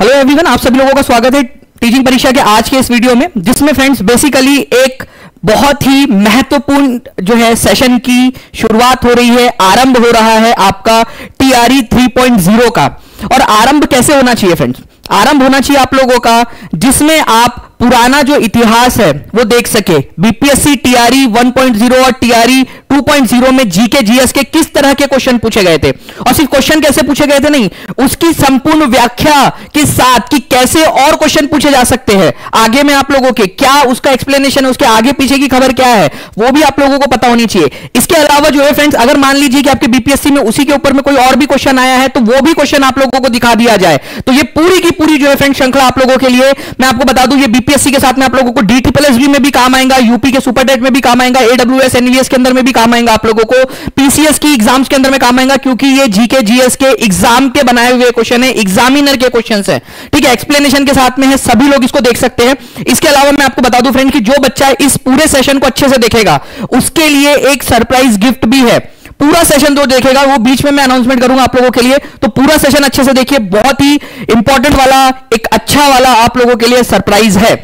Hello everyone आप सभी लोगों का स्वागत है टीचिंग परीक्षा के आज के इस वीडियो में जिसमें फ्रेंड्स बेसिकली एक बहुत ही महत्वपूर्ण जो है सेशन की शुरुआत हो रही है आरंभ हो रहा है आपका टीआरई 3.0 e का और आरंभ कैसे होना चाहिए फ्रेंड्स आरंभ होना चाहिए आप लोगों का जिसमें आप पुराना जो इतिहास है वो देख सके बीपीएससी टीआरई 1.0 और टीआरई 2.0 e में जीके जीएस के किस तरह के क्वेश्चन पूछे गए थे और सिर्फ क्वेश्चन कैसे पूछे गए थे नहीं उसकी संपूर्ण व्याख्या के साथ कि कैसे और क्वेश्चन पूछे जा सकते हैं आगे में आप लोगों के क्या उसका एक्सप्लेनेशन है उसके आगे पीछे की खबर क्या है वो भी आप लोगों को पता होनी चाहिए इसके अलावा जो है फ्रेंड्स अगर मान लीजिए कि आपके बीपीएससी में उसी के ऊपर में कोई और भी क्वेश्चन आया है तो वो भी क्वेश्चन आप लोगों को दिखा दिया जाए तो ये पूरी की की पूरी जो है फ्रेंड श्रृंखला आप लोगों के लिए मैं आपको बता दूं ये बीपीएससी के साथ में आप लोगों को डी ट्रिपल में भी काम आएगा यूपी के सुपर डेट में भी काम आएगा एडब्ल्यू एस एनवीएस के अंदर में भी काम आएगा आप लोगों को पीसीएस की एग्जाम्स के अंदर में काम आएगा क्योंकि ये जीके जीएस के एग्जाम के बनाए हुए क्वेश्चन है एग्जामिनर के क्वेश्चन है ठीक है एक्सप्लेनेशन के साथ में है सभी लोग इसको देख सकते हैं इसके अलावा मैं आपको बता दू फ्रेंड की जो बच्चा इस पूरे सेशन को अच्छे से देखेगा उसके लिए एक सरप्राइज गिफ्ट भी है पूरा सेशन जो देखेगा वो बीच में मैं अनाउंसमेंट करूंगा आप लोगों के लिए तो पूरा सेशन अच्छे से देखिए बहुत ही इंपॉर्टेंट वाला एक अच्छा वाला आप लोगों के लिए सरप्राइज है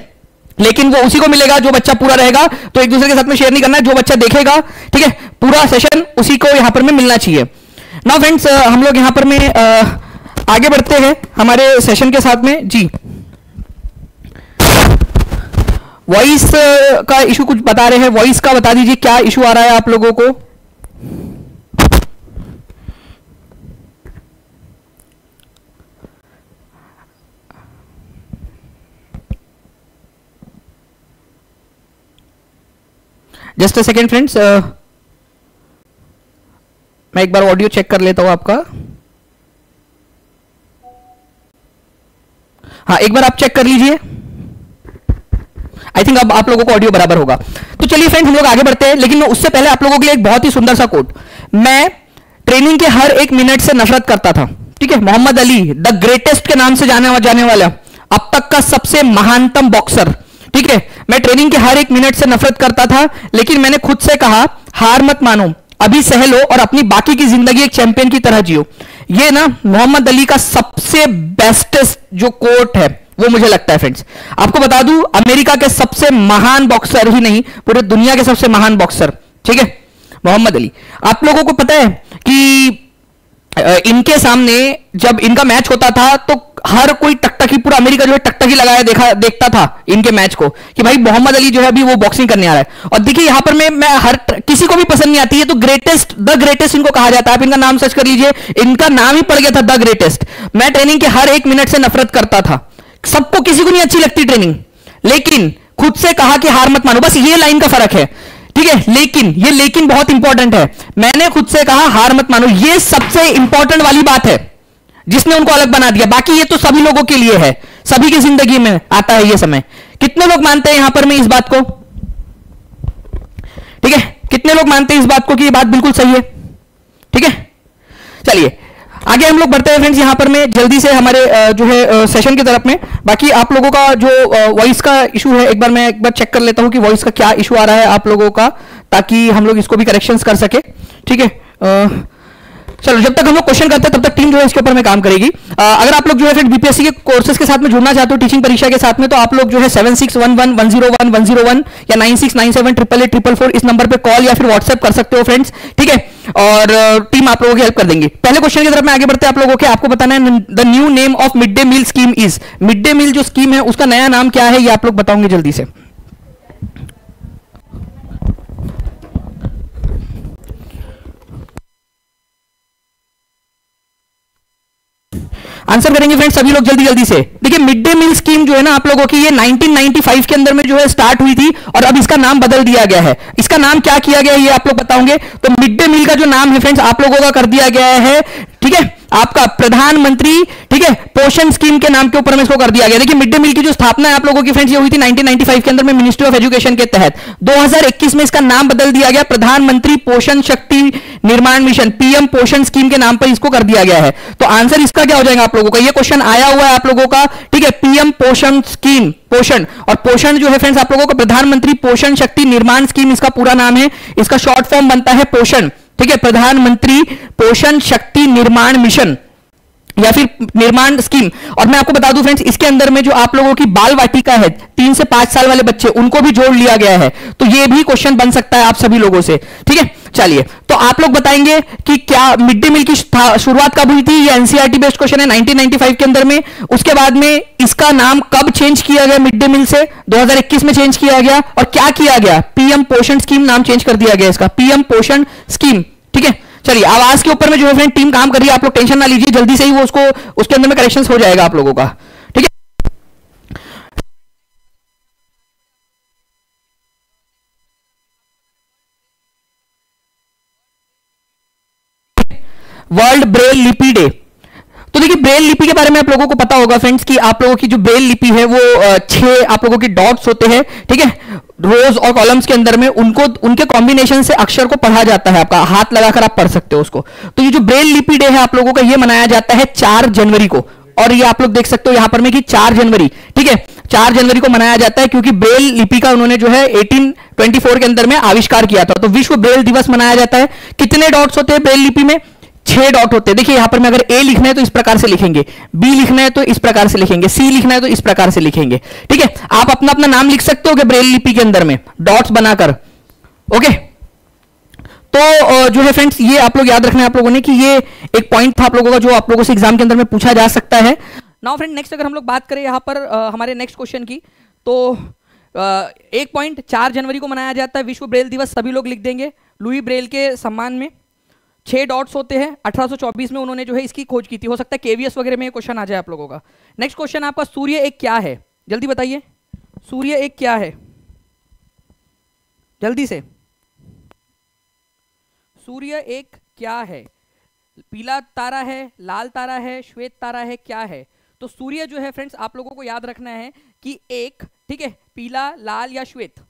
लेकिन वो उसी को मिलेगा जो बच्चा पूरा रहेगा तो एक दूसरे के साथ में शेयर नहीं करना है जो बच्चा देखेगा ठीक है पूरा सेशन उसी को यहां पर में मिलना चाहिए ना फ्रेंड्स हम लोग यहां पर में आगे बढ़ते हैं हमारे सेशन के साथ में जी वॉइस का इशू कुछ बता रहे हैं वॉइस का बता दीजिए क्या इशू आ रहा है आप लोगों को जस्ट अ सेकेंड फ्रेंड्स मैं एक बार ऑडियो चेक कर लेता हूं आपका हाँ एक बार आप चेक कर लीजिए आई थिंक अब आप लोगों को ऑडियो बराबर होगा तो चलिए फ्रेंड्स हम लोग आगे बढ़ते हैं लेकिन उससे पहले आप लोगों के लिए एक बहुत ही सुंदर सा कोट मैं ट्रेनिंग के हर एक मिनट से नफरत करता था ठीक है मोहम्मद अली द ग्रेटेस्ट के नाम से जाने, जाने वाला अब तक का सबसे महानतम बॉक्सर ठीक है मैं ट्रेनिंग के हर एक मिनट से नफरत करता था लेकिन मैंने खुद से कहा हार मत मानो अभी सह लो और अपनी बाकी की जिंदगी एक चैंपियन की तरह जियो ये ना मोहम्मद अली का सबसे बेस्टेस्ट जो कोर्ट है वो मुझे लगता है फ्रेंड्स आपको बता दूं अमेरिका के सबसे महान बॉक्सर ही नहीं पूरे दुनिया के सबसे महान बॉक्सर ठीक है मोहम्मद अली आप लोगों को पता है कि इनके सामने जब इनका मैच होता था तो हर कोई टकटकी पूरा अमेरिका जो है टकटकी लगाया देखा देखता था इनके मैच को कि भाई मोहम्मद अली जो है अभी वो बॉक्सिंग करने आ रहा है और देखिए यहां पर मैं मैं हर किसी को भी पसंद नहीं आती है तो ग्रेटेस्ट द ग्रेटेस्ट इनको कहा जाता है आप इनका नाम सर्च कर लीजिए इनका नाम ही पड़ गया था द ग्रेटेस्ट मैं ट्रेनिंग के हर एक मिनट से नफरत करता था सबको किसी को नहीं अच्छी लगती ट्रेनिंग लेकिन खुद से कहा कि हार मत मानो बस ये लाइन का फर्क है ठीक है लेकिन ये लेकिन बहुत इंपॉर्टेंट है मैंने खुद से कहा हार मत मानो ये सबसे इंपॉर्टेंट वाली बात है जिसने उनको अलग बना दिया बाकी ये तो सभी लोगों के लिए है सभी की जिंदगी में आता है ये समय कितने लोग मानते हैं यहां पर मैं इस बात को ठीक है कितने लोग मानते हैं इस बात को कि ये बात बिल्कुल सही है ठीक है चलिए आगे हम लोग बढ़ते हैं फ्रेंड्स यहाँ पर मैं जल्दी से हमारे जो है सेशन की तरफ में बाकी आप लोगों का जो वॉइस का इशू है एक बार मैं एक बार चेक कर लेता हूँ कि वॉइस का क्या इशू आ रहा है आप लोगों का ताकि हम लोग इसको भी करेक्शन कर सके ठीक है चलो जब तक हम लोग क्वेश्चन करते हैं तब तक टीम जो है इसके ऊपर में काम करेगी आ, अगर आप लोग जो है फिर बीपीएससी के कोर्सेज के साथ में जुड़ना चाहते हो टीचिंग परीक्षा के साथ में तो आप लोग जो है seven six one one one zero one one zero one या nine six nine seven triple eight triple four इस नंबर पर कॉल या फिर व्हाट्सएप कर सकते हो फ्रेंड्स ठीक है और टीम आप लोगों की हेल्प कर देंगे पहले क्वेश्चन की तरफ मैं आगे बढ़ते हैं आप लोगों के आपको बताना है the new name of mid day meal scheme is mid day meal जो स्कीम है उसका नया नाम क्या है ये आप लोग बताओगे जल्दी से आंसर करेंगे फ्रेंड्स सभी लोग जल्दी जल्दी से देखिए मिड डे मील स्कीम जो है ना आप लोगों की ये 1995 के अंदर में जो है स्टार्ट हुई थी और अब इसका नाम बदल दिया गया है इसका नाम क्या किया गया ये आप लोग बताओगे तो मिड डे मील का जो नाम है फ्रेंड्स आप लोगों का कर दिया गया है ठीक है आपका प्रधानमंत्री ठीक है पोषण स्कीम के नाम के ऊपर में इसको कर दिया गया देखिए मिड डे मील की जो स्थापना है आप लोगों की फ्रेंड्स ये हुई थी 1995 के अंदर में मिनिस्ट्री ऑफ एजुकेशन के तहत 2021 में इसका नाम बदल दिया गया प्रधानमंत्री पोषण शक्ति निर्माण मिशन पीएम पोषण स्कीम के नाम पर इसको कर दिया गया है तो आंसर इसका क्या हो जाएगा आप लोगों का यह क्वेश्चन आया हुआ है आप लोगों का ठीक है पीएम पोषण स्कीम पोषण और पोषण जो है फ्रेंड्स आप लोगों का प्रधानमंत्री पोषण शक्ति निर्माण स्कीम इसका पूरा नाम है इसका शॉर्ट फॉर्म बनता है पोषण ठीक है प्रधानमंत्री पोषण शक्ति निर्माण मिशन या फिर निर्माण स्कीम और मैं आपको बता दूं फ्रेंड्स इसके अंदर में जो आप लोगों की बाल वाटिका है तीन से पांच साल वाले बच्चे उनको भी जोड़ लिया गया है तो ये भी क्वेश्चन बन सकता है आप सभी लोगों से ठीक है चलिए तो आप लोग बताएंगे कि क्या मिड डे मील की शुरुआत कब हुई थी ये एनसीआरटी बेस्ड क्वेश्चन है 1995 के अंदर में उसके बाद में इसका नाम कब चेंज किया गया मिड डे मील से 2021 में चेंज किया गया और क्या किया गया पीएम पोषण स्कीम नाम चेंज कर दिया गया इसका पीएम पोषण स्कीम ठीक है चलिए आवाज के ऊपर में जो है फ्रेंड टीम काम कर रही है आप लोग टेंशन ना लीजिए जल्दी से ही वो उसको उसके अंदर में करेक्शन हो जाएगा आप लोगों का ठीक है वर्ल्ड ब्रेल लिपि डे तो देखिए ब्रेल लिपि के बारे में आप लोगों को पता होगा फ्रेंड्स कि आप लोगों की जो ब्रेल लिपि है वो छह आप लोगों के डॉट्स होते हैं ठीक है रोज और कॉलम्स के अंदर में उनको उनके कॉम्बिनेशन से अक्षर को पढ़ा जाता है आपका हाथ लगाकर आप पढ़ सकते हो उसको तो ये जो ब्रेल लिपि डे है आप लोगों का ये मनाया जाता है चार जनवरी को और ये आप लोग देख सकते हो यहां पर में कि चार जनवरी ठीक है चार जनवरी को मनाया जाता है क्योंकि ब्रेल लिपि का उन्होंने जो है 1824 के अंदर में आविष्कार किया था तो विश्व ब्रेल दिवस मनाया जाता है कितने डॉट्स होते हैं ब्रेल लिपि में छह डॉट होते हैं देखिए यहां पर मैं अगर ए लिखना है तो इस प्रकार से लिखेंगे बी लिखना है तो इस प्रकार से लिखेंगे सी लिखना है तो इस प्रकार से लिखेंगे ठीक है आप अपना अपना नाम लिख सकते हो ब्रेल लिपि के अंदर में डॉट्स बनाकर ओके तो जो है फ्रेंड्स ये आप लोग याद रखना है आप लोगों ने कि ये एक पॉइंट था आप लोगों का जो आप लोगों से एग्जाम के अंदर में पूछा जा सकता है नाउ फ्रेंड नेक्स्ट अगर हम लोग बात करें यहां पर हमारे नेक्स्ट क्वेश्चन की तो एक पॉइंट चार जनवरी को मनाया जाता है विश्व ब्रेल दिवस सभी लोग लिख देंगे लुई ब्रेल के सम्मान में छह डॉट्स होते हैं 1824 में उन्होंने जो है इसकी खोज की थी हो सकता है केवीएस वगैरह में क्वेश्चन आ जाए आप लोगों का नेक्स्ट क्वेश्चन आपका सूर्य एक क्या है जल्दी बताइए सूर्य एक क्या है जल्दी से सूर्य एक क्या है पीला तारा है लाल तारा है श्वेत तारा है क्या है तो सूर्य जो है फ्रेंड्स आप लोगों को याद रखना है कि एक ठीक है पीला लाल या श्वेत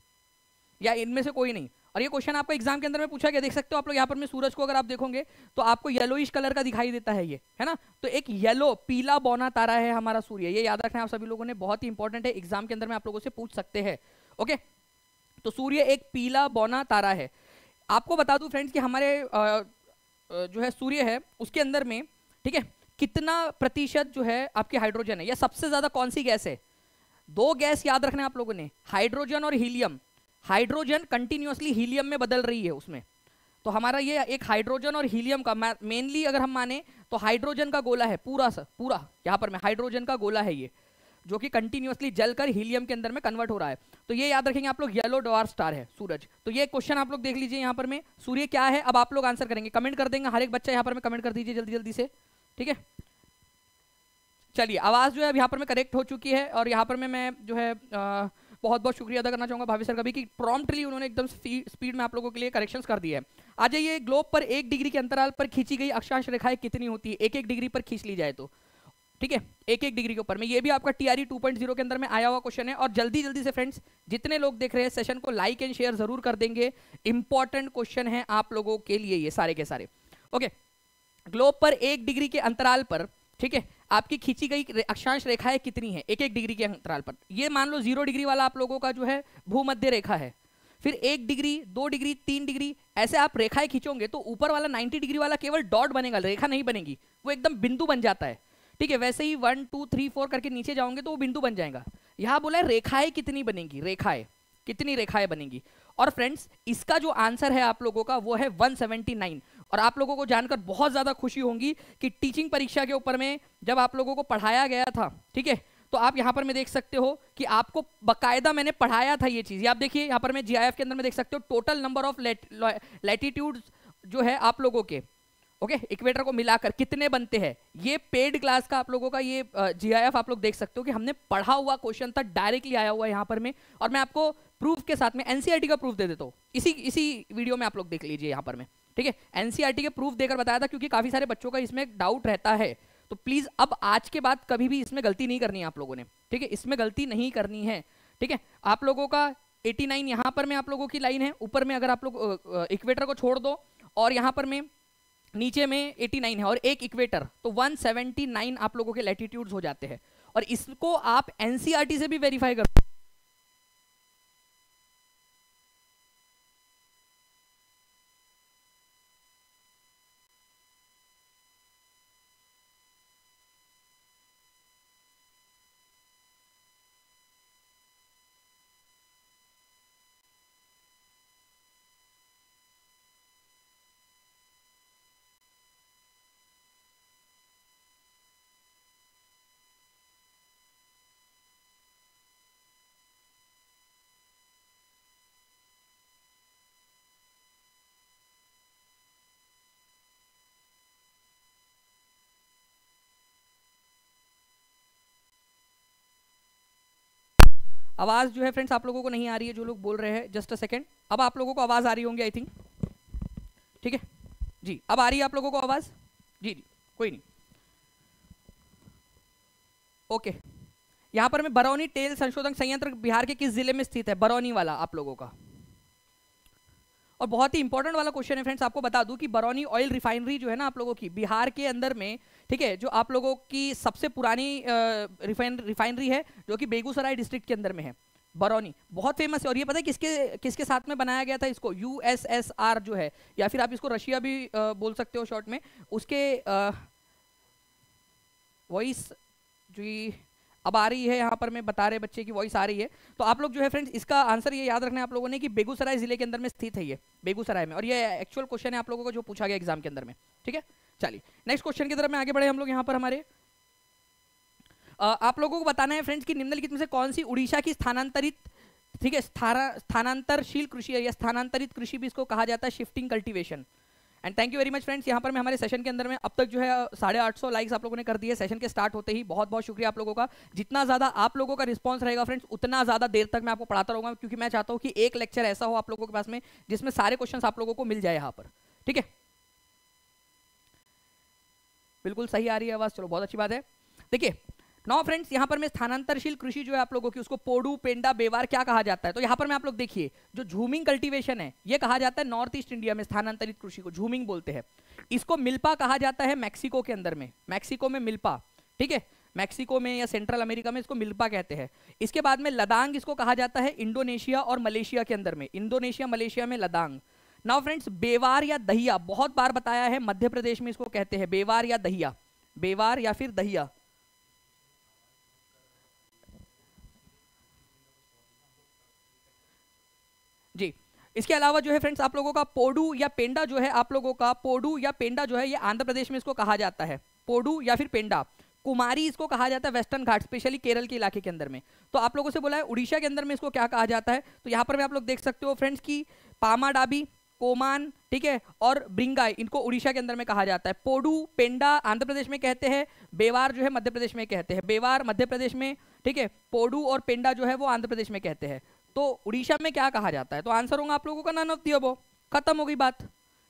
या इनमें से कोई नहीं और ये क्वेश्चन आपको एग्जाम के अंदर में पूछा गया देख सकते हो आप लोग यहाँ पर मैं सूरज को अगर आप देखोगे तो आपको येलो कलर का दिखाई देता है ये है ना तो एक येलो पीला बौना तारा है हमारा सूर्य ये याद रखना है आप सभी लोगों ने बहुत ही इंपॉर्टेंट है एग्जाम के अंदर में आप लोगों से पूछ सकते हैं ओके तो सूर्य एक पीला बौना तारा है आपको बता दू फ्रेंड्स कि हमारे जो है सूर्य है उसके अंदर में ठीक है कितना प्रतिशत जो है आपकी हाइड्रोजन है या सबसे ज़्यादा कौन सी गैस है दो गैस याद रखना है आप लोगों ने हाइड्रोजन और हीलियम हाइड्रोजन कंटिन्यूसली हीलियम में बदल रही है उसमें तो हमारा ये एक हाइड्रोजन और हीलियम का मेनली अगर हम माने तो हाइड्रोजन का गोला है पूरा सर पूरा यहाँ पर मैं हाइड्रोजन का गोला है ये जो कि कंटिन्यूसली जलकर हीलियम के अंदर में कन्वर्ट हो रहा है तो ये याद रखेंगे आप लोग येलो डॉर स्टार है सूरज तो ये क्वेश्चन आप लोग देख लीजिए यहाँ पर मैं सूर्य क्या है अब आप लोग आंसर करेंगे कमेंट कर देंगे हर एक बच्चा यहाँ पर मैं कमेंट कर दीजिए जल्दी जल्दी से ठीक है चलिए आवाज़ जो है अब यहाँ पर में करेक्ट हो चुकी है और यहाँ पर में मैं जो है आ, बहुत बहुत शुक्रिया अदा करना चाहूंगा भावी सर का भी कि प्रॉम्प्टली उन्होंने एकदम स्पीड में आप लोगों के लिए करेक्शंस कर दिए आ जाइए ग्लोब पर एक डिग्री के अंतराल पर खींची गई अक्षांश रेखाएं कितनी होती है एक एक डिग्री पर खींच ली जाए तो ठीक है एक एक डिग्री के ऊपर में ये भी आपका टीआरई टू e के अंदर में आया हुआ क्वेश्चन है और जल्दी जल्दी से फ्रेंड्स जितने लोग देख रहे हैं सेशन को लाइक एंड शेयर जरूर कर देंगे इंपॉर्टेंट क्वेश्चन है आप लोगों के लिए ये सारे के सारे ओके ग्लोब पर एक डिग्री के अंतराल पर ठीक है आपकी खींची गई अक्षांश रेखाएं कितनी है एक एक डिग्री के अंतराल पर ये मान लो जीरो डिग्री वाला आप लोगों का जो है भूमध्य रेखा है फिर एक डिग्री दो डिग्री तीन डिग्री ऐसे आप रेखाएं खींचोगे तो ऊपर वाला 90 डिग्री वाला केवल डॉट बनेगा रेखा नहीं बनेगी वो एकदम बिंदु बन जाता है ठीक है वैसे ही वन टू थ्री फोर करके नीचे जाओगे तो वो बिंदु बन जाएगा यहाँ बोला है रेखाएं कितनी बनेंगी रेखाएं कितनी रेखाएं बनेंगी और फ्रेंड्स इसका जो आंसर है आप लोगों का वो है 179 और आप लोगों को जानकर बहुत ज़्यादा खुशी होगी कि टीचिंग परीक्षा के ऊपर में जब आप लोगों को पढ़ाया गया था ठीक है तो आप यहां पर मैं देख सकते हो कि आपको बकायदा मैंने पढ़ाया था ये चीज़ आप देखिए यहां पर मैं जीआईएफ के अंदर में देख सकते हो टोटल नंबर ऑफ लैटिट्यूड जो है आप लोगों के ओके okay, इक्वेटर को मिलाकर कितने बनते हैं ये पेड क्लास का आप लोगों का ये जीआईएफ आप लोग देख सकते हो कि हमने पढ़ा हुआ क्वेश्चन था डायरेक्टली आया हुआ यहां पर में और मैं आपको प्रूफ के साथ में एनसीआरटी e का प्रूफ दे देता हूँ इसी इसी वीडियो में आप लोग देख लीजिए यहां पर में ठीक है एनसीईआरटी e के प्रूफ देकर बताया था क्योंकि काफी सारे बच्चों का इसमें डाउट रहता है तो प्लीज अब आज के बाद कभी भी इसमें गलती नहीं करनी है आप लोगों ने ठीक है इसमें गलती नहीं करनी है ठीक है आप लोगों का 89 नाइन यहाँ पर में आप लोगों की लाइन है ऊपर में अगर आप लोग इक्वेटर को छोड़ दो और यहाँ पर में नीचे में 89 है और एक इक्वेटर तो 179 आप लोगों के लैटिट्यूड्स हो जाते हैं और इसको आप एनसीआरटी e से भी वेरीफाई कर आवाज़ जो है फ्रेंड्स आप लोगों को नहीं आ रही है जो लोग बोल रहे हैं जस्ट अ सेकेंड अब आप लोगों को आवाज़ आ रही होंगी आई थिंक ठीक है जी अब आ रही है आप लोगों को आवाज़ जी जी कोई नहीं ओके यहां पर मैं बरौनी तेल संशोधन संयंत्र बिहार के किस जिले में स्थित है बरौनी वाला आप लोगों का और बहुत ही इंपॉर्टेंट वाला क्वेश्चन है फ्रेंड्स आपको बता दूं कि बरौनी ऑयल रिफाइनरी जो है ना आप लोगों की बिहार के अंदर में ठीक है जो आप लोगों की सबसे पुरानी रिफाइन रिफाइनरी है जो कि बेगूसराय डिस्ट्रिक्ट के अंदर में है बरौनी बहुत फेमस है और ये पता है किसके किसके साथ में बनाया गया था इसको यूएसएसआर जो है या फिर आप इसको रशिया भी आ, बोल सकते हो शॉर्ट में उसके वॉइस जी अब आ रही है यहाँ पर मैं बता रहे बच्चे की वॉइस आ रही है तो आप लोग जो है फ्रेंड्स इसका आंसर ये याद रखना है आप लोगों ने कि बेगूसराय जिले के अंदर में स्थित है ये बेगूसराय में और ये एक्चुअल क्वेश्चन है आप लोगों को जो पूछा गया एग्जाम के अंदर में ठीक है चलिए नेक्स्ट क्वेश्चन की तरफ में आगे बढ़े हम लोग यहाँ पर हमारे आप लोगों को बताना है फ्रेंड्स की निम्नलिखित में से कौन सी उड़ीसा की स्थानांतरित ठीक है स्थानांतरशील कृषि या स्थानांतरित कृषि भी इसको कहा जाता है shifting cultivation and thank you very much friends यहाँ पर मैं हमारे सेशन के अंदर में अब तक जो है साढ़े आठ सौ लाइक्स आप लोगों ने कर दिए सेशन के स्टार्ट होते ही बहुत बहुत शुक्रिया आप लोगों का जितना ज़्यादा आप लोगों का रिस्पॉन्स रहेगा फ्रेंड्स उतना ज़्यादा देर तक मैं आपको पढ़ाता रहूँगा क्योंकि मैं चाहता हूँ कि एक लेक्चर ऐसा हो आप लोगों के पास में जिसमें सारे क्वेश्चन आप लोगों को मिल जाए यहाँ पर ठीक है बिल्कुल सही आ रही है आवाज़ चलो बहुत अच्छी बात है देखिए नाउ फ्रेंड्स यहां पर मैं स्थानांतरशील कृषि जो है आप लोगों की उसको पोडू पेंडा बेवार क्या कहा जाता है तो यहाँ पर मैं आप लोग देखिए जो झूमिंग कल्टीवेशन है ये कहा जाता है नॉर्थ ईस्ट इंडिया में स्थानांतरित कृषि को झूमिंग बोलते हैं इसको मिल्पा कहा जाता है मैक्सिको के अंदर में मैक्सिको में मिल्पा ठीक है मैक्सिको में या सेंट्रल अमेरिका में इसको मिल्पा कहते हैं इसके बाद में लदांग इसको कहा जाता है इंडोनेशिया और मलेशिया के अंदर में इंडोनेशिया मलेशिया में लदांग नाउ फ्रेंड्स बेवार या दहिया बहुत बार बताया है मध्य प्रदेश में इसको कहते हैं बेवार या दहिया बेवार या फिर दहिया इसके अलावा जो है फ्रेंड्स आप लोगों का पोडू या पेंडा जो है आप लोगों का पोडू या पेंडा जो है ये आंध्र प्रदेश में इसको कहा जाता है पोडू या फिर पेंडा कुमारी इसको कहा जाता है वेस्टर्न घाट स्पेशली केरल के इलाके के अंदर में तो आप लोगों से बोला है उड़ीसा के अंदर में इसको क्या कहा जाता है तो यहाँ पर भी आप लोग देख सकते हो फ्रेंड्स की पामाडाबी कोमान ठीक है और ब्रिंगाई इनको उड़ीसा के अंदर में कहा जाता है पोडू पेंडा आंध्र प्रदेश में कहते हैं बेवार जो है मध्य प्रदेश में कहते हैं बेवार मध्य प्रदेश में ठीक है पोडू और पेंडा जो है वो आंध्र प्रदेश में कहते हैं तो उड़ीसा में क्या कहा जाता है तो आंसर होगा आप लोगों का नन ऑफ दी खत्म हो गई बात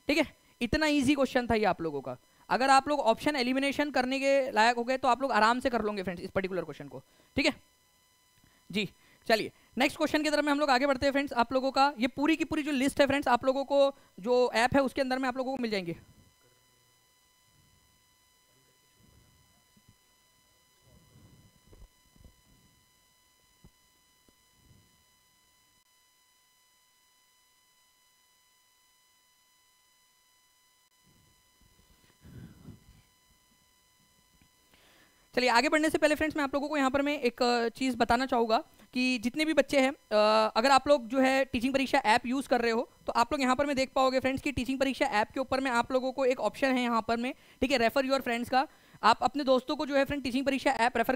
ठीक है इतना ईजी क्वेश्चन था ये आप लोगों का अगर आप लोग ऑप्शन एलिमिनेशन करने के लायक हो गए तो आप लोग आराम से कर लोगे फ्रेंड्स इस पर्टिकुलर क्वेश्चन को ठीक है जी चलिए नेक्स्ट क्वेश्चन की तरफ में हम लोग आगे बढ़ते हैं फ्रेंड्स आप लोगों का ये पूरी की पूरी जो लिस्ट है फ्रेंड्स आप लोगों को जो ऐप है उसके अंदर में आप लोगों को मिल जाएंगे चलिए आगे बढ़ने से पहले फ्रेंड्स मैं आप लोगों को यहाँ पर मैं एक चीज़ बताना चाहूँगा कि जितने भी बच्चे हैं अगर आप लोग जो है टीचिंग परीक्षा ऐप यूज़ कर रहे हो तो आप लोग यहाँ पर मैं देख पाओगे फ्रेंड्स कि टीचिंग परीक्षा ऐप के ऊपर में आप लोगों को एक ऑप्शन है यहाँ पर में ठीक है रेफ़र योर फ्रेंड्स का आप अपने दोस्तों को जो है फ्रेंड टीचिंग परीक्षा ऐप रेफर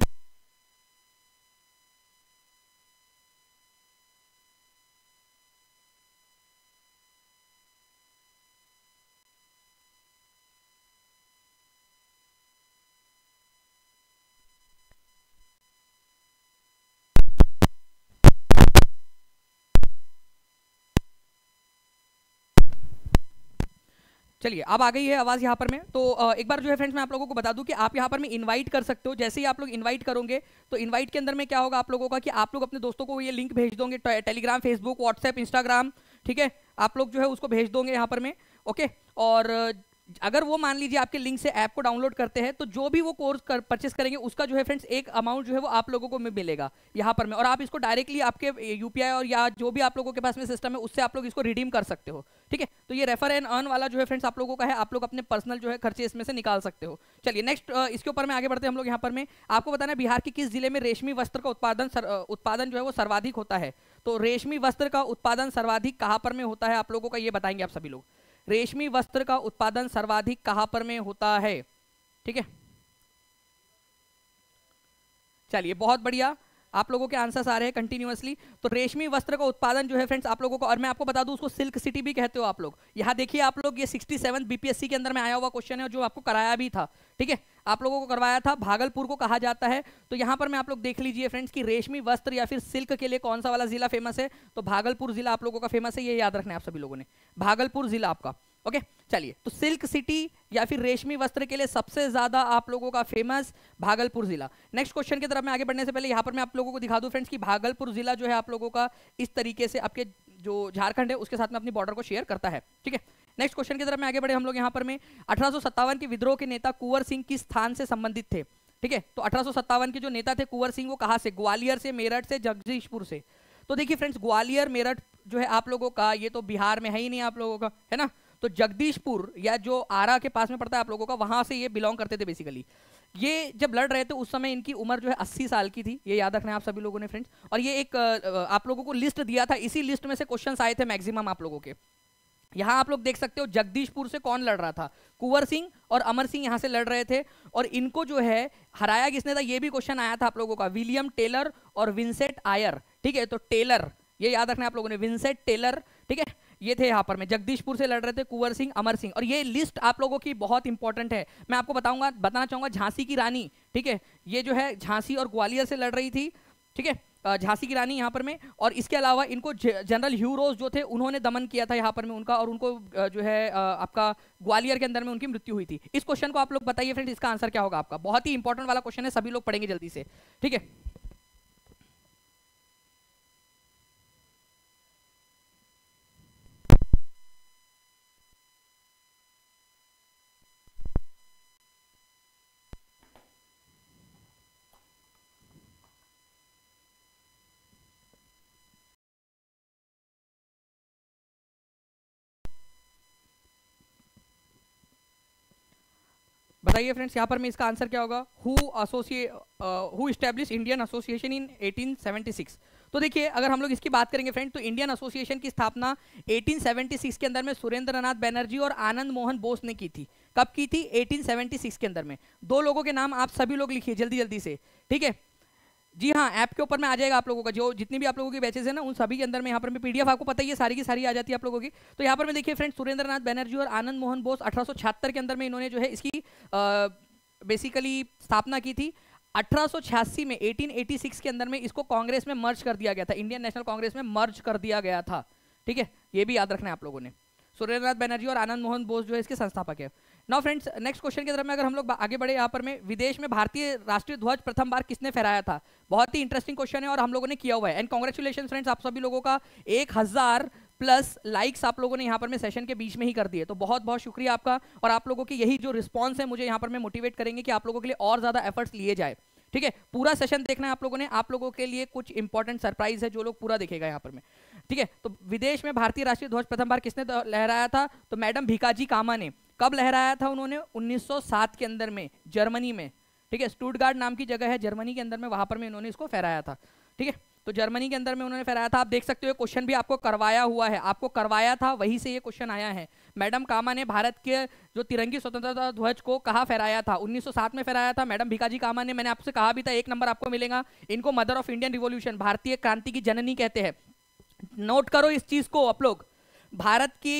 चलिए अब आ गई है आवाज़ यहाँ पर मैं तो एक बार जो है फ्रेंड्स मैं आप लोगों को बता दूं कि आप यहाँ पर मैं इनवाइट कर सकते हो जैसे ही आप लोग इनवाइट करोगे तो इनवाइट के अंदर में क्या होगा आप लोगों का कि आप लोग अपने दोस्तों को ये लिंक भेज दोगे टेलीग्राम फेसबुक व्हाट्सएप इंस्टाग्राम ठीक है आप लोग जो है उसको भेज दोगे यहाँ पर मैं ओके और अगर वो मान लीजिए आपके लिंक से ऐप को डाउनलोड करते हैं तो जो भी वो कोर्स कर परचेस करेंगे उसका जो है फ्रेंड्स एक अमाउंट जो है वो आप लोगों को मिलेगा यहाँ पर में और आप इसको डायरेक्टली आपके यूपीआई और या जो भी आप लोगों के पास में सिस्टम है उससे आप लोग इसको रिडीम कर सकते हो ठीक है तो ये रेफर एंड अर्न वाला जो है फ्रेंड्स आप लोगों का है आप लोग अपने पर्सनल जो है खर्चे इसमें से निकाल सकते हो चलिए नेक्स्ट इसके ऊपर में आगे बढ़ते हैं हम लोग यहाँ पर में आपको बताना है बिहार के किस जिले में रेशमी वस्त्र का उत्पादन उत्पादन जो है वो सर्वाधिक होता है तो रेशमी वस्त्र का उत्पादन सर्वाधिक कहाँ पर में होता है आप लोगों का ये बताएंगे आप सभी लोग रेशमी वस्त्र का उत्पादन सर्वाधिक कहां पर में होता है ठीक है चलिए बहुत बढ़िया आप लोगों के आंसर्स आ रहे हैं कंटिन्यूसली तो रेशमी वस्त्र का उत्पादन जो है फ्रेंड्स आप लोगों को और मैं आपको बता दूं उसको सिल्क सिटी भी कहते हो आप लोग यहां देखिए आप लोग ये 67 बीपीएससी के अंदर में आया हुआ क्वेश्चन है जो आपको कराया भी था ठीक है आप लोगों को करवाया था भागलपुर को कहा जाता है तो यहां पर मैं आप लोग देख लीजिए फ्रेंड्स की रेशमी वस्त्र या फिर सिल्क के लिए कौन सा वाला जिला फेमस है तो भागलपुर जिला आप लोगों का फेमस है ये याद रखना है आप सभी लोगों ने भागलपुर जिला आपका ओके चलिए तो सिल्क सिटी या फिर रेशमी वस्त्र के लिए सबसे ज्यादा आप लोगों का फेमस भागलपुर जिला नेक्स्ट क्वेश्चन की तरफ मैं आगे बढ़ने से पहले यहाँ पर मैं आप लोगों को दिखा दूँ फ्रेंड्स कि भागलपुर जिला जो है आप लोगों का इस तरीके से आपके जो झारखंड है उसके साथ में अपनी बॉर्डर को शेयर करता है ठीक है नेक्स्ट क्वेश्चन की तरफ मैं आगे बढ़े हम लोग यहाँ पर में अठारह के विद्रोह के नेता कुंवर सिंह किस स्थान से संबंधित थे ठीक है तो अठारह के जो नेता थे कुंवर सिंह वो कहाँ से ग्वालियर से मेरठ से जगदीशपुर से तो देखिए फ्रेंड्स ग्वालियर मेरठ जो है आप लोगों का ये तो बिहार में है ही नहीं आप लोगों का है ना तो जगदीशपुर या जो आरा के पास में पड़ता है आप लोगों का वहां से ये बिलोंग करते थे बेसिकली ये जब लड़ रहे थे उस समय इनकी उम्र जो है अस्सी साल की थी ये याद रखना आप सभी लोगों ने फ्रेंड्स और ये एक आप लोगों को लिस्ट दिया था इसी लिस्ट में से क्वेश्चन आए थे मैक्सिमम आप लोगों के यहाँ आप लोग देख सकते हो जगदीशपुर से कौन लड़ रहा था कुंवर सिंह और अमर सिंह यहाँ से लड़ रहे थे और इनको जो है हराया किसने था ये भी क्वेश्चन आया था आप लोगों का विलियम टेलर और विंसेट आयर ठीक है तो टेलर ये याद रखना आप लोगों ने विंसेट टेलर ठीक है ये थे यहाँ पर में जगदीशपुर से लड़ रहे थे कुंवर सिंह अमर सिंह और ये लिस्ट आप लोगों की बहुत इंपॉर्टेंट है मैं आपको बताऊंगा बताना चाहूंगा झांसी की रानी ठीक है ये जो है झांसी और ग्वालियर से लड़ रही थी ठीक है झांसी की रानी यहाँ पर में और इसके अलावा इनको जनरल ह्यूरोज जो थे उन्होंने दमन किया था यहाँ पर में उनका और उनको जो है आपका ग्वालियर के अंदर में उनकी मृत्यु हुई थी इस क्वेश्चन को आप लोग बताइए फ्रेंड इसका आंसर क्या होगा आपका बहुत ही इंपॉर्टेंट वाला क्वेश्चन है सभी लोग पढ़ेंगे जल्दी से ठीक है बताइए फ्रेंड्स यहाँ पर मैं इसका आंसर क्या होगा who associate who establish Indian association in 1876 तो देखिए अगर हम लोग इसकी बात करेंगे फ्रेंड तो इंडियन एसोसिएशन की स्थापना 1876 के अंदर में सुरेंद्रनाथ बैनर्जी और आनंद मोहन बोस ने की थी कब की थी 1876 के अंदर में दो लोगों के नाम आप सभी लोग लिखिए जल्दी जल्दी से ठीक है जी हाँ ऐप के ऊपर में आ जाएगा आप लोगों का जो जितनी भी आप लोगों की बैचेस है ना उन सभी के अंदर में यहाँ पर पीडीएफ आपको पता ही है सारी की सारी आ जाती है आप लोगों की तो यहाँ पर मैं देखिए फ्रेंड सुरेंद्रनाथ बैनर्जी और आनंद मोहन बोस अठारह के अंदर में इन्होंने जो है इसकी बेसिकली स्थापना की थी अठारह में 1886 के अंदर में इसको कांग्रेस में मर्ज कर दिया गया था इंडियन नेशनल कांग्रेस में मर्ज कर दिया गया था ठीक है ये भी याद रखना है आप लोगों ने सुरेंद्रनाथ बैनर्जी और आनंद मोहन बोस जो है इसके संस्थापक है नाउ फ्रेंड्स नेक्स्ट क्वेश्चन की तरफ में अगर हम लोग आगे बढ़े यहाँ पर में विदेश में भारतीय राष्ट्रीय ध्वज प्रथम बार किसने फहराया था बहुत ही इंटरेस्टिंग क्वेश्चन है और हम लोगों ने किया हुआ है एंड कॉन्ग्रेचुलेशन फ्रेंड्स आप सभी लोगों का एक हजार प्लस लाइक्स आप लोगों ने यहाँ पर मैं सेशन के बीच में ही कर दिए तो बहुत बहुत शुक्रिया आपका और आप लोगों की यही जो रिस्पॉन्स है मुझे यहाँ पर मैं मोटिवेट करेंगे कि आप लोगों के लिए और ज़्यादा एफर्ट्स लिए जाए ठीक है पूरा सेशन देखना है आप लोगों ने आप लोगों के लिए कुछ इंपॉर्टेंट सरप्राइज है जो लोग पूरा देखेगा यहाँ पर मैं ठीक है तो विदेश में भारतीय राष्ट्रीय ध्वज प्रथम बार किसने लहराया था तो मैडम भिकाजी कामा ने कब लहराया था उन्होंने 1907 के अंदर में जर्मनी में ठीक है स्टूटगार्ड नाम की जगह है जर्मनी के अंदर में वहां पर में उन्होंने इसको फहराया था ठीक है तो जर्मनी के अंदर में उन्होंने फहराया था आप देख सकते हो क्वेश्चन भी आपको करवाया हुआ है आपको करवाया था वहीं से ये क्वेश्चन आया है मैडम कामा ने भारत के जो तिरंगी स्वतंत्रता ध्वज को कहा फहराया था 1907 में फहराया था मैडम भिकाजी कामा ने मैंने आपसे कहा भी था एक नंबर आपको मिलेगा इनको मदर ऑफ इंडियन रिवोल्यूशन भारतीय क्रांति की जननी कहते हैं नोट करो इस चीज को आप लोग भारत की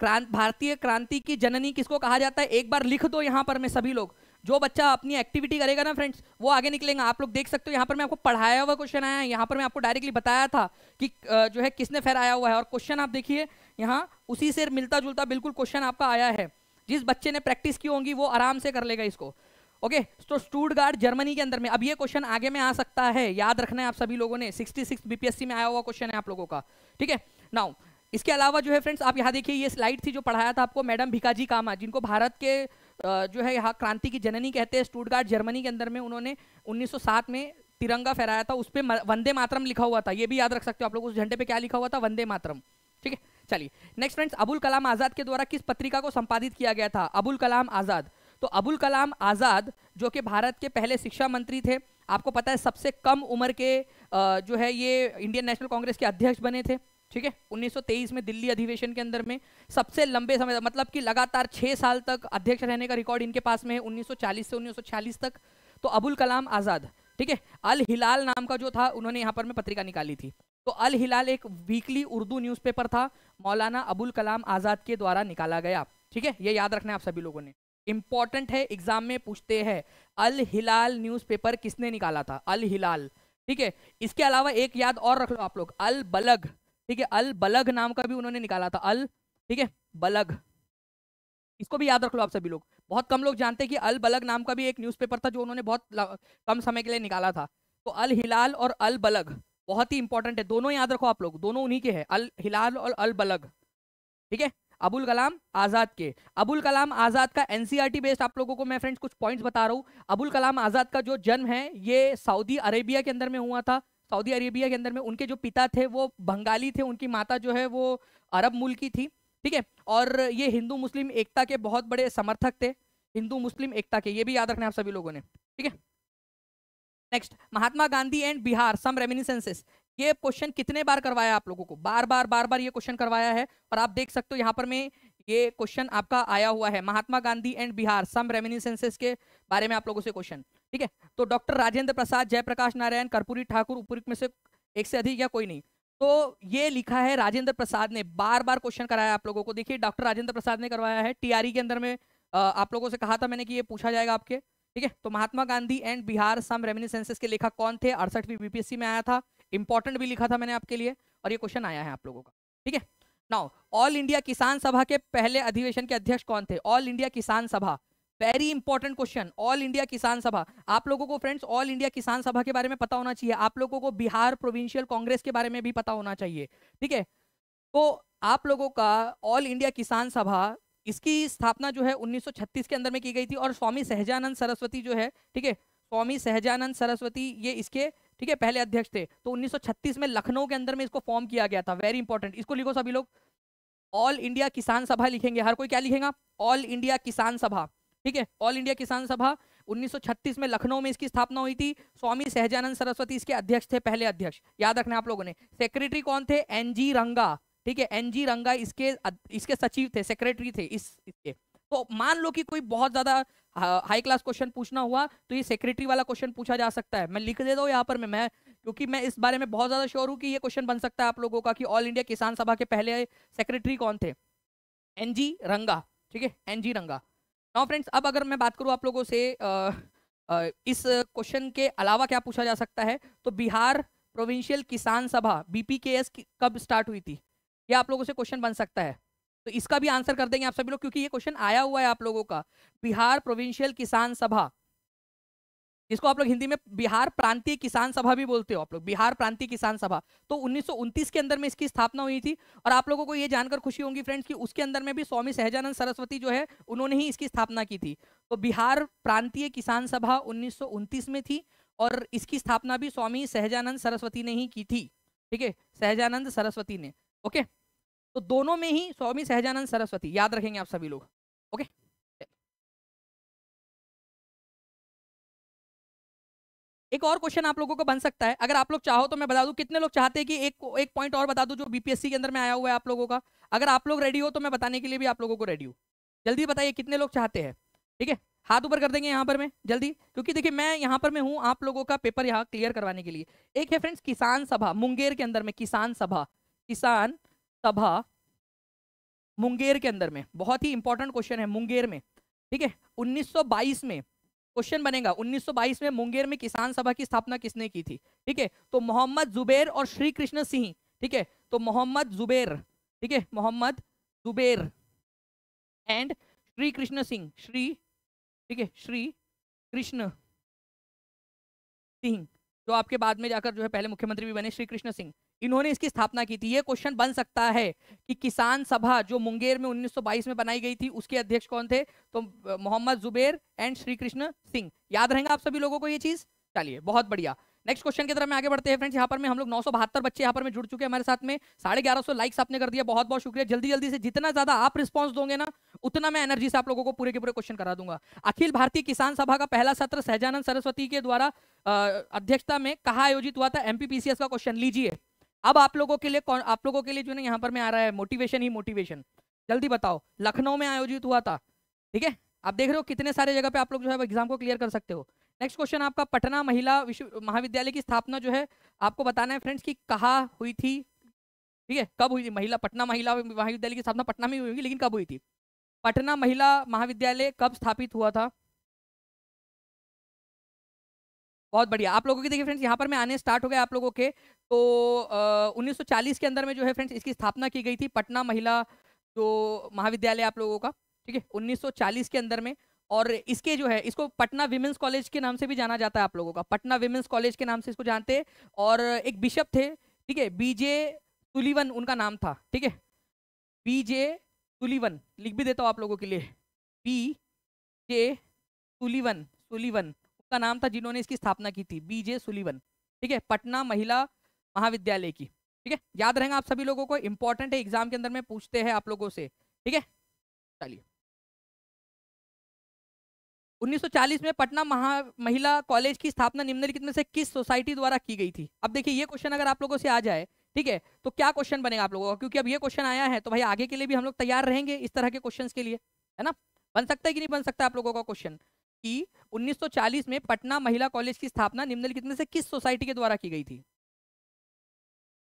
क्रांत भारतीय क्रांति की जननी किसको कहा जाता है एक बार लिख दो यहाँ पर मैं सभी लोग जो बच्चा अपनी एक्टिविटी करेगा ना फ्रेंड्स वो आगे निकलेगा आप लोग देख सकते हो यहाँ पर मैं आपको पढ़ाया हुआ क्वेश्चन आया है यहाँ पर मैं आपको डायरेक्टली बताया था कि जो है किसने फहराया हुआ है और क्वेश्चन आप देखिए यहाँ उसी से मिलता जुलता बिल्कुल क्वेश्चन आपका आया है जिस बच्चे ने प्रैक्टिस की होंगी वो आराम से कर लेगा इसको ओके तो स्टूडगार्ड जर्मनी के अंदर में अब ये क्वेश्चन आगे में आ सकता है याद रखना है आप सभी लोगों ने सिक्सटी बीपीएससी में आया हुआ क्वेश्चन है आप लोगों का ठीक है नाउ इसके अलावा जो है फ्रेंड्स आप यहाँ देखिए ये स्लाइड थी जो पढ़ाया था आपको मैडम भिकाजी कामा जिनको भारत के जो है यहाँ क्रांति की जननी कहते हैं स्टूडगार्ड जर्मनी के अंदर में उन्होंने 1907 में तिरंगा फहराया था उस पर वंदे मातरम लिखा हुआ था ये भी याद रख सकते हो आप लोग उस झंडे पे क्या लिखा हुआ था वंदे मातरम ठीक है चलिए नेक्स्ट फ्रेंड्स अबुल कलाम आज़ाद के द्वारा किस पत्रिका को संपादित किया गया था अबुल कलाम आज़ाद तो अबुल कलाम आज़ाद जो कि भारत के पहले शिक्षा मंत्री थे आपको पता है सबसे कम उम्र के जो है ये इंडियन नेशनल कांग्रेस के अध्यक्ष बने थे ठीक है 1923 में दिल्ली अधिवेशन के अंदर में सबसे लंबे समय मतलब कि लगातार छह साल तक अध्यक्ष रहने का रिकॉर्ड इनके पास में है 1940 से 1946 तक तो अबुल कलाम आज़ाद ठीक है अल हिलाल नाम का जो था उन्होंने यहाँ पर में पत्रिका निकाली थी तो अल हिलाल एक वीकली उर्दू न्यूज था मौलाना अबुल कलाम आज़ाद के द्वारा निकाला गया ठीक है ये याद रखना है आप सभी लोगों ने इंपॉर्टेंट है एग्जाम में पूछते हैं अल हिलाल न्यूज किसने निकाला था अल हिलाल ठीक है इसके अलावा एक याद और रख लो आप लोग अल बलग ठीक है अल बलग नाम का भी उन्होंने निकाला था अल ठीक है बलग इसको भी याद रख लो आप सभी लोग बहुत कम लोग जानते हैं कि अल बलग नाम का भी एक न्यूज़पेपर था जो उन्होंने बहुत कम समय के लिए निकाला था तो अल हिलाल और अल बलग बहुत ही इंपॉर्टेंट है दोनों याद रखो आप लोग दोनों उन्हीं के हैं अल हिलाल और अल बलग ठीक है अबुल कलाम आज़ाद के अबुल कलाम आज़ाद का एनसीईआरटी बेस्ड e आप लोगों को मैं फ्रेंड्स कुछ पॉइंट्स बता रहा हूँ अबुल कलाम आज़ाद का जो जन्म है ये सऊदी अरेबिया के अंदर में हुआ था सऊदी अरेबिया के अंदर में उनके जो पिता थे वो बंगाली थे उनकी माता जो है वो अरब मूल की थी ठीक है और ये हिंदू मुस्लिम एकता के बहुत बड़े समर्थक थे हिंदू मुस्लिम एकता के ये भी याद रखना आप सभी लोगों ने ठीक है next Mahatma Gandhi and Bihar some reminiscences ये क्वेश्चन कितने बार करवाया आप लोगों को बार बार बार बार ये क्वेश्चन करवाया है और आप देख सकते हो यहाँ पर मैं ये क्वेश्चन आपका आया हुआ है Mahatma Gandhi and Bihar some reminiscences के बारे में आप लोगों से क्वेश्चन ठीक है तो डॉक्टर राजेंद्र प्रसाद जयप्रकाश नारायण कर्पूरी ठाकुर उपरुक्त में से एक से अधिक या कोई नहीं तो ये लिखा है राजेंद्र प्रसाद ने बार बार क्वेश्चन कराया आप लोगों को देखिए डॉक्टर राजेंद्र प्रसाद ने करवाया है टीआरई e के अंदर में आप लोगों से कहा था मैंने कि ये पूछा जाएगा आपके ठीक है तो Mahatma Gandhi and Bihar some reminiscences के लेखक कौन थे अड़सठवीं बीपीएससी में आया था इंपॉर्टेंट भी लिखा था मैंने आपके लिए और ये क्वेश्चन आया है आप लोगों का ठीक है नाउ ऑल इंडिया किसान सभा के पहले अधिवेशन के अध्यक्ष कौन थे all India Kisan Sabha very important question all India Kisan Sabha आप लोगों को फ्रेंड्स ऑल इंडिया किसान सभा के बारे में पता होना चाहिए आप लोगों को बिहार प्रोविंशियल कांग्रेस के बारे में भी पता होना चाहिए ठीक है तो आप लोगों का ऑल इंडिया किसान सभा इसकी स्थापना जो है 1936 के अंदर में की गई थी और स्वामी सहजानंद सरस्वती जो है ठीक है स्वामी सहजानंद सरस्वती ये इसके ठीक है पहले अध्यक्ष थे तो 1936 में लखनऊ के अंदर में इसको फॉर्म किया गया था वेरी इंपॉर्टेंट इसको लिखो सभी लोग ऑल इंडिया किसान सभा लिखेंगे हर कोई क्या लिखेगा ऑल इंडिया किसान सभा ठीक है ऑल इंडिया किसान सभा 1936 में लखनऊ में इसकी स्थापना हुई थी स्वामी सहजानंद सरस्वती इसके अध्यक्ष थे पहले अध्यक्ष याद रखना आप लोगों ने सेक्रेटरी कौन थे एन जी रंगा ठीक है एन जी रंगा इसके इसके सचिव थे सेक्रेटरी थे इस इसके तो मान लो कि कोई बहुत ज्यादा हाई क्लास क्वेश्चन पूछना हुआ तो ये सेक्रेटरी वाला क्वेश्चन पूछा जा सकता है मैं लिख देता हूँ यहाँ पर मैं क्योंकि मैं इस बारे में बहुत ज्यादा श्योर हूँ कि ये क्वेश्चन बन सकता है आप लोगों का कि ऑल इंडिया किसान सभा के पहले सेक्रेटरी कौन थे एन जी रंगा ठीक है एन जी रंगा नाउ फ्रेंड्स अब अगर मैं बात करूँ आप लोगों से आ, आ, इस क्वेश्चन के अलावा क्या पूछा जा सकता है तो बिहार प्रोविंशियल किसान सभा बीपीकेएस कब स्टार्ट हुई थी ये आप लोगों से क्वेश्चन बन सकता है तो इसका भी आंसर कर देंगे आप सभी लोग क्योंकि ये क्वेश्चन आया हुआ है आप लोगों का बिहार प्रोविंशियल किसान सभा इसको आप लोग हिंदी में बिहार प्रांतीय किसान सभा भी बोलते हो आप लोग बिहार प्रांतीय किसान सभा तो उन्नीस के अंदर में इसकी स्थापना हुई थी और आप लोगों को यह जानकर खुशी होगी फ्रेंड्स कि उसके अंदर में भी स्वामी सहजानंद सरस्वती जो है उन्होंने ही इसकी स्थापना की थी तो बिहार प्रांतीय किसान सभा उन्नीस में थी और इसकी स्थापना भी स्वामी सहजानंद सरस्वती ने ही की थी ठीक है सहजानंद सरस्वती ने ओके तो दोनों में ही स्वामी सहजानंद सरस्वती याद रखेंगे आप सभी लोग ओके एक और क्वेश्चन आप लोगों को बन सकता है अगर आप लोग चाहो तो मैं बता दूं कितने लोग चाहते हैं कि एक एक पॉइंट और बता दूं जो बीपीएससी के अंदर में आया हुआ है आप लोगों का अगर आप लोग रेडी हो तो मैं बताने के लिए भी आप लोगों को रेडी हूँ जल्दी बताइए कितने लोग चाहते हैं ठीक है हाथ ऊपर कर देंगे यहाँ पर मैं जल्दी क्योंकि देखिए मैं यहाँ पर मैं हूँ आप लोगों का पेपर यहाँ क्लियर करवाने के लिए एक है फ्रेंड्स किसान सभा मुंगेर के अंदर में किसान सभा किसान सभा मुंगेर के अंदर में बहुत ही इंपॉर्टेंट क्वेश्चन है मुंगेर में ठीक है उन्नीस में क्वेश्चन बनेगा 1922 में मुंगेर में किसान सभा की स्थापना किसने की थी ठीक है तो मोहम्मद जुबेर और श्री कृष्ण सिंह ठीक है तो मोहम्मद जुबेर ठीक है मोहम्मद जुबेर एंड श्री कृष्ण सिंह श्री ठीक है श्री कृष्ण सिंह जो आपके बाद में जाकर जो है पहले मुख्यमंत्री भी बने श्री कृष्ण सिंह इन्होंने इसकी स्थापना की थी ये क्वेश्चन बन सकता है कि किसान सभा जो मुंगेर में 1922 में बनाई गई थी उसके अध्यक्ष कौन थे तो मोहम्मद जुबेर एंड श्री कृष्ण सिंह याद रहेगा आप सभी लोगों को ये चीज चलिए बहुत बढ़िया नेक्स्ट क्वेश्चन की तरफ में आगे बढ़ते हैं फ्रेंड्स यहाँ पर मैं हम लोग नौ बच्चे यहाँ पर में जुड़ चुके हैं हमारे साथ में साढ़े ग्यारह सौ लाइक्स आपने कर दिया बहुत बहुत शुक्रिया जल्दी जल्दी से जितना ज्यादा आप रिस्पॉन्स दोगे ना उतना मैं एनर्जी से आप लोगों को पूरे के पूरे क्वेश्चन करा दूंगा अखिल भारतीय किसान सभा का पहला सत्र सहजानंद सरस्वती के द्वारा अध्यक्षता में कहा आयोजित हुआ था एमपीपीसीएस का क्वेश्चन लीजिए अब आप लोगों के लिए कौन आप लोगों के लिए जो ना यहाँ पर मैं आ रहा है मोटिवेशन ही मोटिवेशन जल्दी बताओ लखनऊ में आयोजित हुआ था ठीक है आप देख रहे हो कितने सारे जगह पे आप लोग जो है एग्जाम को क्लियर कर सकते हो नेक्स्ट क्वेश्चन आपका पटना महिला विश्व महाविद्यालय की स्थापना जो है आपको बताना है फ्रेंड्स की कहाँ हुई थी ठीक है कब हुई थी महिला पटना महिला महाविद्यालय की स्थापना पटना में हुई होगी लेकिन कब हुई थी पटना महिला महाविद्यालय कब स्थापित हुआ था बहुत बढ़िया आप लोगों की देखिए फ्रेंड्स यहाँ पर मैं आने स्टार्ट हो गया आप लोगों के तो आ, 1940 के अंदर में जो है फ्रेंड्स इसकी स्थापना की गई थी पटना महिला जो महाविद्यालय आप लोगों का ठीक है 1940 के अंदर में और इसके जो है इसको पटना विमेंस कॉलेज के नाम से भी जाना जाता है आप लोगों का पटना विमेंस कॉलेज के नाम से इसको जानते हैं और एक बिशप थे ठीक है बीजे तुलीवन उनका नाम था ठीक है बीजे तुलीवन लिख भी देता हूँ आप लोगों के लिए बी जे तुलीवन सुलीवन का नाम था जिन्होंने इसकी स्थापना की थी बीजे सुलीवन ठीक है पटना महिला महाविद्यालय की ठीक है याद रहेगा आप सभी लोगों को इंपॉर्टेंट है एग्जाम के अंदर में पूछते हैं आप लोगों से ठीक है चलिए 1940 में पटना महा महिला कॉलेज की स्थापना निम्नलिखित में से किस सोसाइटी द्वारा की गई थी अब देखिए ये क्वेश्चन अगर आप लोगों से आ जाए ठीक है तो क्या क्वेश्चन बनेगा आप लोगों का क्योंकि अब ये क्वेश्चन आया है तो भाई आगे के लिए भी हम लोग तैयार रहेंगे इस तरह के क्वेश्चन के लिए है ना बन सकता है कि नहीं बन सकता आप लोगों का क्वेश्चन कि 1940 में पटना महिला कॉलेज की स्थापना निम्नलिखित में से किस सोसाइटी के द्वारा की गई थी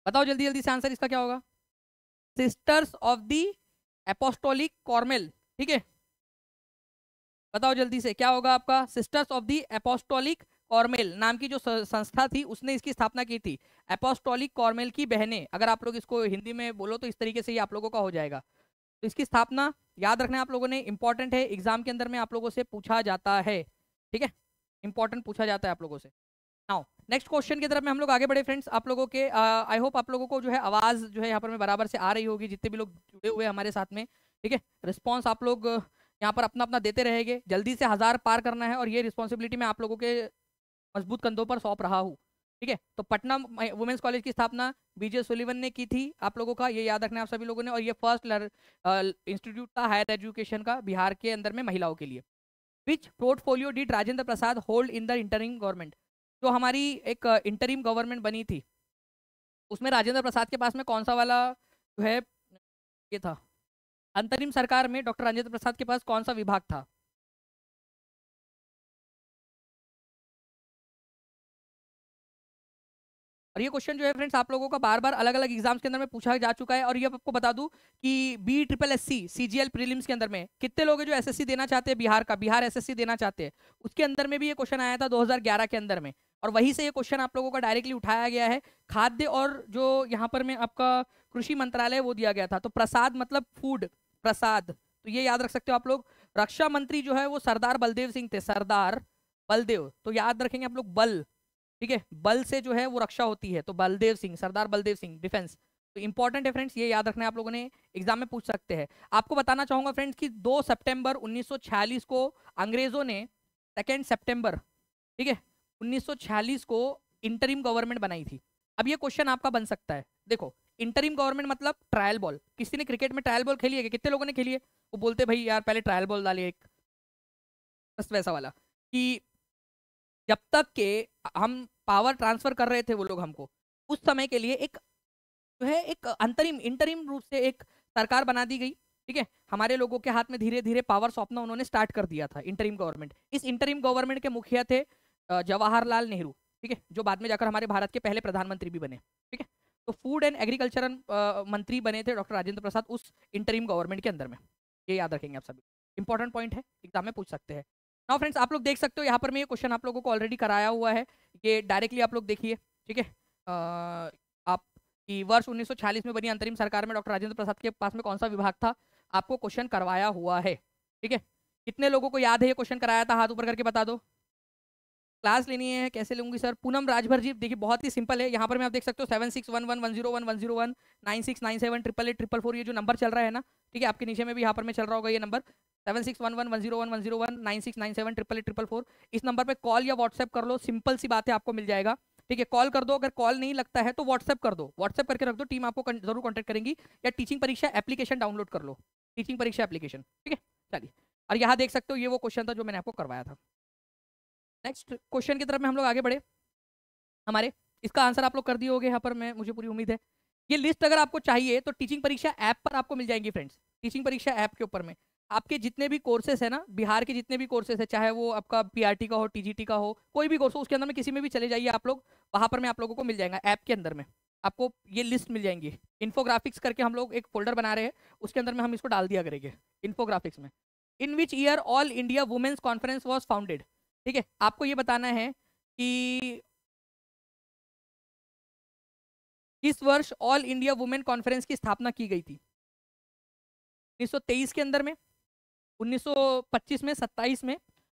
बताओ जल्दी जल्दी से आंसर इसका क्या होगा sisters of the apostolic Carmel ठीक है बताओ जल्दी से क्या होगा आपका sisters of the apostolic Carmel नाम की जो संस्था थी उसने इसकी स्थापना की थी एपोस्टोलिक कॉर्मेल की बहनें अगर आप लोग इसको हिंदी में बोलो तो इस तरीके से ही आप लोगों का हो जाएगा तो इसकी स्थापना याद रखना आप लोगों ने इंपॉर्टेंट है एग्जाम के अंदर में आप लोगों से पूछा जाता है ठीक है इंपॉर्टेंट पूछा जाता है आप लोगों से नाउ नेक्स्ट क्वेश्चन की तरफ में हम लोग आगे बढ़े फ्रेंड्स आप लोगों के आई uh, होप आप लोगों को जो है आवाज़ जो है यहाँ पर में बराबर से आ रही होगी जितने भी लोग जुड़े हुए हमारे साथ में ठीक है रिस्पॉन्स आप लोग uh, यहाँ पर अपना अपना देते रहेंगे जल्दी से हज़ार पार करना है और ये रिस्पॉन्सिबिलिटी मैं आप लोगों के मजबूत कंधों पर सौंप रहा हूँ ठीक है तो पटना वुमेंस uh, कॉलेज की स्थापना बीजे सोलिवन ने की थी आप लोगों का ये याद रखना आप सभी लोगों ने और ये फर्स्ट इंस्टीट्यूट था हायर एजुकेशन का बिहार के अंदर में महिलाओं के लिए which portfolio did Rajendra Prasad hold in the interim government जो हमारी एक इंटरिम गवर्नमेंट बनी थी उसमें राजेंद्र प्रसाद के पास में कौन सा वाला जो है ये था अंतरिम सरकार में डॉक्टर राजेंद्र प्रसाद के पास कौन सा विभाग था और ये क्वेश्चन जो है फ्रेंड्स आप लोगों का बार बार अलग अलग एग्जाम्स के अंदर में पूछा जा चुका है और ये आपको बता दूं कि B triple S C C G L prelims के अंदर में कितने लोग जो एस देना चाहते हैं बिहार का बिहार एस देना चाहते हैं उसके अंदर में भी ये क्वेश्चन आया था दो के अंदर में और वहीं से ये क्वेश्चन आप लोगों का डायरेक्टली उठाया गया है खाद्य और जो यहाँ पर में आपका कृषि मंत्रालय वो दिया गया था तो प्रसाद मतलब फूड प्रसाद तो ये याद रख सकते हो आप लोग रक्षा मंत्री जो है वो सरदार बलदेव सिंह थे सरदार बलदेव तो याद रखेंगे आप लोग बल ठीक है बल से जो है वो रक्षा होती है तो बलदेव सिंह सरदार बलदेव सिंह डिफेंस तो इंपॉर्टेंट है फ्रेंड्स ये याद रखना है आप लोगों ने एग्जाम में पूछ सकते हैं आपको बताना चाहूंगा फ्रेंड्स कि 2 सितंबर 1946 को अंग्रेजों ने सेकेंड सितंबर ठीक है 1946 को इंटरिम गवर्नमेंट बनाई थी अब ये क्वेश्चन आपका बन सकता है देखो इंटरिम गवर्नमेंट मतलब ट्रायल बॉल किसी ने क्रिकेट में ट्रायल बॉल खेली है कितने लोगों ने खेली है वो बोलते भाई यार पहले ट्रायल बॉल डाली एक बस वैसा वाला कि जब तक के हम पावर ट्रांसफर कर रहे थे वो लोग हमको उस समय के लिए एक जो है एक अंतरिम इंटरिम रूप से एक सरकार बना दी गई ठीक है हमारे लोगों के हाथ में धीरे धीरे पावर सौंपना उन्होंने स्टार्ट कर दिया था इंटरिम गवर्नमेंट इस इंटरिम गवर्नमेंट के मुखिया थे जवाहरलाल नेहरू ठीक है जो बाद में जाकर हमारे भारत के पहले प्रधानमंत्री भी बने ठीक है तो फूड एंड एग्रीकल्चर मंत्री बने थे डॉक्टर राजेंद्र प्रसाद उस इंटरिम गवर्नमेंट के अंदर में ये याद रखेंगे आप सभी इंपॉर्टेंट पॉइंट है एग्जाम में पूछ सकते हैं नाउ हाँ फ्रेंड्स आप लोग देख सकते हो यहाँ पर मैं ये क्वेश्चन आप लोगों को ऑलरेडी कराया हुआ है ये डायरेक्टली आप लोग देखिए ठीक है आप कि वर्ष 1946 में बनी अंतरिम सरकार में डॉक्टर राजेंद्र प्रसाद के पास में कौन सा विभाग था आपको क्वेश्चन करवाया हुआ है ठीक है कितने लोगों को याद है ये क्वेश्चन कराया था हाथ ऊपर करके बता दो क्लास लेनी है कैसे लूंगी सर पूनम राजभर जी देखिए बहुत ही सिंपल है यहाँ पर मैं आप देख सकते हो seven six one one one zero one one zero one nine six nine seven triple eight triple four ये जो नंबर चल रहा है ना ठीक है आपके नीचे में भी यहाँ पर मैं चल रहा होगा ये number seven six one one one zero one one zero one nine six nine seven triple eight triple four इस नंबर पर कॉल या व्हाट्सएप कर लो सिंपल सी बात है आपको मिल जाएगा ठीक है कॉल कर दो अगर कॉल नहीं लगता है तो व्हाट्सएप कर दो व्हाट्सएप करके रख दो टीम आपको जरूर कॉन्टैक्ट करेंगी या टीचिंग परीक्षा एप्लीकेशन डाउनलोड कर लो टीचिंग परीक्षा एप्लीकेशन ठीक है चलिए और यहाँ देख सकते हो ये वो क्वेश्चन था जो मैंने आपको करवाया था नेक्स्ट क्वेश्चन की तरफ में हम लोग आगे बढ़े हमारे इसका आंसर आप लोग कर दिए होगे यहाँ पर मैं मुझे पूरी उम्मीद है ये लिस्ट अगर आपको चाहिए तो टीचिंग परीक्षा ऐप पर आपको मिल जाएंगी फ्रेंड्स टीचिंग परीक्षा ऐप के ऊपर में आपके जितने भी कोर्सेस है ना बिहार के जितने भी कोर्सेस है चाहे वो आपका पीआरटी का हो टीजीटी का हो कोई भी कोर्स हो उसके अंदर में किसी में भी चले जाइए आप लोग वहाँ पर मैं आप लोगों को मिल जाएगा ऐप के अंदर में आपको ये लिस्ट मिल जाएंगी इन्फोग्राफिक्स करके हम लोग एक फोल्डर बना रहे हैं उसके अंदर में हम इसको डाल दिया करेंगे इन्फोग्राफिक्स में in which year all India women's conference was founded ठीक है आपको ये बताना है कि किस वर्ष ऑल इंडिया वुमेन कॉन्फ्रेंस की स्थापना की गई थी 1923 के अंदर में 1925 में 27 में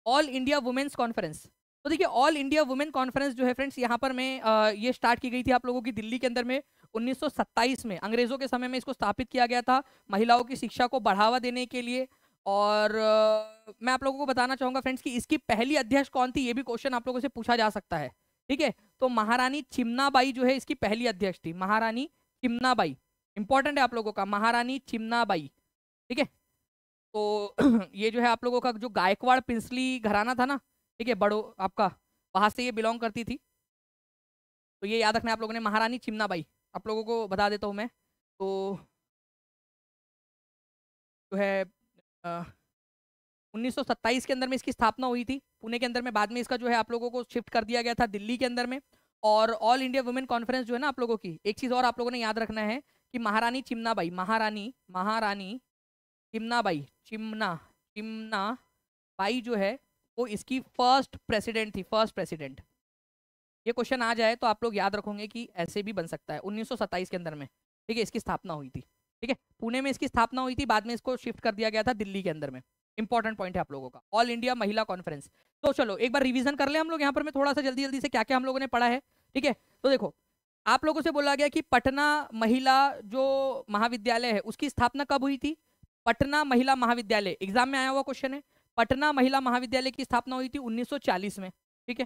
ऑल इंडिया वुमेन्स कॉन्फ्रेंस तो देखिए ऑल इंडिया वुमेन कॉन्फ्रेंस जो है फ्रेंड्स यहाँ पर मैं ये स्टार्ट की गई थी आप लोगों की दिल्ली के अंदर में 1927 में अंग्रेजों के समय में इसको स्थापित किया गया था महिलाओं की शिक्षा को बढ़ावा देने के लिए और आ, मैं आप लोगों को बताना चाहूँगा फ्रेंड्स कि इसकी पहली अध्यक्ष कौन थी ये भी क्वेश्चन आप लोगों से पूछा जा सकता है ठीक है तो महारानी चिमनाबाई जो है इसकी पहली अध्यक्ष थी महारानी चिमनाबाई इंपॉर्टेंट है आप लोगों का महारानी चिमनाबाई ठीक है तो ये जो है आप लोगों का जो गायकवाड़ पिंसली घराना था ना ठीक है बड़ो आपका वहाँ से ये बिलोंग करती थी तो ये याद रखना आप लोगों ने महारानी चिमनाबाई आप लोगों को बता देता हूँ मैं तो जो है उन्नीस के अंदर में इसकी स्थापना हुई थी पुणे के अंदर में बाद में इसका जो है आप लोगों को शिफ्ट कर दिया गया था दिल्ली के अंदर में और ऑल इंडिया वुमेन कॉन्फ्रेंस जो है ना आप लोगों की एक चीज़ और आप लोगों ने याद रखना है कि महारानी चिमनाबाई महारानी महारानी चिमना बाई चिमना चिमना बाई जो है वो इसकी फर्स्ट प्रेसिडेंट थी फर्स्ट प्रेसिडेंट ये क्वेश्चन आ जाए तो आप लोग याद रखोगे कि ऐसे भी बन सकता है उन्नीस के अंदर में ठीक है इसकी स्थापना हुई थी ठीक है पुणे में इसकी स्थापना हुई थी बाद में इसको शिफ्ट कर दिया गया था दिल्ली के अंदर में इंपॉर्टेंट पॉइंट है आप लोगों का ऑल इंडिया महिला कॉन्फ्रेंस तो चलो एक बार रिवीजन कर ले हम लोग यहाँ पर मैं थोड़ा सा जल्दी जल्दी से क्या क्या हम लोगों ने पढ़ा है ठीक है तो देखो आप लोगों से बोला गया कि पटना महिला जो महाविद्यालय है उसकी स्थापना कब हुई थी पटना महिला महाविद्यालय एग्जाम में आया हुआ क्वेश्चन है पटना महिला महाविद्यालय की स्थापना हुई थी 1940 में ठीक है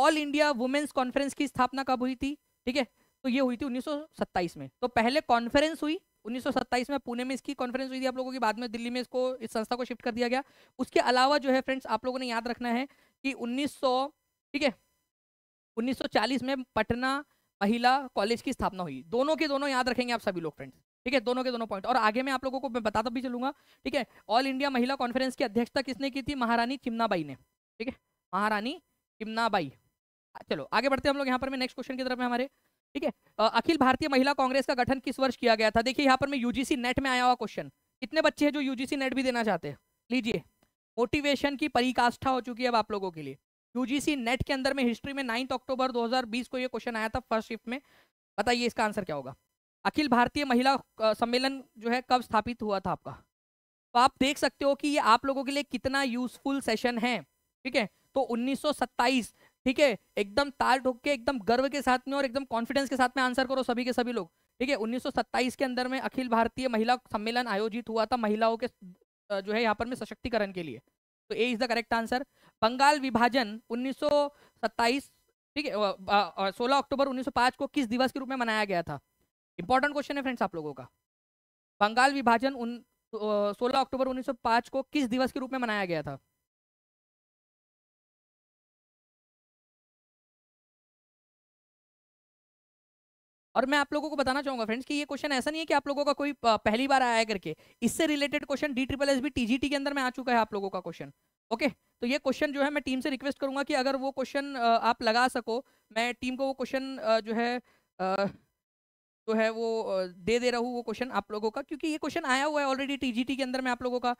ऑल इंडिया वुमेन्स कॉन्फ्रेंस की स्थापना कब हुई थी ठीक है तो ये हुई थी 1927 में तो पहले कॉन्फ्रेंस हुई 1927 में पुणे में इसकी कॉन्फ्रेंस हुई थी आप लोगों की बाद में दिल्ली में इसको इस संस्था को शिफ्ट कर दिया गया उसके अलावा जो है फ्रेंड्स आप लोगों ने याद रखना है कि उन्नीस ठीक है उन्नीस में पटना महिला कॉलेज की स्थापना हुई दोनों के दोनों याद रखेंगे आप सभी लोग फ्रेंड्स ठीक है दोनों के दोनों पॉइंट और आगे मैं आप लोगों को मैं बताता भी चलूंगा ठीक है ऑल इंडिया महिला कॉन्फ्रेंस की अध्यक्षता किसने की थी महारानी चिमनाबाई ने ठीक है महारानी चिमनाबाई चलो आगे बढ़ते हैं हम लोग यहाँ पर मैं नेक्स्ट क्वेश्चन की तरफ हमारे ठीक है अखिल भारतीय महिला कांग्रेस का गठन किस वर्ष किया गया था देखिए यहाँ पर मैं यूजीसी नेट में आया हुआ क्वेश्चन कितने बच्चे हैं जो यूजीसी नेट भी देना चाहते हैं लीजिए मोटिवेशन की परिकाष्ठा हो चुकी है अब आप लोगों के लिए यूजीसी नेट के अंदर में हिस्ट्री में नाइन्थ अक्टूबर 2020 को ये क्वेश्चन आया था फर्स्ट शिफ्ट में बताइए इसका आंसर क्या होगा अखिल भारतीय महिला सम्मेलन जो है कब स्थापित हुआ था आपका तो आप देख सकते हो कि ये आप लोगों के लिए कितना यूजफुल सेशन है ठीक है तो 1927 ठीक है एकदम ताल ठोक के एकदम गर्व के साथ में और एकदम कॉन्फिडेंस के साथ में आंसर करो सभी के सभी लोग ठीक है 1927 के अंदर में अखिल भारतीय महिला सम्मेलन आयोजित हुआ था महिलाओं के जो है यहाँ पर में सशक्तिकरण के लिए तो A is the correct answer Bengal विभाजन उन्नीस ठीक है सोलह अक्टूबर 1905 को किस दिवस के रूप में मनाया गया था इंपॉर्टेंट क्वेश्चन है फ्रेंड्स आप लोगों का बंगाल विभाजन उन सोलह अक्टूबर 1905 को किस दिवस के रूप में मनाया गया था और मैं आप लोगों को बताना चाहूंगा फ्रेंड्स कि ये क्वेश्चन ऐसा नहीं है कि आप लोगों का कोई पहली बार आया करके इससे related question D triple S B TGT के अंदर में आ चुका है आप लोगों का क्वेश्चन ओके तो ये क्वेश्चन जो है मैं टीम से रिक्वेस्ट करूंगा कि अगर वो क्वेश्चन आप लगा सको मैं टीम को वो क्वेश्चन जो है जो है वो दे दे रहा हूँ वो क्वेश्चन आप लोगों का क्योंकि ये क्वेश्चन आया हुआ है ऑलरेडी टीजीटी के अंदर में आप लोगों का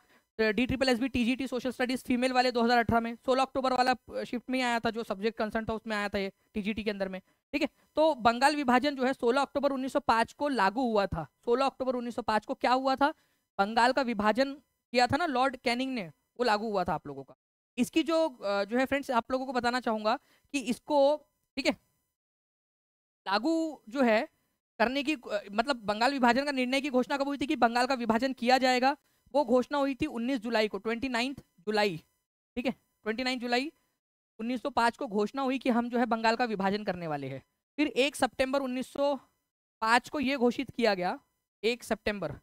D triple S B T social studies female वाले 2018 में 16 अक्टूबर वाला शिफ्ट में आया था जो सब्जेक्ट कंसर्न था उसमें आया था ये टीजीटी के अंदर में ठीक है तो बंगाल विभाजन जो है 16 अक्टूबर 1905 को लागू हुआ था 16 अक्टूबर 1905 को क्या हुआ था बंगाल का विभाजन किया था ना लॉर्ड कैनिंग ने वो लागू हुआ था आप लोगों का इसकी जो जो है फ्रेंड्स आप लोगों को बताना चाहूँगा कि इसको ठीक है लागू जो है करने की मतलब बंगाल विभाजन का निर्णय की घोषणा कब हुई थी कि बंगाल का विभाजन किया जाएगा वो घोषणा हुई थी 19 जुलाई को 29 जुलाई ठीक है 29 जुलाई 1905 को घोषणा हुई कि हम जो है बंगाल का विभाजन करने वाले हैं फिर एक सितंबर 1905 को ये घोषित किया गया एक सितंबर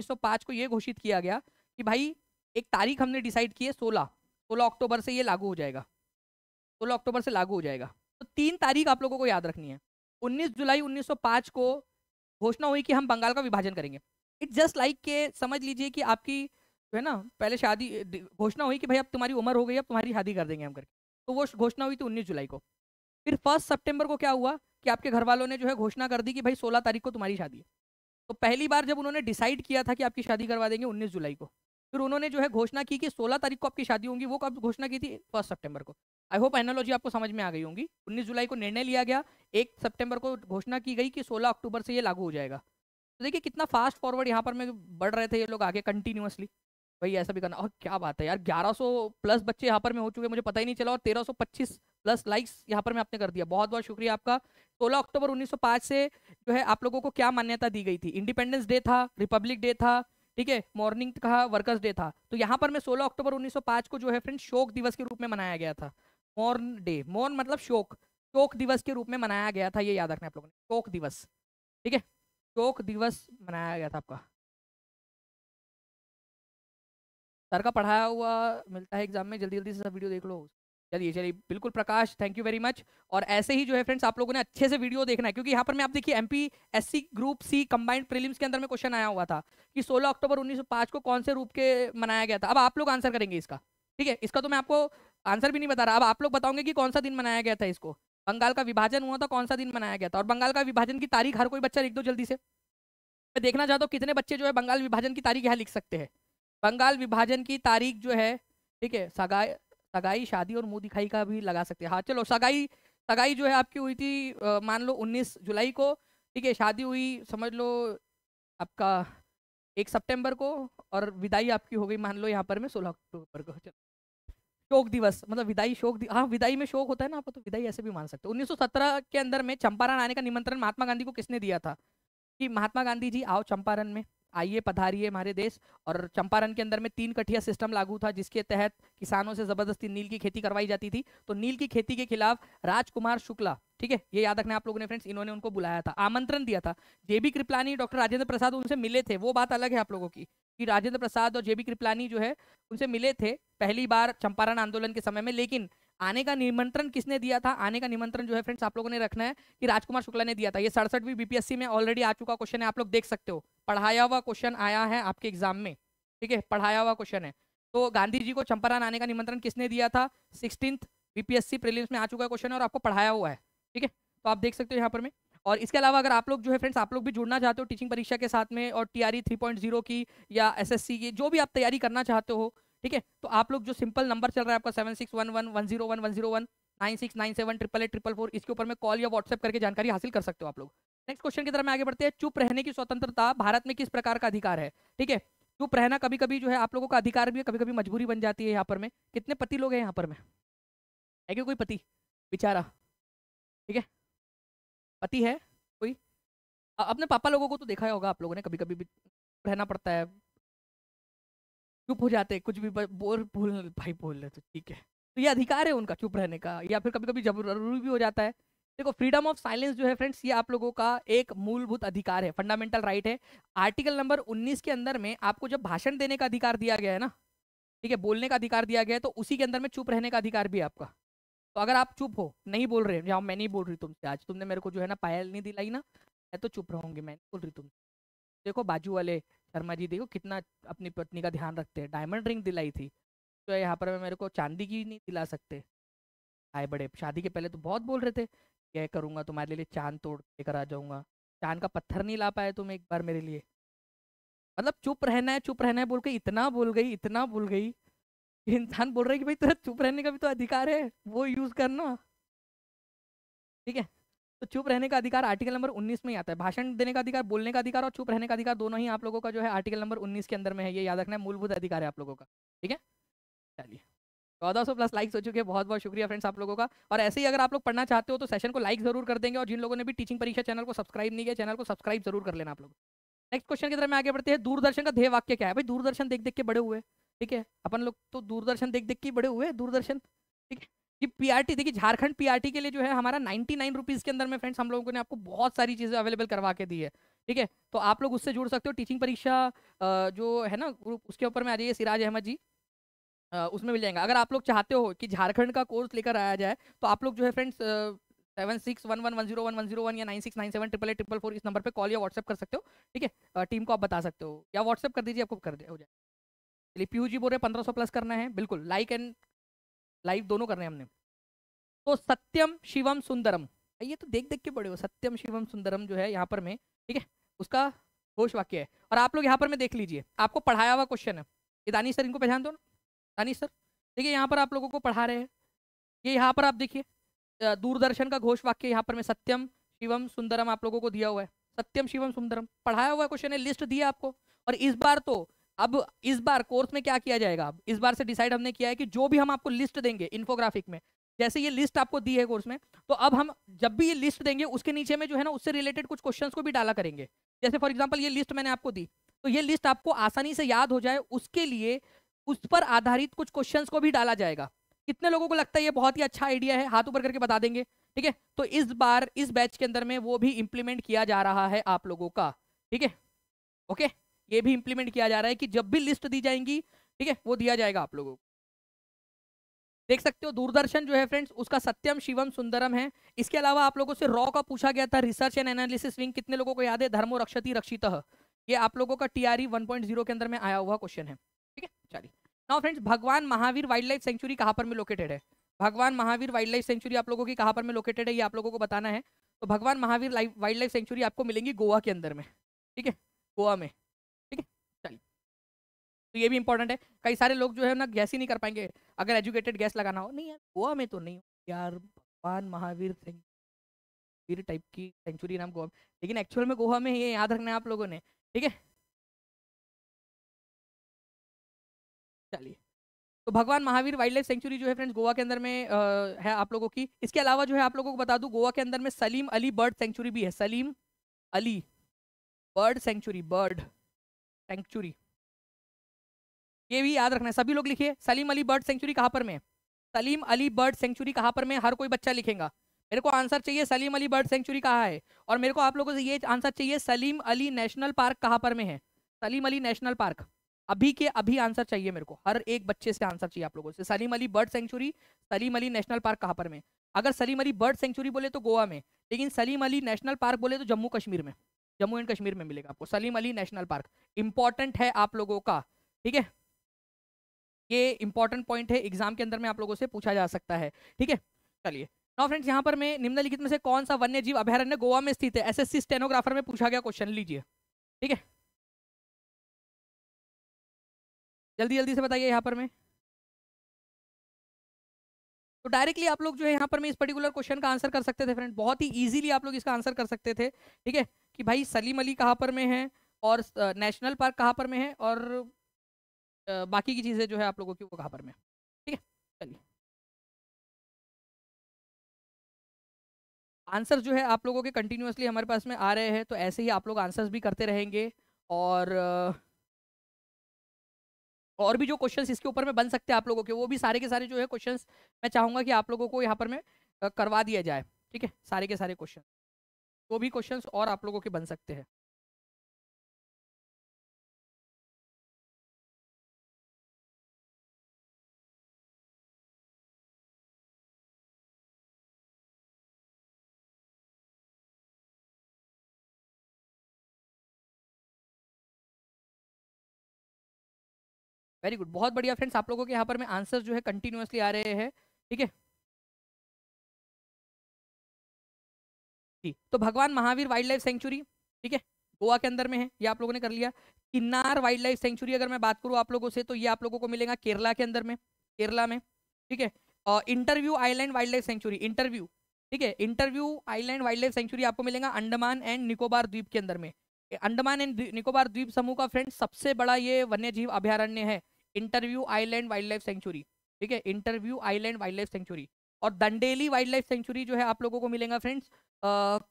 1905 को ये घोषित किया गया कि भाई एक तारीख हमने डिसाइड की है सोलह सोलह अक्टूबर से ये लागू हो जाएगा सोलह अक्टूबर से लागू हो जाएगा तो तीन तारीख आप लोगों को याद रखनी है 19 जुलाई 1905 को घोषणा हुई कि हम बंगाल का विभाजन करेंगे इट्स जस्ट लाइक के समझ लीजिए कि आपकी जो है ना पहले शादी घोषणा हुई कि भाई अब तुम्हारी उम्र हो गई अब तुम्हारी शादी कर देंगे हम करके तो वो घोषणा हुई थी उन्नीस जुलाई को फिर फर्स्ट सेप्टेम्बर को क्या हुआ कि आपके घर वालों ने जो है घोषणा कर दी कि भाई सोलह तारीख को तुम्हारी शादी है तो पहली बार जब उन्होंने डिसाइड किया था कि आपकी शादी करवा देंगे उन्नीस जुलाई को फिर उन्होंने जो है घोषणा की कि सोलह तारीख को आपकी शादी होगी वो कब घोषणा की थी फर्स्ट सेप्टेम्बर को आई होप एनोलॉजी आपको समझ में आ गई होंगी 19 जुलाई को निर्णय लिया गया एक सितंबर को घोषणा की गई कि 16 अक्टूबर से ये लागू हो जाएगा तो देखिए कितना फास्ट फॉरवर्ड यहाँ पर में बढ़ रहे थे ये लोग आगे कंटिन्यूसली भाई ऐसा भी करना और क्या बात है यार 1100 प्लस बच्चे यहाँ पर में हो चुके मुझे पता ही नहीं चला और तेरह प्लस लाइक्स यहाँ पर मैं आपने कर दिया बहुत बहुत शुक्रिया आपका सोलह अक्टूबर उन्नीस से जो है आप लोगों को क्या मान्यता दी गई थी इंडिपेंडेंस डे था रिपब्लिक डे था ठीक है मॉर्निंग कहा वर्कर्स डे था तो यहाँ पर मैं 16 अक्टूबर 1905 को जो है फ्रेंड शोक दिवस के रूप में मनाया गया था मोर्न डे मोर्न मतलब शोक शोक दिवस के रूप में मनाया गया था ये याद रखना आप लोगों ने शोक दिवस ठीक है शोक दिवस मनाया गया था आपका सर का पढ़ाया हुआ मिलता है एग्जाम में जल्दी जल्दी से सब वीडियो देख लो चलिए चलिए बिल्कुल Prakash thank you very much और ऐसे ही जो है फ्रेंड्स आप लोगों ने अच्छे से वीडियो देखना है क्योंकि यहाँ पर मैं आप देखिए MP C group C combined prelims के अंदर में क्वेश्चन आया हुआ था कि 16 अक्टूबर 1905 को कौन से रूप के मनाया गया था अब आप लोग आंसर करेंगे इसका ठीक है इसका तो मैं आपको आंसर भी नहीं बता रहा अब आप लोग बताओगे कि कौन सा दिन मनाया गया था इसको बंगाल का विभाजन हुआ था तो कौन सा दिन मनाया गया था और बंगाल का विभाजन की तारीख हर कोई बच्चा लिख दो जल्दी से मैं देखना चाहता हूँ कितने बच्चे जो है बंगाल विभाजन की तारीख यहाँ लिख सकते हैं बंगाल विभाजन की तारीख जो है ठीक है सगाई सगाई शादी और मुँह दिखाई का भी लगा सकते हैं हाँ चलो सगाई सगाई जो है आपकी हुई थी मान लो उन्नीस जुलाई को ठीक है शादी हुई समझ लो आपका एक सितंबर को और विदाई आपकी हो गई मान लो यहाँ पर मैं सोलह अक्टूबर को चलो शोक दिवस मतलब विदाई शोक हाँ विदाई में शोक होता है ना आप तो विदाई ऐसे भी मान सकते हो 1917 के अंदर में चंपारण आने का निमंत्रण महात्मा गांधी को किसने दिया था कि महात्मा गांधी जी आओ चंपारण में आइए पधारिए हमारे देश और चंपारण के अंदर में तीन कठिया सिस्टम लागू था जिसके तहत किसानों से जबरदस्ती नील की खेती करवाई जाती थी तो नील की खेती के खिलाफ राजकुमार शुक्ला ठीक है ये याद रखना आप लोगों ने फ्रेंड्स इन्होंने उनको बुलाया था आमंत्रण दिया था जेबी कृपलानी डॉक्टर राजेंद्र प्रसाद उनसे मिले थे वो बात अलग है आप लोगों की कि राजेंद्र प्रसाद और जेबी कृपलानी जो है उनसे मिले थे पहली बार चंपारण आंदोलन के समय में लेकिन आने का निमंत्रण किसने दिया था आने का निमंत्रण जो है फ्रेंड्स आप लोगों ने रखना है कि राजकुमार शुक्ला ने दिया था ये सड़सठवीं बीपीएससी में ऑलरेडी आ चुका क्वेश्चन है आप लोग देख सकते हो पढ़ाया हुआ क्वेश्चन आया है आपके एग्जाम में ठीक है पढ़ाया हुआ क्वेश्चन है तो गांधी जी को चंपारण आने का निमंत्रण किसने दिया था सिक्सटीन बीपीएससी प्रीलिम्स में आ चुका क्वेश्चन और आपको पढ़ाया हुआ है ठीक है तो आप देख सकते हो यहाँ पर मैं और इसके अलावा अगर आप लोग जो है फ्रेंड्स आप लोग भी जुड़ना चाहते हो टीचिंग परीक्षा के साथ में और टी जीरो e की या एस की जो भी आप तैयारी करना चाहते हो ठीक है तो आप लोग जो सिंपल नंबर चल रहा है आपका seven six one one one zero one one zero one nine six nine seven triple eight triple four इसके ऊपर में कॉल या व्हाट्सएप करके जानकारी हासिल कर सकते हो आप लोग नेक्स्ट क्वेश्चन की तरह मैं आगे बढ़ते हैं चुप रहने की स्वतंत्रता भारत में किस प्रकार का अधिकार है ठीक है चुप रहना कभी कभी जो है आप लोगों का अधिकार भी है कभी कभी मजबूरी बन जाती है यहाँ पर में कितने पति लोग हैं यहाँ पर में है क्या कोई पति बेचारा ठीक है पति है कोई अपने पापा लोगों को तो देखा होगा आप लोगों ने कभी कभी भी रहना पड़ता है चुप हो जाते कुछ भी बोल बोल भाई बोल रहे तो ठीक है तो ये अधिकार है उनका चुप रहने का या फिर कभी कभी जरूरी भी हो जाता है देखो फ्रीडम ऑफ साइलेंस जो है फ्रेंड्स ये आप लोगों का एक मूलभूत अधिकार है फंडामेंटल राइट है आर्टिकल नंबर 19 के अंदर में आपको जब भाषण देने का अधिकार दिया गया है ना ठीक है बोलने का अधिकार दिया गया है तो उसी के अंदर में चुप रहने का अधिकार भी है आपका तो अगर आप चुप हो नहीं बोल रहे जाओ मैं नहीं बोल रही तुमसे आज तुमने मेरे को जो है ना पायल नहीं दिलाई ना मैं तो चुप रहूंगी मैं नहीं बोल रही तुमसे देखो बाजू वाले शर्मा जी देखो कितना अपनी पत्नी का ध्यान रखते हैं डायमंड रिंग दिलाई थी तो यहाँ पर मेरे को चांदी की नहीं दिला सकते आए बड़े शादी के पहले तो बहुत बोल रहे थे यह करूँगा तुम्हारे लिए चांद तोड़ लेकर आ जाऊँगा चांद का पत्थर नहीं ला पाए तुम एक बार मेरे लिए मतलब चुप रहना है चुप रहना है बोल के इतना बोल गई इतना बोल गई इंसान बोल रहा है कि भाई तेरा चुप रहने का भी तो अधिकार है वो यूज करना ठीक है तो चुप रहने का अधिकार आर्टिकल नंबर 19 में ही आता है भाषण देने का अधिकार बोलने का अधिकार और चुप रहने का अधिकार दोनों ही आप लोगों का जो है आर्टिकल नंबर 19 के अंदर में है ये याद रखना है मूलभूत अधिकार है आप लोगों का ठीक है चलिए चौदह सौ प्लस लाइक्स हो चुके हैं बहुत बहुत शुक्रिया फ्रेंड्स आप लोगों का और ऐसे ही अगर आप लोग पढ़ना चाहते हो तो सेशन को लाइक जरूर कर देंगे और जिन लोगों ने भी टीचिंग परीक्षा चैनल को सब्सक्राइब नहीं किया चैनल को सब्सक्राइब जरूर कर लेना आप लोग नेक्स्ट क्वेश्चन की तरह में आगे बढ़ते हैं दूरदर्शन का ध्यय वाक्य क्या है भाई दूरदर्शन देख देख के बड़े हुए ठीक है अपन लोग तो दूरदर्शन देख देख के बड़े हुए दूरदर्शन ठीक है ये पीआरटी देखिए झारखंड पीआरटी के लिए जो है हमारा नाइनटी नाइन रुपीज़ के अंदर में फ्रेंड्स हम लोगों ने आपको बहुत सारी चीज़ें अवेलेबल करवा के दी है ठीक है तो आप लोग उससे जुड़ सकते हो टीचिंग परीक्षा जो है ना ग्रुप उसके ऊपर में आ जाइए सिराज अहमद जी उसमें मिल जाएगा अगर आप लोग चाहते हो कि झारखंड का कोर्स लेकर आया जाए तो आप लोग जो है friends seven six one one one zero one one zero one या nine six nine seven triple eight triple four इस नंबर पे कॉल या व्हाट्सएप कर सकते हो ठीक है टीम को आप बता सकते हो या व्हाट्सएप कर दीजिए आपको कर हो जाए चलिए पीयू जी बोल रहे पंद्रह सौ प्लस करना है बिल्कुल लाइक एंड लाइव दोनों करने हैं हमने तो सत्यम शिवम सुंदरम ये तो देख देख के पड़े हो सत्यम शिवम सुंदरम जो है यहाँ पर मैं ठीक है उसका घोष वाक्य है और आप लोग यहाँ पर मैं देख लीजिए आपको पढ़ाया हुआ क्वेश्चन है ये दानिश सर इनको पहचान दो ना दानिश सर देखिए यहाँ पर आप लोगों को पढ़ा रहे हैं ये यहाँ पर आप देखिए दूरदर्शन का घोष वाक्य यहाँ पर मैं सत्यम शिवम सुंदरम आप लोगों को दिया हुआ है सत्यम शिवम सुंदरम पढ़ाया हुआ क्वेश्चन है लिस्ट दिया आपको और इस बार तो अब इस बार कोर्स में क्या किया जाएगा अब इस बार से डिसाइड हमने किया है कि जो भी हम आपको लिस्ट देंगे इन्फोग्राफिक में जैसे ये लिस्ट आपको दी है कोर्स में तो अब हम जब भी ये लिस्ट देंगे उसके नीचे में जो है ना उससे रिलेटेड कुछ क्वेश्चंस को भी डाला करेंगे जैसे फॉर एग्जांपल ये लिस्ट मैंने आपको दी तो ये लिस्ट आपको आसानी से याद हो जाए उसके लिए उस पर आधारित कुछ क्वेश्चन को भी डाला जाएगा कितने लोगों को लगता है ये बहुत ही अच्छा आइडिया है हाथ ऊपर करके बता देंगे ठीक है तो इस बार इस बैच के अंदर में वो भी इम्प्लीमेंट किया जा रहा है आप लोगों का ठीक है ओके ये भी इंप्लीमेंट किया जा रहा है कि जब भी लिस्ट दी जाएंगी ठीक है वो दिया जाएगा आप लोगों को देख सकते हो दूरदर्शन जो है फ्रेंड्स उसका सत्यम शिवम सुंदरम है इसके अलावा आप लोगों से रॉ का पूछा गया था रिसर्च एंड एनालिसिस विंग कितने लोगों को याद है धर्मो रक्षति रक्षित ये आप लोगों का टी आर e के अंदर में आया हुआ क्वेश्चन है ठीक है चलिए नाउ फ्रेंड्स भगवान महावीर वाइल्ड लाइफ सेंचुरी कहाँ पर में लोकेटेड है भगवान महावीर वाइल्ड लाइफ सेंचुरी आप लोगों की कहाँ पर में लोकेटेड है ये आप लोगों को बताना है तो भगवान महावीर वाइल्ड लाइफ सेंचुरी आपको मिलेंगी गोवा के अंदर में ठीक है गोवा में तो ये भी इंपॉर्टेंट है कई सारे लोग जो है ना गैस ही नहीं कर पाएंगे अगर एजुकेटेड गैस लगाना हो नहीं यार गोवा में तो नहीं यार भगवान महावीर सेंचुरी टाइप की सेंचुरी नाम गोवा लेकिन एक्चुअल में गोवा में ये याद रखना है आप लोगों ने ठीक है चलिए तो भगवान महावीर वाइल्ड लाइफ सेंचुरी जो है फ्रेंड्स गोवा के अंदर में आ, है आप लोगों की इसके अलावा जो है आप लोगों को बता दूं गोवा के अंदर में सलीम अली बर्ड सेंचुरी भी है Salim Ali bird sanctuary bird sanctuary ये भी याद रखना है सभी लोग लिखिए सलीम अली बर्ड सेंचुरी कहाँ पर में सलीम अली बर्ड सेंचुरी कहाँ पर में हर कोई बच्चा लिखेगा मेरे को आंसर चाहिए सलीम अली बर्ड सेंचुरी कहाँ है और मेरे को आप लोगों से ये आंसर चाहिए सलीम अली नेशनल पार्क कहाँ पर में है सलीम अली नेशनल पार्क अभी के अभी आंसर चाहिए मेरे को हर एक बच्चे से आंसर चाहिए आप लोगों से Salim Ali bird sanctuary Salim Ali national park कहाँ पर में अगर सलीम अली बर्ड सेंचुरी बोले तो गोवा में लेकिन सलीम अली नेशनल पार्क बोले तो जम्मू कश्मीर में जम्मू एंड कश्मीर में मिलेगा आपको Salim Ali national park important है आप लोगों का ठीक है ये इंपॉर्टेंट पॉइंट है एग्जाम के अंदर में आप लोगों से पूछा जा सकता है ठीक है चलिए नौ फ्रेंड्स यहाँ पर मैं निम्नलिखित में से कौन सा वन्य जीव अभ्यारण्य गोवा में स्थित है एस एस स्टेनोग्राफर में पूछा गया क्वेश्चन लीजिए ठीक है जल्दी जल्दी से बताइए यहाँ पर मैं तो डायरेक्टली आप लोग जो है यहाँ पर मैं इस पर्टिकुलर क्वेश्चन का आंसर कर सकते थे फ्रेंड बहुत ही इजीली आप लोग इसका आंसर कर सकते थे ठीक है कि भाई सलीम अली कहाँ पर में है और नेशनल पार्क कहाँ पर में है और बाकी की चीज़ें जो है आप लोगों की वो पर में ठीक है चलिए आंसर जो है आप लोगों के कंटिन्यूसली हमारे पास में आ रहे हैं तो ऐसे ही आप लोग आंसर्स भी करते रहेंगे और और भी जो क्वेश्चंस इसके ऊपर में बन सकते हैं आप लोगों के वो भी सारे के सारे जो है क्वेश्चंस मैं चाहूँगा कि आप लोगों को यहाँ पर मैं करवा दिया जाए ठीक है सारे के सारे क्वेश्चन वो भी क्वेश्चंस और आप लोगों के बन सकते हैं वेरी गुड बहुत बढ़िया फ्रेंड्स आप लोगों के यहाँ पर मैं आंसर जो है कंटिन्यूसली आ रहे हैं ठीक है थीके? तो भगवान महावीर वाइल्ड लाइफ सेंचुरी ठीक है गोवा के अंदर में है ये आप लोगों ने कर लिया किन्नार वाइल्ड लाइफ सेंचुरी अगर मैं बात करूँ आप लोगों से तो ये आप लोगों को मिलेगा केरला के अंदर में केरला में ठीक है और interview island wildlife sanctuary interview ठीक है interview island wildlife sanctuary आपको मिलेगा अंडमान एंड निकोबार द्वीप के अंदर में अंडमान एंड निकोबार द्वीप समूह का फ्रेंड सबसे बड़ा ये वन्यजीव अभ्यारण्य है interview island wildlife sanctuary ठीक है interview island wildlife sanctuary और दंडेली वाइल्ड लाइफ सेंचुरी जो है आप लोगों को मिलेगा फ्रेंड्स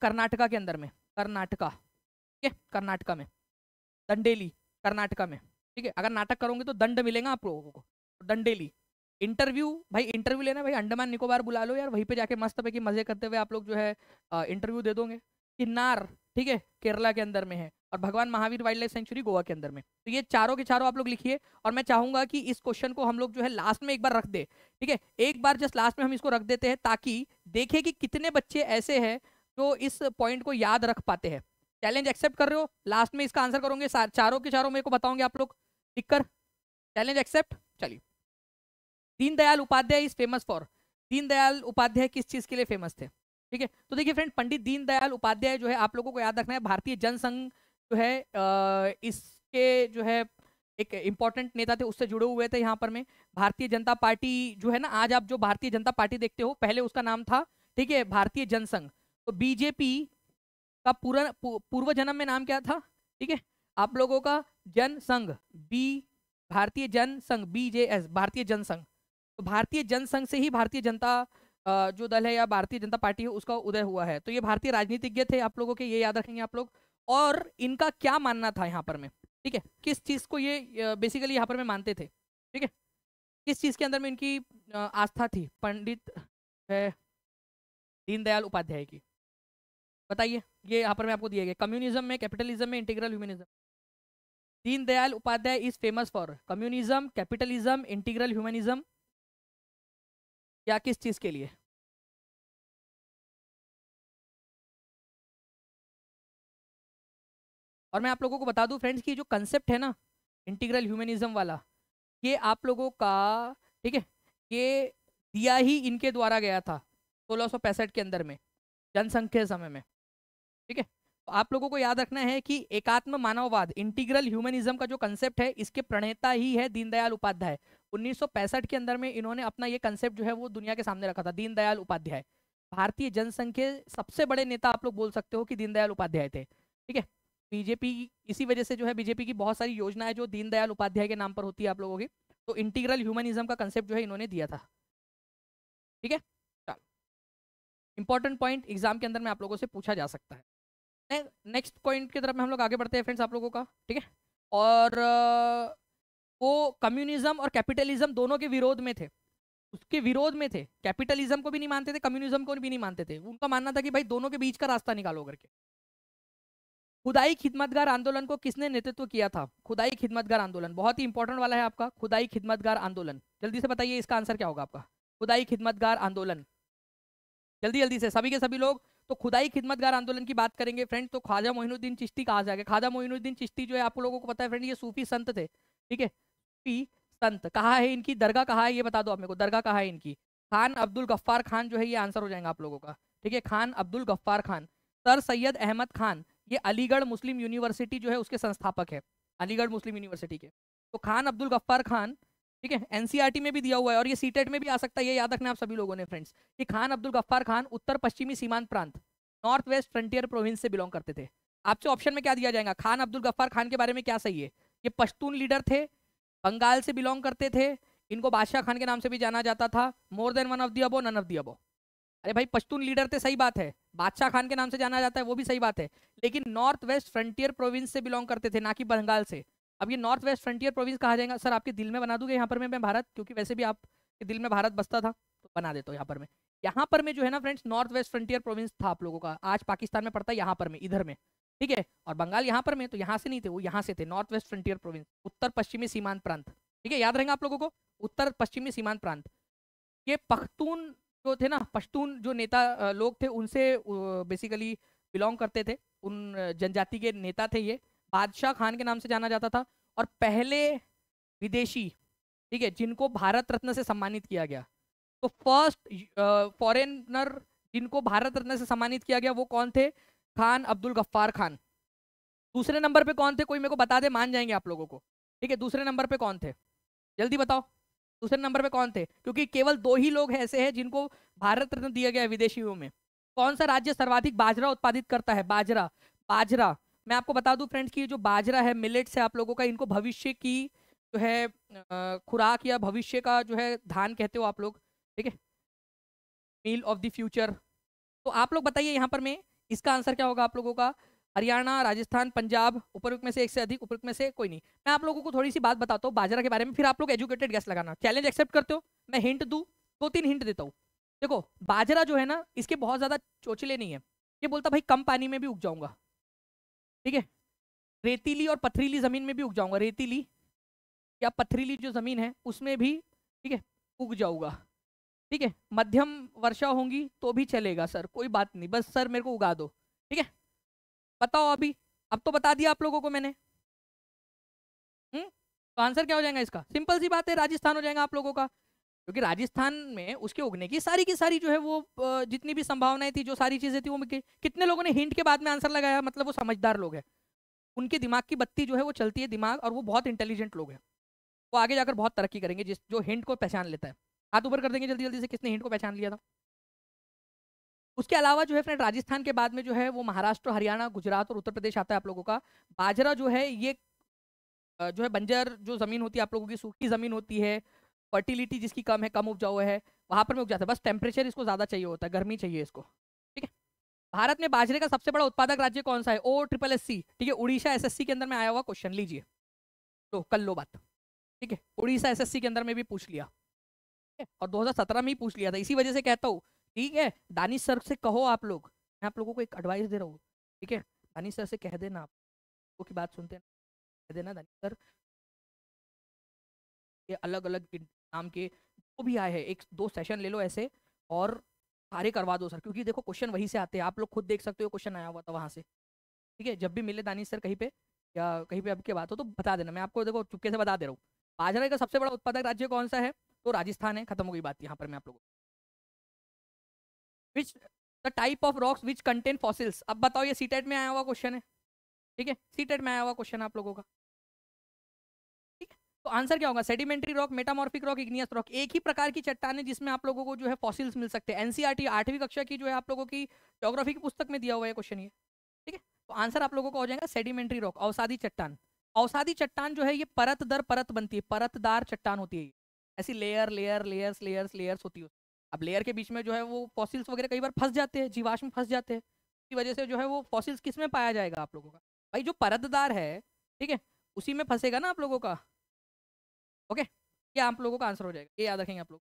कर्नाटका के अंदर में कर्नाटका ठीक है कर्नाटका में दंडेली कर्नाटका में ठीक है अगर नाटक करोगे तो दंड मिलेगा आप लोगों को दंडेली इंटरव्यू भाई इंटरव्यू लेना भाई अंडमान निकोबार बुला लो यार वहीं पे जाके मस्त पे की मजे करते हुए आप लोग जो है इंटरव्यू दे दोगे किन्नार ठीक है केरला के अंदर में है और Bhagwan Mahavir wildlife sanctuary Goa के अंदर में तो ये चारों के चारों आप लोग लिखिए और मैं चाहूंगा कि इस क्वेश्चन को हम लोग जो है लास्ट में एक बार रख दे ठीक है एक बार जस्ट लास्ट में हम इसको रख देते हैं ताकि देखे कि कितने बच्चे ऐसे हैं जो इस पॉइंट को याद रख पाते हैं चैलेंज एक्सेप्ट कर रहे हो लास्ट में इसका आंसर करोगे चारों के चारों मेरे को बताओगे आप लोग लिख कर चैलेंज एक्सेप्ट चलिए Deendayal Upadhyay is famous for Deendayal Upadhyay किस चीज़ के लिए फेमस थे ठीक है तो देखिए फ्रेंड पंडित दीनदयाल उपाध्याय जो है आप लोगों को याद रखना है भारतीय जनसंघ जो है इसके जो है एक इम्पोर्टेंट नेता थे उससे जुड़े हुए थे यहाँ पर में भारतीय जनता पार्टी जो है ना आज आप जो भारतीय जनता पार्टी देखते हो पहले उसका नाम था ठीक है भारतीय जनसंघ तो बीजेपी का पूरा पूर्व जन्म में नाम क्या था ठीक है आप लोगों का जनसंघ बी भारतीय जनसंघ एस भारतीय जनसंघ तो भारतीय जनसंघ से ही भारतीय जनता जो दल है या भारतीय जनता पार्टी है उसका उदय हुआ है तो ये भारतीय राजनीतिज्ञ थे आप लोगों के ये याद रखेंगे आप लोग और इनका क्या मानना था यहाँ पर में ठीक है किस चीज़ को ये बेसिकली यहाँ पर में मानते थे ठीक है किस चीज़ के अंदर में इनकी आस्था थी पंडित दीनदयाल उपाध्याय की बताइए ये यहाँ पर मैं आपको दिया गया कम्युनिज्म में कैपिटलिज्म में integral humanism Deendayal Upadhyay is famous for communism capitalism integral humanism या किस चीज़ के लिए और मैं आप लोगों को बता दूं फ्रेंड्स कि जो कंसेप्ट है ना इंटीग्रल ह्यूमनिज्म वाला ये आप लोगों का ठीक है ये दिया ही इनके द्वारा गया था सोलह के अंदर में जनसंख्या समय में ठीक है तो आप लोगों को याद रखना है कि एकात्म मानववाद इंटीग्रल ह्यूमनिज्म का जो कंसेप्ट है इसके प्रणेता ही है दीनदयाल उपाध्याय 1965 के अंदर में इन्होंने अपना ये कंसेप्ट जो है वो दुनिया के सामने रखा था दीनदयाल उपाध्याय भारतीय जनसंख्या सबसे बड़े नेता आप लोग बोल सकते हो कि दीनदयाल उपाध्याय थे ठीक है बीजेपी इसी वजह से जो है बीजेपी की बहुत सारी योजना है जो दीनदयाल उपाध्याय के नाम पर होती है आप लोगों की तो इंटीग्रल ह्यूमनिज्म का कंसेप्ट जो है इन्होंने दिया था ठीक है चल इंपॉर्टेंट पॉइंट एग्जाम के अंदर में आप लोगों से पूछा जा सकता है नेक्स्ट पॉइंट की तरफ में हम लोग आगे बढ़ते हैं फ्रेंड्स आप लोगों का ठीक है और वो कम्युनिज्म और कैपिटलिज्म दोनों के विरोध में थे उसके विरोध में थे कैपिटलिज्म को भी नहीं मानते थे कम्युनिज्म को भी नहीं मानते थे उनका मानना था कि भाई दोनों के बीच का रास्ता निकालो करके खुदाई खिदमतगार आंदोलन को किसने नेतृत्व किया था खुदाई खिदमतगार आंदोलन बहुत ही इंपॉर्टेंट वाला है आपका खुदाई खिदमतगार आंदोलन जल्दी से बताइए इसका आंसर क्या होगा आपका खुदाई खिदमतगार आंदोलन जल्दी जल्दी से सभी के सभी लोग तो खुदाई खिदमतगार आंदोलन की बात करेंगे फ्रेंड तो ख्वाजा मोहिनुद्दीन चिश्ती कहा जाएगा ख्वाजा मोहिनुद्दीन चिश्ती जो है आप लोगों को पता है फ्रेंड ये सूफी संत थे ठीक है सूफी संत कहा है इनकी दरगाह कहा है ये बता दो आप मेरे को दरगाह कहा है इनकी खान अब्दुल गफ्फार खान जो है ये आंसर हो जाएगा आप लोगों का ठीक है खान अब्दुल गफ्फार खान सर सैयद अहमद खान ये अलीगढ़ मुस्लिम यूनिवर्सिटी जो है उसके संस्थापक है अलीगढ़ मुस्लिम यूनिवर्सिटी के तो खान अब्दुल गफ्फार खान ठीक है एनसीईआरटी e में भी दिया हुआ है और ये सीटेट e में भी आ सकता है ये याद रखना आप सभी लोगों ने फ्रेंड्स कि खान अब्दुल गफ्फार खान उत्तर पश्चिमी सीमांत प्रांत नॉर्थ वेस्ट फ्रंटियर प्रोविंस से बिलोंग करते थे आपसे ऑप्शन में क्या दिया जाएगा खान अब्दुल गफ्फार खान के बारे में क्या सही है ये पश्तून लीडर थे बंगाल से बिलोंग करते थे इनको बादशाह खान के नाम से भी जाना जाता था more than one of the above none of the above अरे भाई पश्तून लीडर थे सही बात है बादशाह खान के नाम से जाना जाता है वो भी सही बात है लेकिन नॉर्थ वेस्ट फ्रंटियर प्रोविंस से बिलोंग करते थे ना कि बंगाल से अब ये नॉर्थ वेस्ट फ्रंटियर प्रोविंस कहा जाएगा सर आपके दिल में बना दूंगा यहाँ पर मैं भारत क्योंकि वैसे भी आपके दिल में भारत बसता था तो बना देता हूँ यहाँ पर मैं यहाँ पर मैं जो है ना friends north west frontier province था आप लोगों का आज पाकिस्तान में पड़ता है यहाँ पर में इधर में ठीक है और बंगाल यहाँ पर में तो यहाँ से नहीं थे वो यहाँ से थे नॉर्थ वेस्ट फ्रंटियर प्रोविंस उत्तर पश्चिमी सीमांत प्रांत ठीक है याद रहेगा आप लोगों को उत्तर पश्चिमी सीमांत प्रांत ये पख्तून जो थे ना पश्तून जो नेता लोग थे उनसे बेसिकली बिलोंग करते थे उन जनजाति के नेता थे ये बादशाह खान के नाम से जाना जाता था और पहले विदेशी ठीक है जिनको भारत रत्न से सम्मानित किया गया तो फर्स्ट फॉरेनर जिनको भारत रत्न से सम्मानित किया गया वो कौन थे खान अब्दुल गफ्फार खान दूसरे नंबर पे कौन थे कोई मेरे को बता दे मान जाएंगे आप लोगों को ठीक है दूसरे नंबर पे कौन थे जल्दी बताओ दूसरे नंबर पे कौन थे क्योंकि केवल दो ही लोग ऐसे हैं जिनको भारत रत्न दिया गया विदेशियों में कौन सा राज्य सर्वाधिक बाजरा उत्पादित करता है बाजरा बाजरा मैं आपको बता दूं फ्रेंड्स कि जो बाजरा है मिलेट्स है आप लोगों का इनको भविष्य की जो है खुराक या भविष्य का जो है धान कहते हो आप लोग ठीक है मील ऑफ द फ्यूचर तो आप लोग बताइए यहाँ पर मैं इसका आंसर क्या होगा आप लोगों का हरियाणा राजस्थान पंजाब उपरुक में से एक से अधिक उपरुक में से कोई नहीं मैं आप लोगों को थोड़ी सी बात बताता हूँ बाजरा के बारे में फिर आप लोग एजुकेटेड गैस लगाना चैलेंज एक्सेप्ट करते हो मैं हिंट दूँ दो तीन हिंट देता हूँ देखो बाजरा जो है ना इसके बहुत ज़्यादा चोचले नहीं है ये बोलता भाई कम पानी में भी उग जाऊंगा ठीक है रेतीली और पथरीली ज़मीन में भी उग जाऊंगा रेतीली या पथरीली जो ज़मीन है उसमें भी ठीक है उग जाऊंगा ठीक है मध्यम वर्षा होगी तो भी चलेगा सर कोई बात नहीं बस सर मेरे को उगा दो ठीक है बताओ अभी अब तो बता दिया आप लोगों को मैंने हुँ? हम्म? तो आंसर क्या हो जाएगा इसका सिंपल सी बात है राजस्थान हो जाएगा आप लोगों का क्योंकि राजस्थान में उसके उगने की सारी की सारी जो है वो जितनी भी संभावनाएं थी जो सारी चीज़ें थी वो कितने लोगों ने हिंट के बाद में आंसर लगाया मतलब वो समझदार लोग हैं उनके दिमाग की बत्ती जो है वो चलती है दिमाग और वो बहुत इंटेलिजेंट लोग हैं वो आगे जाकर बहुत तरक्की करेंगे जिस जो हिंट को पहचान लेता है हाथ ऊपर कर देंगे जल्दी जल्दी से किसने हिंट को पहचान लिया था उसके अलावा जो है फ्रेंड राजस्थान के बाद में जो है वो महाराष्ट्र हरियाणा गुजरात और उत्तर प्रदेश आता है आप लोगों का बाजरा जो है ये जो है बंजर जो ज़मीन होती है आप लोगों की सूखी ज़मीन होती है फर्टिलिटी जिसकी कम है कम उपजाऊ है वहाँ पर भी उग जाता है बस टेम्परेचर इसको ज़्यादा चाहिए होता है गर्मी चाहिए इसको ठीक है भारत में बाजरे का सबसे बड़ा उत्पादक राज्य कौन सा है ओ ट्रिपल एस सी ठीक है उड़ीसा एस के अंदर में आया हुआ क्वेश्चन लीजिए तो कल लो बात ठीक है उड़ीसा एस के अंदर में भी पूछ लिया और 2017 में ही पूछ लिया था इसी वजह से कहता हूँ ठीक है दानिश सर से कहो आप लोग मैं आप लोगों को एक एडवाइस दे रहा हूँ ठीक है दानिश सर से कह देना आप लोगों की बात सुनते हैं कह देना दानिश सर ये अलग अलग नाम के जो भी आए हैं एक दो सेशन ले लो ऐसे और सारे करवा दो सर क्योंकि देखो क्वेश्चन वहीं से आते हैं आप लोग खुद देख सकते हो क्वेश्चन आया हुआ था वहाँ से ठीक है जब भी मिले दानिश सर कहीं पर या कहीं अब की बात हो तो बता देना मैं आपको देखो चुपके से बता दे रहा हूँ बाजरा का सबसे बड़ा उत्पादक राज्य कौन सा है तो राजस्थान है खत्म हो गई बात यहाँ पर मैं आप लोगों को which the type of rocks which contain fossils अब बताओ ये सी में आया हुआ क्वेश्चन है ठीक है सी में आया हुआ क्वेश्चन आप लोगों का ठीक है तो आंसर क्या होगा sedimentary rock metamorphic rock igneous rock एक ही प्रकार की चट्टान है जिसमें आप लोगों को जो है फॉसिल्स मिल सकते हैं टी e आठवीं कक्षा की जो है आप लोगों की जोग्राफी की पुस्तक में दिया हुआ है क्वेश्चन ये ठीक है तो आंसर आप लोगों का हो जाएगा सेडिमेंट्री रॉक औसादी चट्टान औसादी चट्टान जो है ये परत दर परत बनती है परतदार चट्टान होती है ऐसी layer layer layers layers layers होती है अब लेयर के बीच में जो है वो फॉसिल्स वगैरह कई बार फंस जाते हैं जीवाश्म फंस जाते हैं उसकी वजह से जो है वो फॉसिल्स किस में पाया जाएगा आप लोगों का भाई जो परतदार है ठीक है उसी में फंसेगा ना आप लोगों का ओके ये आप लोगों का आंसर हो जाएगा ये याद रखेंगे आप लोग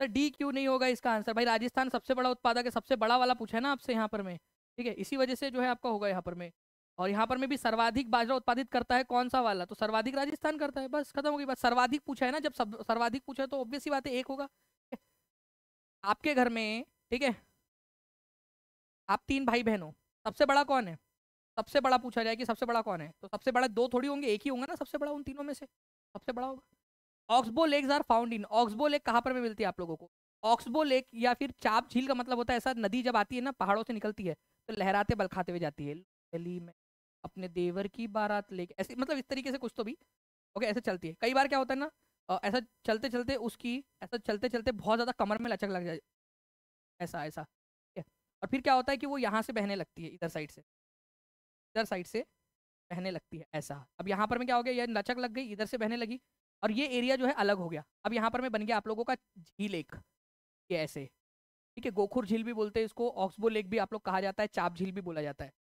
सर तो डी क्यों नहीं होगा इसका आंसर भाई राजस्थान सबसे बड़ा उत्पादक है सबसे बड़ा वाला पूछा है ना आपसे यहाँ पर में ठीक है इसी वजह से जो है आपका होगा यहाँ पर में और यहाँ पर मैं भी सर्वाधिक बाजरा उत्पादित करता है कौन सा वाला तो सर्वाधिक राजस्थान करता है बस खत्म हो गई बस सर्वाधिक पूछा है ना जब सब सर्वाधिक पूछा है तो ऑब्वियस ही बात है एक होगा आपके घर में ठीक है आप तीन भाई बहन हो सबसे बड़ा कौन है सबसे बड़ा पूछा जाए कि सबसे बड़ा कौन है तो सबसे बड़ा दो थोड़ी होंगे एक ही होंगे ना सबसे बड़ा उन तीनों में से सबसे बड़ा होगा oxbow lake are found in oxbow lake कहाँ पर मिलती है आप लोगों को ऑक्सबो लेक या फिर चाप झील का मतलब होता है ऐसा नदी जब आती है ना पहाड़ों से निकलती है तो लहराते बलखाते हुए जाती है दिल्ली में अपने देवर की बारात लेके ऐसे मतलब इस तरीके से कुछ तो भी ओके ऐसे चलती है कई बार क्या होता है ना ऐसा चलते चलते उसकी ऐसा चलते चलते बहुत ज़्यादा कमर में लचक लग जाए ऐसा ऐसा ठीक है और फिर क्या होता है कि वो यहाँ से बहने लगती है इधर साइड से इधर साइड से बहने लगती है ऐसा अब यहाँ पर मैं क्या हो गया ये लचक लग गई इधर से बहने लगी और ये एरिया जो है अलग हो गया अब यहाँ पर मैं बन गया आप लोगों का झील एक ये ऐसे ठीक है गोखुर झील भी बोलते हैं इसको ऑक्सबो लेक भी आप लोग कहा जाता है चाप झील भी बोला जाता है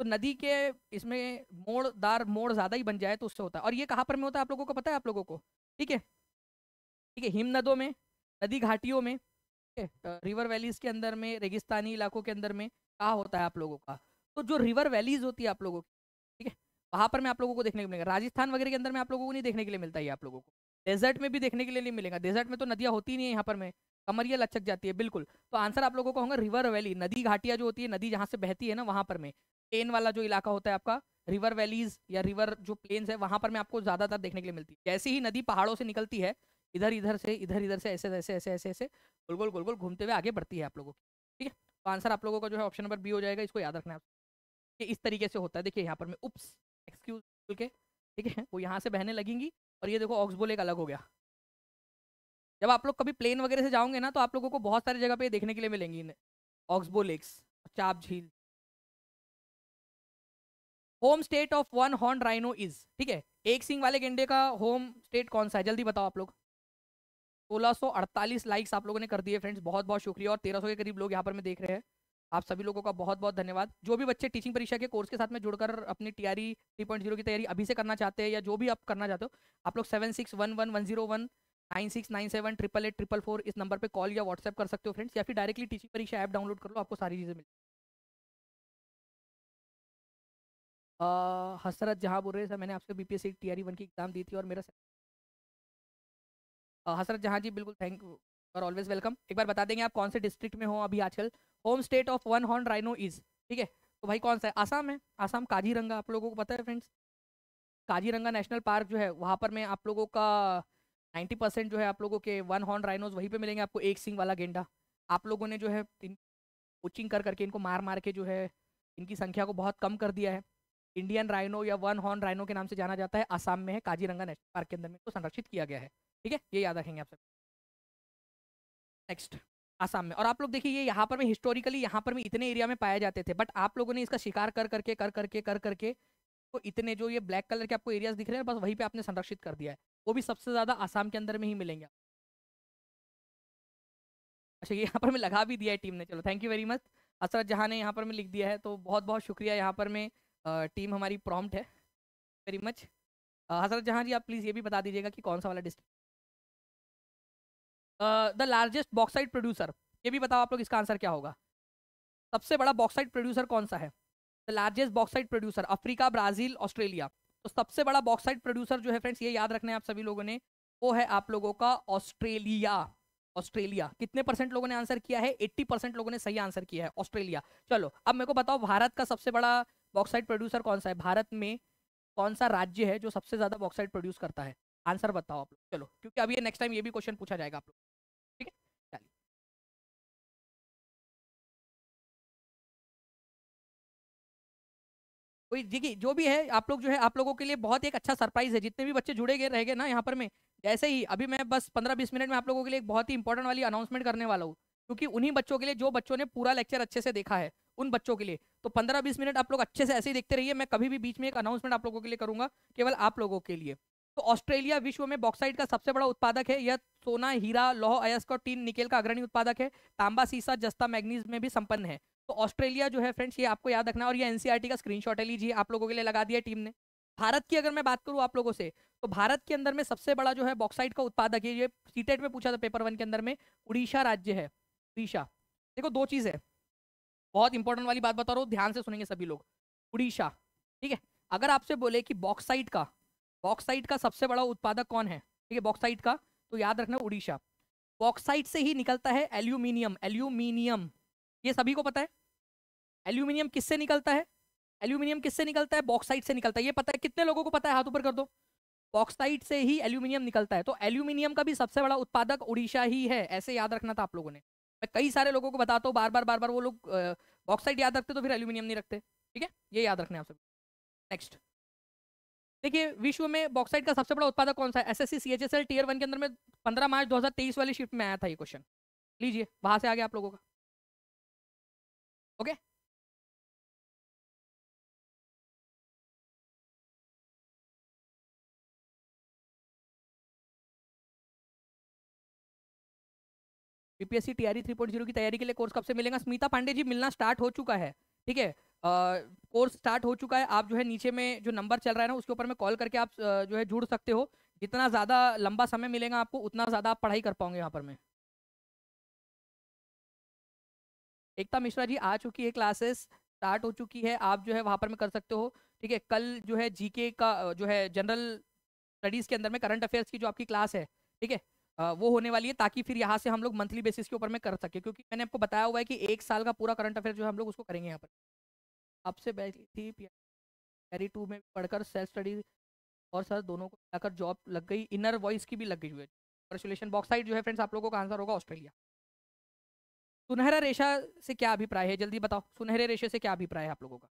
तो नदी के इसमें मोड़दार मोड़ ज़्यादा ही बन जाए तो उससे होता है और ये कहाँ पर में होता है आप लोगों को पता है आप लोगों को ठीक है ठीक है हिम नदों में नदी घाटियों में रिवर वैलीज के अंदर में रेगिस्तानी इलाकों के अंदर में कहा होता है आप लोगों का तो जो रिवर वैलीज होती है आप लोगों की ठीक है वहाँ पर मैं आप लोगों को देखने को मिलेगा राजस्थान वगैरह के अंदर में आप लोगों को नहीं देखने के लिए मिलता है आप लोगों को डेजर्ट में भी देखने के लिए नहीं मिलेगा डेजर्ट में तो नदियाँ होती नहीं है यहाँ पर में कमरिया लचक जाती है बिल्कुल तो आंसर आप लोगों का होगा रिवर वैली नदी घाटिया जो होती है नदी जहाँ से बहती है ना वहाँ पर में प्लेन वाला जो इलाका होता है आपका रिवर वैलीज या रिवर जो प्लेन्स है वहाँ पर मैं आपको ज़्यादातर देखने के लिए मिलती है जैसे ही नदी पहाड़ों से निकलती है इधर इधर से इधर इधर से ऐसे ऐसे ऐसे ऐसे ऐसे गोल गोल गोल गोल घूमते हुए आगे बढ़ती है आप लोगों की ठीक है तो आंसर आप लोगों का जो है ऑप्शन नंबर बी हो जाएगा इसको याद रखना है ये इस तरीके से होता है देखिए यहाँ पर मैं उप्स एक्सक्यूज के ठीक है वो यहाँ से बहने लगेंगी और ये देखो ऑक्सबोल एक अलग हो गया जब आप लोग कभी प्लेन वगैरह से जाओगे ना तो आप लोगों को बहुत सारी जगह पे देखने के लिए मिलेंगी ऑक्सबो लेक्स चाप झील home state of one horn rhino is ठीक है एक सिंह वाले गेंडे का होम स्टेट कौन सा है जल्दी बताओ आप लोग 1648 लाइक्स आप लोगों ने कर दिए फ्रेंड्स बहुत बहुत शुक्रिया और 1300 के करीब लोग यहाँ पर मैं देख रहे हैं आप सभी लोगों का बहुत बहुत धन्यवाद जो भी बच्चे टीचिंग परीक्षा के कोर्स के साथ में जुड़कर अपनी T R three point zero की तैयारी अभी से करना चाहते हैं या जो भी आप करना चाहते हो आप लोग seven six one one one zero one nine six nine seven triple eight triple four इस नंबर पर कॉल या व्हाट्सअप कर सकते हो फ्रेंड्स या फिर डायरेक्टली टीचिंग परीक्षा ऐप डाउनलोड कर लो आपको सारी चीज़ें मिल हसरत जहाँ बोल रहे हैं सर मैंने आपसे बीपीएससी टीआरई e वन की एग्ज़ाम दी थी और मेरा हसरत जहाँ जी बिल्कुल थैंक यू और ऑलवेज वेलकम एक बार बता देंगे आप कौन से डिस्ट्रिक्ट में हो अभी आजकल home state of one horn rhino is ठीक है तो भाई कौन सा है आसाम है आसाम काजीरंगा आप लोगों को पता है फ्रेंड्स काजीरंगा नेशनल पार्क जो है वहाँ पर मैं आप लोगों का नाइन्टी परसेंट जो है आप लोगों के वन हॉर्न राइनोज वहीं पे मिलेंगे आपको एक सिंह वाला गेंडा आप लोगों ने जो है इन कोचिंग कर करके इनको मार मार के जो है इनकी संख्या को बहुत कम कर दिया है इंडियन राइनो या वन हॉर्न राइनो के नाम से जाना जाता है आसाम में है काजीरंगा नेशनल पार्क के अंदर में इसको तो संरक्षित किया गया है ठीक है ये याद रखेंगे आप सब नेक्स्ट आसाम में और आप लोग देखिए ये यहाँ पर भी हिस्टोरिकली यहाँ पर भी इतने एरिया में पाए जाते थे बट आप लोगों ने इसका शिकार कर करके कर करके कर करके तो इतने जो ये ब्लैक कलर के आपको एरियाज दिख रहे हैं बस वहीं पे आपने संरक्षित कर दिया है वो भी सबसे ज़्यादा आसाम के अंदर में ही मिलेंगे अच्छा ये यहाँ पर मैं लगा भी दिया है टीम ने चलो thank you very much Asrat Jahan ने यहाँ पर मैं लिख दिया है तो बहुत बहुत शुक्रिया यहाँ पर मैं टीम हमारी प्रॉम्प्ट है वेरी मच हजरत जहाँ जी आप प्लीज़ ये भी बता दीजिएगा कि कौन सा वाला district the largest bauxite producer ये भी बताओ आप लोग इसका आंसर क्या होगा सबसे बड़ा बॉक्साइड प्रोड्यूसर कौन सा है the largest bauxite producer Africa Brazil Australia तो सबसे बड़ा बॉक्साइड प्रोड्यूसर जो है फ्रेंड्स ये याद रखना है आप सभी लोगों ने वो है आप लोगों का ऑस्ट्रेलिया ऑस्ट्रेलिया कितने परसेंट लोगों ने आंसर किया है 80 परसेंट लोगों ने सही आंसर किया है ऑस्ट्रेलिया चलो अब मेरे को बताओ भारत का सबसे बड़ा बॉक्साइट प्रोड्यूसर कौन सा है भारत में कौन सा राज्य है जो सबसे ज़्यादा बॉक्साइट प्रोड्यूस करता है आंसर बताओ आप लोग चलो क्योंकि अब ये नेक्स्ट टाइम ये भी क्वेश्चन पूछा जाएगा आप लोग ठीक है चलिए कोई देखिए जो भी है आप लोग जो है आप लोगों के लिए बहुत एक अच्छा सरप्राइज है जितने भी बच्चे जुड़े गए रहेंगे ना यहाँ पर मैं जैसे ही अभी मैं बस पंद्रह बीस मिनट में आप लोगों के लिए एक बहुत ही इंपॉर्टेंट वाली अनाउंसमेंट करने वाला हूँ क्योंकि उन्हीं बच्चों के लिए जो बच्चों ने पूरा लेक्चर अच्छे से देखा है उन बच्चों के लिए तो पंद्रह बीस मिनट आप लोग अच्छे से ऐसे ही देखते रहिए मैं कभी भी बीच में एक अनाउंसमेंट आप लोगों के लिए करूंगा केवल आप लोगों के लिए तो ऑस्ट्रेलिया विश्व में बॉक्साइड का सबसे बड़ा उत्पादक है यह सोना हीरा लोह अयस्क और टीन निकेल का अग्रणी उत्पादक है तांबा सीसा जस्ता मैग्नीज में भी संपन्न है तो ऑस्ट्रेलिया जो है फ्रेंड्स ये आपको याद रखना और ये एनसीईआरटी e का स्क्रीनशॉट है लीजिए आप लोगों के लिए लगा दिया टीम ने भारत की अगर मैं बात करूँ आप लोगों से तो भारत के अंदर में सबसे बड़ा जो है बॉक्साइड का उत्पादक है ये सीटेट e में पूछा था पेपर वन के अंदर में उड़ीसा राज्य है उड़ीसा देखो दो चीज़ है बहुत इंपॉर्टेंट वाली बात बता रहा हूँ ध्यान से सुनेंगे सभी लोग उड़ीसा ठीक है अगर आपसे बोले कि बॉक्साइट का बॉक्साइट का सबसे बड़ा उत्पादक कौन है ठीक है बॉक्साइट का तो याद रखना उड़ीसा बॉक्साइट से ही निकलता है एल्यूमिनियम एल्यूमिनियम ये सभी को पता है एल्यूमिनियम किससे निकलता है एल्यूमिनियम किससे निकलता है बॉक्साइट से निकलता है ये पता है कितने लोगों को पता है हाथ ऊपर कर दो बॉक्साइट से ही एल्यूमिनियम निकलता है तो एल्यूमिनियम का भी सबसे बड़ा उत्पादक उड़ीसा ही है ऐसे याद रखना था आप लोगों ने मैं कई सारे लोगों को बताता हूँ बार बार बार बार वो लोग ऑक्साइड याद रखते तो फिर एल्यूमिनियम नहीं रखते ठीक है ये याद रखने आप सब नेक्स्ट देखिए विश्व में बॉक्साइड का सबसे बड़ा उत्पादक कौन सा है S S C C H S L tier one के अंदर में पंद्रह मार्च 2023 वाली शिफ्ट में आया था ये क्वेश्चन लीजिए वहां से आ गया आप लोगों का ओके पीपीएससी टीआरई जीरो की तैयारी के लिए कोर्स कब से मिलेगा स्मिता पांडे जी मिलना स्टार्ट हो चुका है ठीक है कोर्स स्टार्ट हो चुका है आप जो है नीचे में जो नंबर चल रहा है ना उसके ऊपर में कॉल करके आप जो है जुड़ सकते हो जितना ज़्यादा लंबा समय मिलेगा आपको उतना ज़्यादा आप पढ़ाई कर पाओगे यहाँ पर में एकता मिश्रा जी आ चुकी है क्लासेस स्टार्ट हो चुकी है आप जो है वहाँ पर में कर सकते हो ठीक है कल जो है जीके का जो है जनरल स्टडीज़ के अंदर में करंट अफेयर्स की जो आपकी क्लास है ठीक है वो होने वाली है ताकि फिर यहाँ से हम लोग मंथली बेसिस के ऊपर में कर सके क्योंकि मैंने आपको बताया हुआ है कि एक साल का पूरा करंट अफेयर जो हम लोग उसको करेंगे यहाँ पर आपसे बैठी थी पी टू में पढ़कर सेल्फ स्टडी और सर दोनों को मिलाकर जॉब लग गई इनर वॉइस की भी लग गई हुई है बॉक्स साइड जो है फ्रेंड्स आप लोगों का आंसर होगा ऑस्ट्रेलिया सुनहरा रेशा से क्या अभिप्राय है जल्दी बताओ सुनहरे रेशे से क्या अभिप्राय है आप लोगों का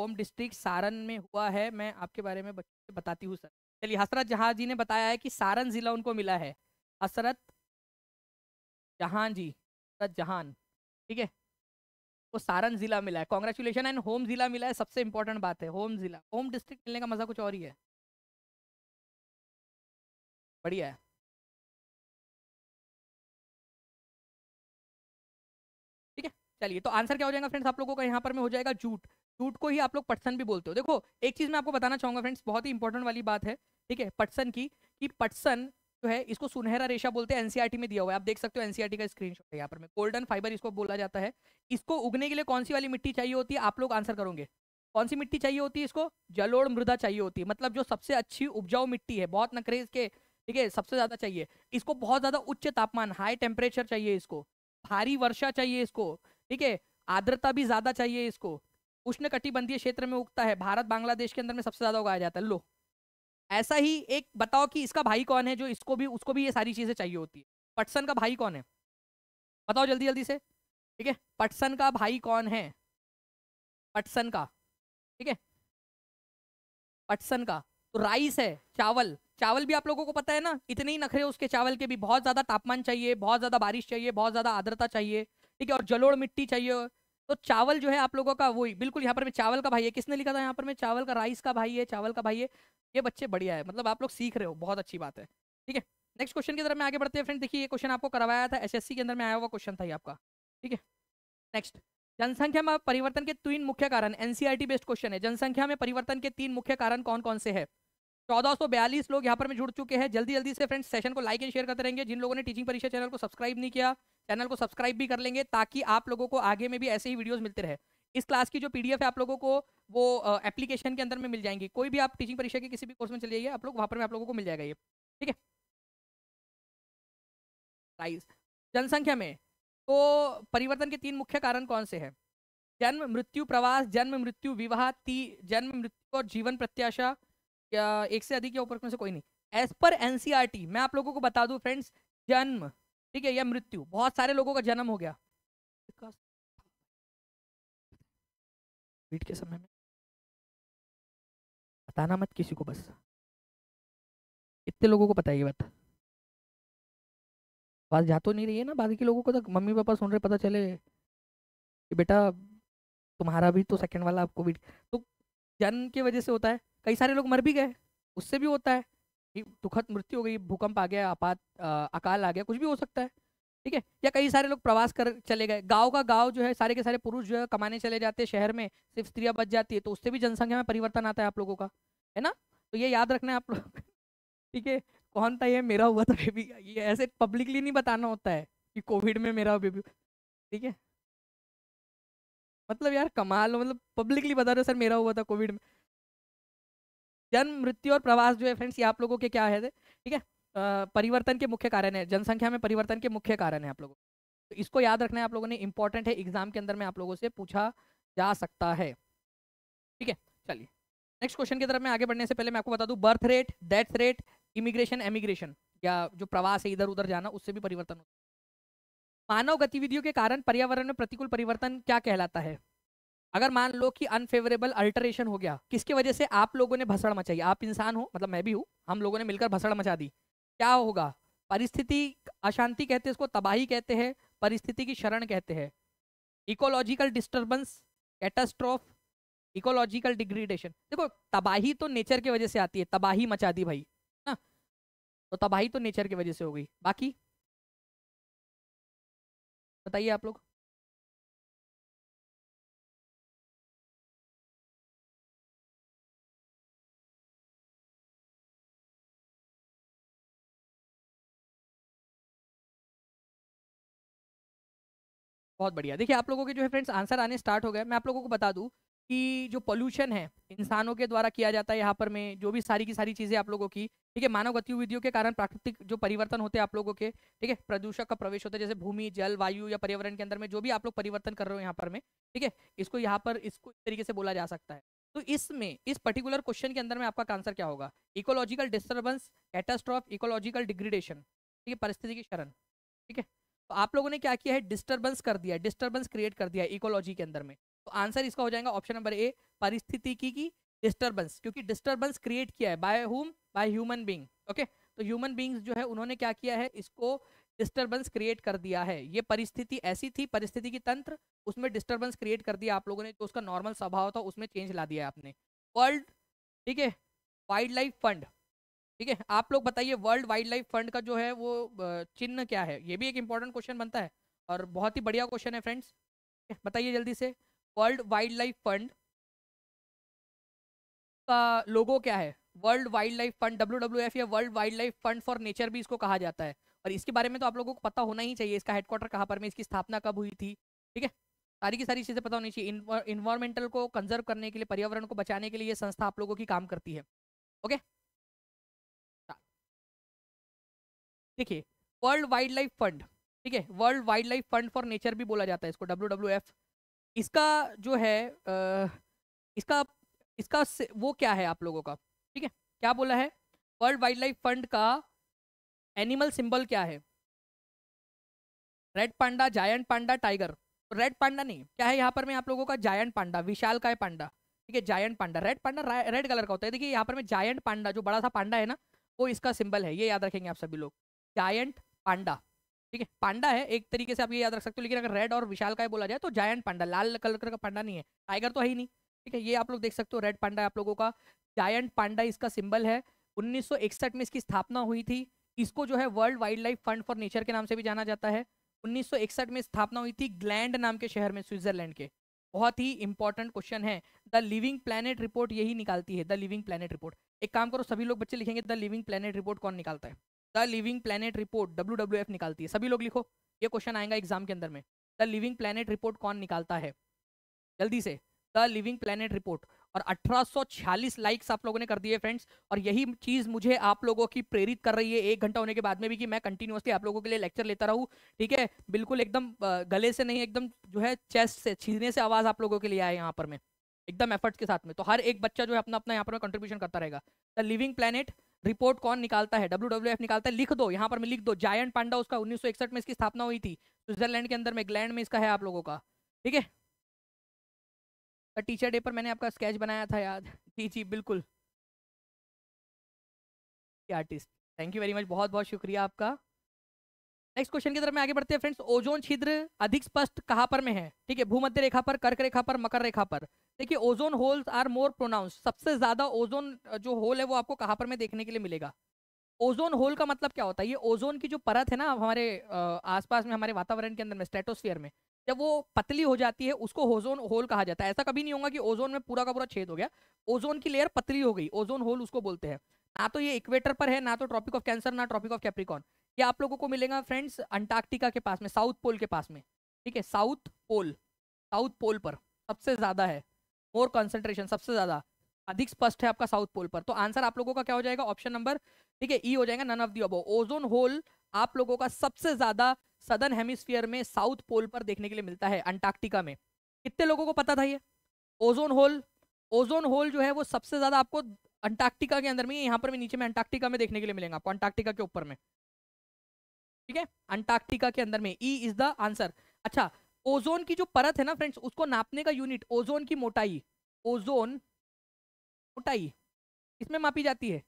होम डिस्ट्रिक्ट सारण में हुआ है मैं आपके बारे में बताती हूँ सर चलिए हसरत जहाँ जी ने बताया है कि सारण ज़िला उनको मिला है हसरत जहाँ जी हसरत जहान ठीक है वो सारण ज़िला मिला है कॉन्ग्रेचुलेशन एंड होम ज़िला मिला है सबसे इंपॉर्टेंट बात है होम ज़िला होम डिस्ट्रिक्ट मिलने का मज़ा कुछ और ही है बढ़िया है ठीक है चलिए तो आंसर क्या हो जाएगा फ्रेंड्स आप लोगों का यहाँ पर में हो जाएगा जूट टूट को ही आप लोग पटसन भी बोलते हो देखो एक चीज़ मैं आपको बताना चाहूँगा फ्रेंड्स बहुत ही इंपॉर्टेंट वाली बात है ठीक है पटसन की कि पटसन जो है इसको सुनहरा रेशा बोलते हैं एनसीआरटी e में दिया हुआ है आप देख सकते हो एनसीआरटी e का शॉट है यहाँ पर गोल्डन फाइबर इसको बोला जाता है इसको उगने के लिए कौन सी वाली मिट्टी चाहिए होती है आप लोग आंसर करोगे कौन सी मिट्टी चाहिए होती है इसको जलोड़ मृदा चाहिए होती है मतलब जो सबसे अच्छी उपजाऊ मिट्टी है बहुत नकरेज के ठीक है सबसे ज़्यादा चाहिए इसको बहुत ज़्यादा उच्च तापमान हाई टेम्परेचर चाहिए इसको भारी वर्षा चाहिए इसको ठीक है आर्द्रता भी ज़्यादा चाहिए इसको उष्ण कटिबंधीय क्षेत्र में उगता है भारत बांग्लादेश के अंदर में सबसे ज्यादा उगाया जाता है लो ऐसा ही एक बताओ कि इसका भाई कौन है जो इसको भी उसको भी ये सारी चीजें चाहिए होती है पटसन का भाई कौन है बताओ जल्दी जल्दी से ठीक है पटसन का भाई कौन है पटसन का ठीक है पटसन का तो राइस है चावल चावल भी आप लोगों को पता है ना इतने ही नखरे उसके चावल के भी बहुत ज़्यादा तापमान चाहिए बहुत ज़्यादा बारिश चाहिए बहुत ज़्यादा आर्द्रता चाहिए ठीक है और जलोड़ मिट्टी चाहिए तो चावल जो है आप लोगों का वही बिल्कुल यहाँ पर मैं चावल का भाई है किसने लिखा था यहाँ पर मैं चावल का राइस का भाई है चावल का भाई है ये बच्चे बढ़िया है मतलब आप लोग सीख रहे हो बहुत अच्छी बात है ठीक है नेक्स्ट क्वेश्चन की तरफ मैं आगे बढ़ते हैं फ्रेंड देखिए ये क्वेश्चन आपको करवाया था एसएससी के अंदर में आया हुआ क्वेश्चन था ये आपका ठीक है नेक्स्ट जनसंख्या में परिवर्तन के तीन मुख्य कारण एनसीईआरटी बेस्ड क्वेश्चन है जनसंख्या में परिवर्तन के तीन मुख्य कारण कौन कौन से है 1442 लोग यहाँ पर में जुड़ चुके हैं जल्दी जल्दी से फ्रेंड्स सेशन को लाइक एंड शेयर करते रहेंगे जिन लोगों ने टीचिंग परीक्षा चैनल को सब्सक्राइब नहीं किया चैनल को सब्सक्राइब भी कर लेंगे ताकि आप लोगों को आगे में भी ऐसे ही वीडियोस मिलते रहे इस क्लास की जो पीडीएफ है आप लोगों को वो एप्लीकेशन के अंदर में मिल जाएंगी कोई भी आप टीचिंग परीक्षा के किसी भी कोर्स में चले जाइए आप लोग वहाँ पर आप लोगों को मिल जाएगा ये ठीक है प्राइस जनसंख्या में तो परिवर्तन के तीन मुख्य कारण कौन से हैं जन्म मृत्यु प्रवास जन्म मृत्यु विवाह ती जन्म मृत्यु और जीवन प्रत्याशा या एक से अधिक या ऊपर में से कोई नहीं एज पर एन मैं आप लोगों को बता दूँ फ्रेंड्स जन्म ठीक है या मृत्यु बहुत सारे लोगों का जन्म हो गया के समय में बताना मत किसी को बस इतने लोगों को पता है ये बात बात जा तो नहीं रही है ना बाकी लोगों को तो मम्मी पापा सुन रहे पता चले कि बेटा तुम्हारा भी तो सेकंड वाला आपको भी तो जन्म की वजह से होता है कई सारे लोग मर भी गए उससे भी होता है दुखद मृत्यु हो गई भूकंप आ गया आपात अकाल आ गया कुछ भी हो सकता है ठीक है या कई सारे लोग प्रवास कर चले गए गांव का गांव जो है सारे के सारे पुरुष जो है कमाने चले जाते हैं शहर में सिर्फ स्त्रियां बच जाती है तो उससे भी जनसंख्या में परिवर्तन आता है आप लोगों का है ना तो ये याद रखना है आप लोग ठीक है कौन था ये मेरा हुआ था बेबी ये ऐसे पब्लिकली नहीं बताना होता है कि कोविड में मेरा बेबी ठीक है मतलब यार कमाल मतलब पब्लिकली बता रहे सर मेरा हुआ था कोविड में जन्म मृत्यु और प्रवास जो है फ्रेंड्स ये आप लोगों के क्या है ठीक है परिवर्तन के मुख्य कारण है जनसंख्या में परिवर्तन के मुख्य कारण है आप लोगों तो इसको याद रखना है आप लोगों ने इंपॉर्टेंट है एग्जाम के अंदर में आप लोगों से पूछा जा सकता है ठीक है चलिए नेक्स्ट क्वेश्चन की तरफ मैं आगे बढ़ने से पहले मैं आपको बता दूं birth rate death rate immigration emigration या जो प्रवास है इधर उधर जाना उससे भी परिवर्तन होता है मानव गतिविधियों के कारण पर्यावरण में प्रतिकूल परिवर्तन क्या कहलाता है अगर मान लो कि अनफेवरेबल अल्टरेशन हो गया किसकी वजह से आप लोगों ने भसड़ मचाई आप इंसान हो मतलब मैं भी हूँ हम लोगों ने मिलकर भसड़ मचा दी क्या होगा परिस्थिति अशांति कहते हैं इसको तबाही कहते हैं परिस्थिति की शरण कहते हैं ecological disturbance catastrophe ecological degradation देखो तबाही तो नेचर की वजह से आती है तबाही मचा दी भाई ना तो तबाही तो नेचर की वजह से हो गई बाकी बताइए आप लोग बहुत बढ़िया देखिए आप लोगों के जो है फ्रेंड्स आंसर आने स्टार्ट हो गए मैं आप लोगों को बता दूं कि जो पोल्यूशन है इंसानों के द्वारा किया जाता है यहाँ पर मैं जो भी सारी की सारी चीज़ें आप लोगों की ठीक है मानव गतिविधियों के कारण प्राकृतिक जो परिवर्तन होते हैं आप लोगों के ठीक है प्रदूषक का प्रवेश होता है जैसे भूमि जल वायु या पर्यावरण के अंदर में जो भी आप लोग परिवर्तन कर रहे हो यहाँ पर में ठीक है इसको यहाँ पर इसको इस तरीके से बोला जा सकता है तो इसमें इस पर्टिकुलर क्वेश्चन के अंदर में आपका आंसर क्या होगा ecological disturbance catastrophe ecological degradation ठीक है परिस्थिति की शरण ठीक है तो आप लोगों ने क्या किया है डिस्टर्बेंस कर दिया डिस्टर्बेंस क्रिएट कर दिया इकोलॉजी के अंदर में तो आंसर इसका हो जाएगा ऑप्शन नंबर ए परिस्थिति की डिस्टर्बेंस क्योंकि डिस्टर्बेंस क्रिएट किया है by hum by human being okay तो ह्यूमन बींग्स जो है उन्होंने क्या किया है इसको डिस्टर्बेंस क्रिएट कर दिया है ये परिस्थिति ऐसी थी परिस्थिति की तंत्र उसमें डिस्टर्बेंस क्रिएट कर दिया आप लोगों ने जो उसका नॉर्मल स्वभाव था उसमें चेंज ला दिया आपने वर्ल्ड ठीक है वाइल्ड लाइफ फंड ठीक है आप लोग बताइए वर्ल्ड वाइल्ड लाइफ फंड का जो है वो चिन्ह क्या है ये भी एक इंपॉर्टेंट क्वेश्चन बनता है और बहुत ही बढ़िया क्वेश्चन है फ्रेंड्स बताइए जल्दी से वर्ल्ड वाइल्ड लाइफ फंड का लोगो क्या है World Wildlife Fund W W F या World Wildlife Fund for Nature भी इसको कहा जाता है और इसके बारे में तो आप लोगों को पता होना ही चाहिए इसका हेडक्वार्टर कहाँ पर में इसकी स्थापना कब हुई थी ठीक है सारी की सारी चीज़ें पता होनी चाहिए इन्वायरमेंटल को कंजर्व करने के लिए पर्यावरण को बचाने के लिए ये संस्था आप लोगों की काम करती है ओके देखिए वर्ल्ड वाइल्ड लाइफ फंड ठीक है World Wildlife Fund for Nature भी बोला जाता है इसको डब्ल्यू डब्ल्यू एफ इसका जो है इसका इसका वो क्या है आप लोगों का ठीक है क्या बोला है वर्ल्ड वाइल्ड लाइफ फंड का एनिमल सिंबल क्या है red panda giant panda tiger red panda नहीं क्या है यहाँ पर मैं आप लोगों का जायंट पांडा विशाल का है पांडा ठीक है giant panda red panda red colour का होता है देखिए यहाँ पर मैं जायंट पांडा जो बड़ा सा पांडा है ना वो इसका सिंबल है ये याद रखेंगे आप सभी लोग जायंट पांडा ठीक है पांडा है एक तरीके से आप ये याद रख सकते हो लेकिन अगर रेड और विशाल का बोला जाए तो जायंट पांडा लाल कलर का पांडा नहीं है टाइगर तो है ही नहीं ठीक है ये आप लोग देख सकते हो रेड पांडा आप लोगों का जायंट पांडा इसका सिंबल है 1961 में इसकी स्थापना हुई थी इसको जो है World Wildlife Fund for Nature के नाम से भी जाना जाता है 1961 में स्थापना हुई थी ग्लैंड नाम के शहर में स्विट्जरलैंड के बहुत ही इंपॉर्टेंट क्वेश्चन है द लिविंग प्लानट रिपोर्ट यही निकालती है द लिविंग प्लानट रिपोर्ट एक काम करो सभी लोग बच्चे लिखेंगे द लिविंग प्लानट रिपोर्ट कौन निकालता है the living planet report W W F निकालती है सभी लोग लिखो ये क्वेश्चन आएगा एग्जाम के अंदर में द लिविंग प्लेनेट रिपोर्ट कौन निकालता है जल्दी से द लिविंग प्लेनेट रिपोर्ट और 1846 लाइक्स आप लोगों ने कर दिए फ्रेंड्स और यही चीज मुझे आप लोगों की प्रेरित कर रही है एक घंटा होने के बाद में भी कि मैं कंटिन्यूसली आप लोगों के लिए लेक्चर लेता रहूँ ठीक है बिल्कुल एकदम गले से नहीं एकदम जो है चेस्ट से छीनने से आवाज आप लोगों के लिए आए यहाँ पर मैं एकदम एफर्ट्स के साथ में तो हर एक बच्चा जो है अपना अपना यहाँ पर कंट्रीब्यूशन करता रहेगा द लिविंग प्लानट रिपोर्ट कौन निकालता है डब्ल्यू डब्ल्यू एफ निकालता है लिख दो यहाँ पर मैं लिख दो जायंट पांडा उसका उन्नीस में इसकी स्थापना हुई थी स्विट्जरलैंड के अंदर में ग्लैंड में इसका है आप लोगों का ठीक है टीचर डे पर मैंने आपका स्केच बनाया था याद जी जी बिल्कुल artist thank you very much बहुत बहुत शुक्रिया आपका नेक्स्ट क्वेश्चन की तरफ मैं आगे बढ़ते हैं फ्रेंड्स ओजोन छिद्र अधिक स्पष्ट कहाँ पर में है ठीक है भूमध्य रेखा पर कर्क रेखा पर मकर रेखा पर देखिए ozone holes are more pronounce सबसे ज़्यादा ओजोन जो होल है वो आपको कहाँ पर में देखने के लिए मिलेगा ओजोन होल का मतलब क्या होता है ये ओजोन की जो परत है ना हमारे आसपास में हमारे वातावरण के अंदर में स्ट्रेटोस्फीयर में जब वो पतली हो जाती है उसको ओजोन होल कहा जाता है ऐसा कभी नहीं होगा कि ओजोन में पूरा का पूरा छेद हो गया ओजोन की लेयर पतली हो गई ओजोन होल उसको बोलते हैं ना तो ये इक्वेटर पर है ना तो ट्रॉपिक ऑफ कैंसर ना ट्रॉपिक ऑफ कैप्रिकॉन ये आप लोगों को मिलेगा फ्रेंड्स अंटार्क्टिका के पास में साउथ पोल के पास में ठीक है साउथ पोल साउथ पोल पर सबसे ज़्यादा है मोर कॉन्सेंट्रेशन सबसे ज़्यादा अधिक स्पष्ट है आपका साउथ पोल पर तो आंसर आप लोगों का क्या हो जाएगा ऑप्शन नंबर ठीक है ई e हो जाएगा none of the above ozone hole आप लोगों का सबसे ज़्यादा सदर्न हेमिस्फीयर में साउथ पोल पर देखने के लिए मिलता है अंटार्कटिका में कितने लोगों को पता था ये ओजोन होल ओजोन होल जो है वो सबसे ज़्यादा आपको अंटार्कटिका के अंदर में यहाँ पर भी नीचे में अंटार्कटिका में देखने के लिए मिलेगा आपको अंटार्कटिका के ऊपर में ठीक है अंटार्कटिका के अंदर में ई इज द आंसर अच्छा ओजोन की जो परत है ना फ्रेंड्स उसको नापने का यूनिट ओजोन की मोटाई ओजोन मोटाई इसमें मापी जाती है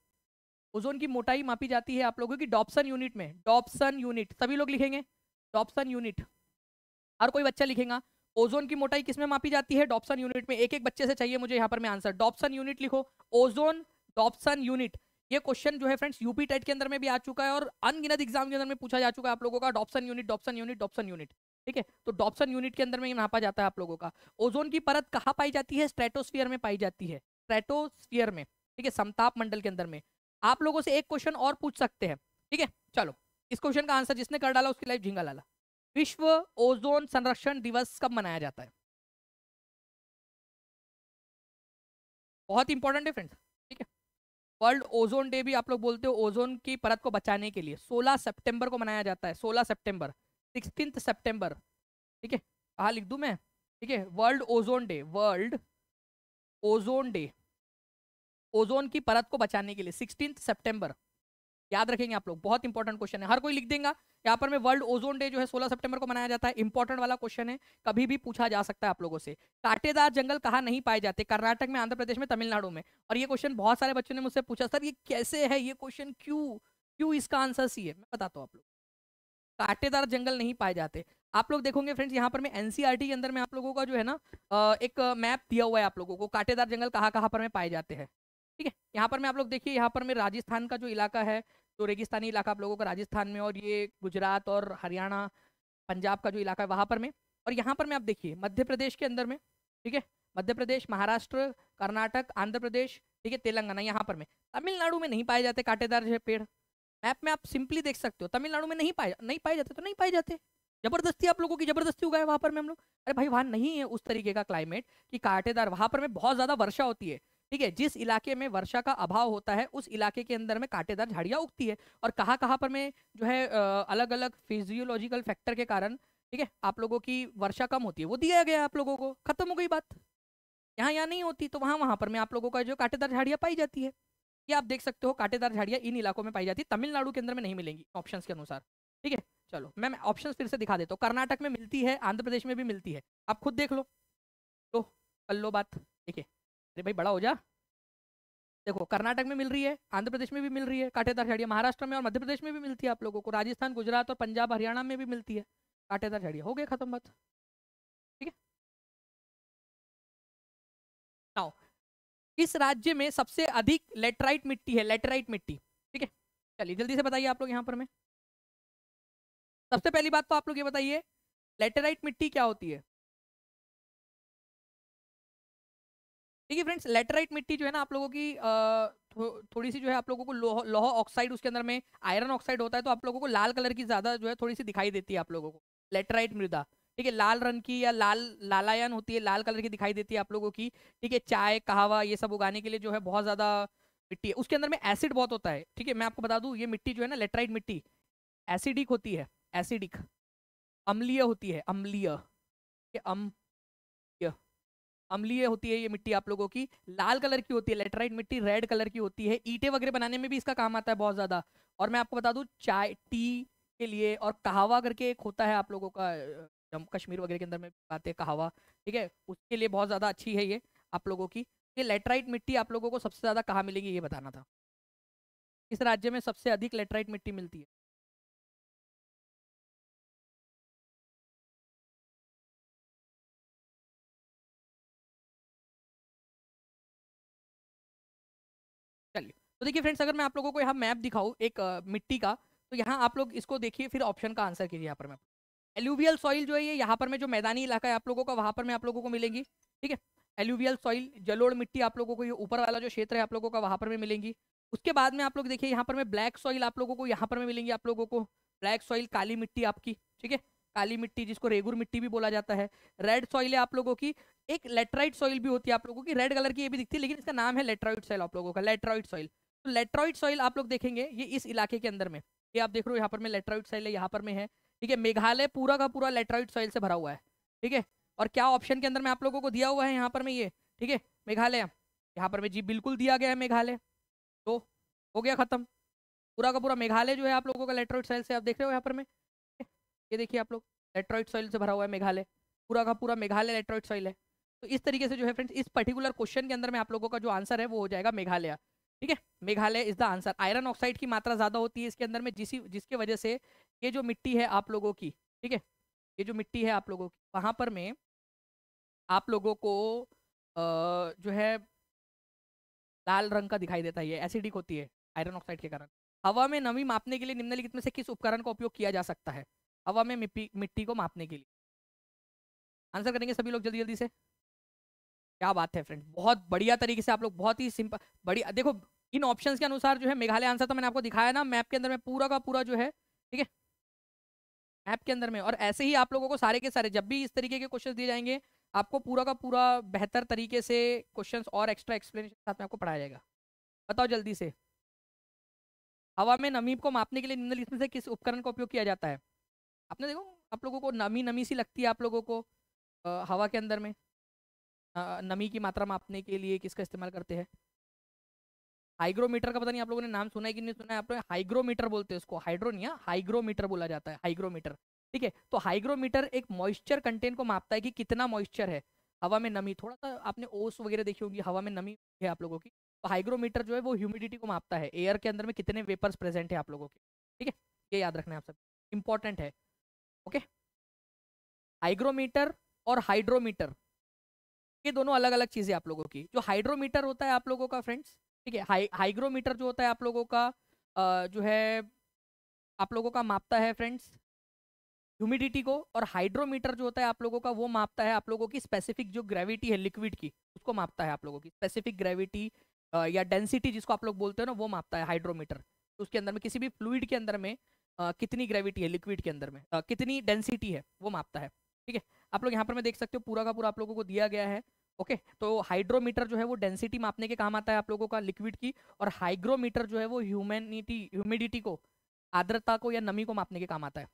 ओजोन की मोटाई मापी जाती है आप लोगों की डॉप्सन यूनिट में डॉप्सन यूनिट सभी लोग लिखेंगे डॉप्सन यूनिट हर कोई बच्चा लिखेगा ओजोन की मोटाई किसमें मापी जाती है डॉप्सन यूनिट में एक एक बच्चे से चाहिए मुझे यहाँ पर मैं आंसर डॉप्सन यूनिट लिखो ओजोन डॉप्सन यूनिट ये क्वेश्चन जो है फ्रेंड्स यूपी टेट के अंदर में भी आ चुका है और अनगिनत एग्जाम के अंदर में पूछा जा चुका है आप लोगों का Dobson unit Dobson unit Dobson unit ठीक है तो डॉप्सन यूनिट के अंदर में नापा जाता है आप लोगों का ओजोन की परत कहाँ पाई जाती है स्ट्रेटोस्फियर में पाई जाती है स्ट्रेटोस्फियर में ठीक है समताप मंडल के अंदर में आप लोगों से एक क्वेश्चन और पूछ सकते हैं ठीक है चलो इस क्वेश्चन का आंसर जिसने कर डाला उसकी लाइफ झिंगा लाला विश्व ओजोन संरक्षण दिवस कब मनाया जाता है बहुत इंपॉर्टेंट है फ्रेंड्स ठीक है वर्ल्ड ओजोन डे भी आप लोग बोलते हो ओजोन की परत को बचाने के लिए 16 सितंबर को मनाया जाता है 16 सितंबर सिक्सटीन सेप्टेम्बर ठीक है कहा लिख दू मैं ठीक है World Ozone Day World Ozone Day ozone की परत को बचाने के लिए सिक्सटीन सेप्टेम्बर याद रखेंगे आप लोग बहुत इंपॉर्टेंट क्वेश्चन है हर कोई लिख देगा यहाँ पर मैं वर्ल्ड ओजोन डे जो है 16 सितंबर को मनाया जाता है इंपॉर्टेंट वाला क्वेश्चन है कभी भी पूछा जा सकता है आप लोगों से कांटेदार जंगल कहाँ नहीं पाए जाते कर्नाटक में आंध्र प्रदेश में तमिलनाडु में और ये क्वेश्चन बहुत सारे बच्चों ने मुझसे पूछा सर ये कैसे है ये क्वेश्चन क्यों क्यों इसका आंसर सी है मैं बताता हूँ आप लोग कांटेदार जंगल नहीं पाए जाते आप लोग देखोगे फ्रेंड्स यहाँ पर मैं एनसीईआरटी e के अंदर में आप लोगों का जो है ना एक मैप दिया हुआ है आप लोगों को कांटेदार जंगल कहाँ कहाँ पर में पाए जाते हैं ठीक है यहाँ पर मैं आप लोग देखिए यहाँ पर मैं राजस्थान का जो इलाका है जो रेगिस्तानी इलाका आप लोगों का राजस्थान में और ये गुजरात और हरियाणा पंजाब का जो इलाका है वहाँ पर में और यहाँ पर मैं आप देखिए मध्य प्रदेश के अंदर में ठीक है मध्य प्रदेश महाराष्ट्र कर्नाटक आंध्र प्रदेश ठीक है तेलंगाना यहाँ पर में तमिलनाडु में नहीं पाए जाते कांटेदार जो है पेड़ मैप में आप सिंपली देख सकते हो तमिलनाडु में नहीं पाए नहीं पाए जाते तो नहीं पाए जाते जबरदस्ती आप लोगों की जबरदस्ती उगाए वहाँ पर में हम लोग अरे भाई वहाँ नहीं है उस तरीके का क्लाइमेट कि कांटेदार वहाँ पर में बहुत ज़्यादा वर्षा होती है ठीक है जिस इलाके में वर्षा का अभाव होता है उस इलाके के अंदर में कांटेदार झाड़ियाँ उगती है और कहाँ कहाँ पर में जो है अलग अलग फिजियोलॉजिकल फैक्टर के कारण ठीक है आप लोगों की वर्षा कम होती है वो दिया गया आप लोगों को खत्म हो गई बात यहाँ यहाँ नहीं होती तो वहाँ वहाँ पर में आप लोगों का जो कांटेदार झाड़ियाँ पाई जाती है ये आप देख सकते हो काटेदार झाड़ियाँ इन इलाकों में पाई जाती है तमिलनाडु के अंदर में नहीं मिलेंगी ऑप्शन के अनुसार ठीक है चलो मैं ऑप्शन फिर से दिखा देता हूँ कर्नाटक में मिलती है आंध्र प्रदेश में भी मिलती है आप खुद देख लो तो पल्लो बात ठीक है अरे भाई बड़ा हो जा देखो कर्नाटक में मिल रही है आंध्र प्रदेश में भी मिल रही है काटेदार झाड़ियाँ महाराष्ट्र में और मध्य प्रदेश में भी मिलती है आप लोगों को राजस्थान गुजरात और पंजाब हरियाणा में भी मिलती है काटेदार झाड़ियाँ हो गए खत्म बात ठीक है किस राज्य में सबसे अधिक लेटराइट मिट्टी है लेटराइट मिट्टी ठीक है चलिए जल्दी से बताइए आप लोग यहाँ पर मैं सबसे पहली बात तो आप लोग ये बताइए लेटराइट मिट्टी क्या होती है ठीक है फ्रेंड्स लेटराइट मिट्टी जो है ना आप लोगों की आ, थो, थोड़ी सी जो है आप लोगों को लोह लोह ऑक्साइड उसके अंदर में आयरन ऑक्साइड होता है तो आप लोगों को लाल कलर की ज़्यादा जो है थोड़ी सी दिखाई देती है आप लोगों को लेटराइट मृदा ठीक है लाल रंग की या लाल लालायन होती है लाल कलर की दिखाई देती है आप लोगों की ठीक है चाय कहावा ये सब उगाने के लिए जो है बहुत ज़्यादा मिट्टी है उसके अंदर में एसिड बहुत होता है ठीक है मैं आपको बता दूँ ये मिट्टी जो है ना लेटराइट मिट्टी एसिडिक होती है एसिडिक अम्लीय होती है अम्लीय ये अम अम्लीय होती है ये मिट्टी आप लोगों की लाल कलर की होती है लेटराइट मिट्टी रेड कलर की होती है ईटे वगैरह बनाने में भी इसका काम आता है बहुत ज़्यादा और मैं आपको बता दू चाय टी के लिए और कहावा करके एक होता है आप लोगों का जम्मू कश्मीर वगैरह के अंदर में आते हैं कहावा ठीक है उसके लिए बहुत ज़्यादा अच्छी है ये आप लोगों की ये लेटराइट मिट्टी आप लोगों को सबसे ज़्यादा कहाँ मिलेगी ये बताना था इस राज्य में सबसे अधिक लेटराइट मिट्टी मिलती है चलिए तो देखिए फ्रेंड्स अगर मैं आप लोगों को यहाँ मैप दिखाऊँ एक आ, मिट्टी का तो यहाँ आप लोग इसको देखिए फिर ऑप्शन का आंसर कीजिए यहाँ पर मैं एलुवियल सॉइल जो है ये यहाँ पर मैं जो मैदानी इलाका है आप लोगों का वहाँ पर मैं आप लोगों को मिलेंगी ठीक है एलुवियल सॉइल जलोड़ मिट्टी आप लोगों को ये ऊपर वाला जो क्षेत्र है आप लोगों का वहाँ पर मैं मिलेंगी उसके बाद में आप लोग देखिए यहाँ पर मैं ब्लैक सॉइल आप लोगों को यहाँ पर मैं मिलेंगी आप लोगों को ब्लैक सॉइल काली मिट्टी आपकी ठीक है काली मिट्टी जिसको रेगुर मिट्टी भी बोला जाता है रेड सॉइल है आप लोगों की एक लेट्राइड सॉइल भी होती है आप लोगों की रेड कलर की ये भी दिखती है लेकिन इसका नाम है लेट्राइट सॉइल आप लोगों का लेट्राइड सॉइल तो लेट्राइट सॉइल आप लोग देखेंगे ये इस इलाके के अंदर में ये आप देख रहे हो यहाँ पर मैं लेट्राइट सॉइल है यहाँ पर मैं है ठीक है मेघालय पूरा का पूरा लेटराइट सॉइल से भरा हुआ है ठीक है और क्या ऑप्शन के अंदर में आप लोगों को दिया हुआ है यहाँ पर में ये ठीक है मेघालय यहाँ पर में जी बिल्कुल दिया गया है मेघालय तो हो गया खत्म पूरा का पूरा मेघालय जो है आप लोगों का लेटराइट सॉइल से आप देख रहे हो यहाँ पर में ये देखिए आप लोग लेटराइट सॉइल से भरा हुआ है मेघालय पूरा का पूरा मेघालय लेटराइट सॉइल है तो इस तरीके से जो है फ्रेंड्स इस पर्टिकुलर क्वेश्चन के अंदर में आप लोगों का जो आंसर है वो हो जाएगा मेघालय ठीक है Meghalaya is the answer iron oxide की मात्रा ज़्यादा होती है इसके अंदर में जिस जिसके वजह से ये जो मिट्टी है आप लोगों की ठीक है ये जो मिट्टी है आप लोगों की वहाँ पर मैं आप लोगों को आ, जो है लाल रंग का दिखाई देता है ये एसिडिक होती है आयरन ऑक्साइड के कारण हवा में नमी मापने के लिए निम्नलिखित में से किस उपकरण का उपयोग किया जा सकता है हवा में मिट्टी को मापने के लिए आंसर करेंगे सभी लोग जल्दी जल्दी से क्या बात है फ्रेंड बहुत बढ़िया तरीके से आप लोग बहुत ही सिंपल बढ़िया देखो इन ऑप्शंस के अनुसार जो है मेघालय आंसर तो मैंने आपको दिखाया ना मैप के अंदर में पूरा का पूरा जो है ठीक है ऐप के अंदर में और ऐसे ही आप लोगों को सारे के सारे जब भी इस तरीके के क्वेश्चन दिए जाएंगे आपको पूरा का पूरा बेहतर तरीके से क्वेश्चन और एक्स्ट्रा एक्सप्लेनेशन साथ में आपको पढ़ाया जाएगा बताओ जल्दी से हवा में नमी को मापने के लिए निम्नलिखित में से किस उपकरण का उपयोग किया जाता है आपने देखो आप लोगों को नमी नमी सी लगती है आप लोगों को आ, हवा के अंदर में आ, नमी की मात्रा मापने के लिए किसका इस्तेमाल करते हैं हाइग्रोमीटर का पता नहीं आप लोगों ने नाम सुना है कि नहीं सुना है आप लोग हाइग्रोमीटर बोलते हैं उसको हाइड्रोनिया हाइग्रोमीटर बोला जाता है हाइग्रोमीटर ठीक है तो हाइग्रोमीटर एक मॉइस्चर कंटेंट को मापता है कि कितना मॉइस्चर है हवा में नमी थोड़ा सा आपने ओस वगैरह देखी होगी हवा में नमी है आप लोगों की तो हाइग्रोमीटर जो है वो ह्यूमिडिटी को मापता है एयर के अंदर में कितने वेपर्स प्रेजेंट है आप लोगों के ठीक है ये याद रखना आप सब इंपॉर्टेंट है ओके हाइग्रोमीटर और हाइड्रोमीटर ये दोनों अलग अलग चीज़ें आप लोगों की जो हाइड्रोमीटर होता है आप लोगों का फ्रेंड्स ठीक है हाई हाइग्रोमीटर जो होता है आप लोगों का जो है आप लोगों का मापता है फ्रेंड्स ह्यूमिडिटी को और हाइड्रोमीटर जो होता है आप लोगों का वो मापता है आप लोगों की स्पेसिफिक जो ग्रेविटी है लिक्विड की उसको मापता है आप लोगों की स्पेसिफिक ग्रेविटी या डेंसिटी जिसको आप लोग बोलते हो ना वो मापता है हाइड्रोमीटर तो उसके अंदर में किसी भी फ्लूड के अंदर में आ, कितनी ग्रेविटी है लिक्विड के अंदर में आ, कितनी डेंसिटी है वो मापता है ठीक है आप लोग यहाँ पर मैं देख सकते हो पूरा का पूरा आप लोगों को दिया गया है ओके तो हाइड्रोमीटर जो है वो डेंसिटी मापने के काम आता है आप लोगों का लिक्विड की और हाइग्रोमीटर जो है वो ह्यूमैनिटी ह्यूमिडिटी को आर्द्रता को या नमी को मापने के काम आता है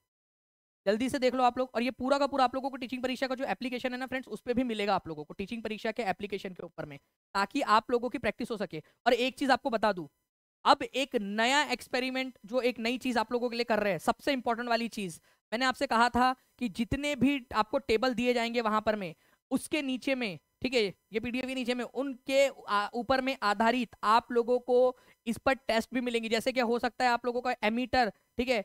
जल्दी से देख लो आप लोग और ये पूरा का पूरा आप लोगों को टीचिंग परीक्षा का जो एप्लीकेशन है ना फ्रेंड्स उस पर भी मिलेगा आप लोगों को टीचिंग परीक्षा के एप्लीकेशन के ऊपर में ताकि आप लोगों की प्रैक्टिस हो सके और एक चीज़ आपको बता दूँ अब एक नया एक्सपेरिमेंट जो एक नई चीज़ आप लोगों के लिए कर रहे हैं सबसे इंपॉर्टेंट वाली चीज़ मैंने आपसे कहा था कि जितने भी आपको टेबल दिए जाएंगे वहाँ पर में उसके नीचे में ठीक है ये पीडीएफ के नीचे में उनके ऊपर में आधारित आप लोगों को इस पर टेस्ट भी मिलेंगे जैसे कि हो सकता है आप लोगों का एमीटर ठीक है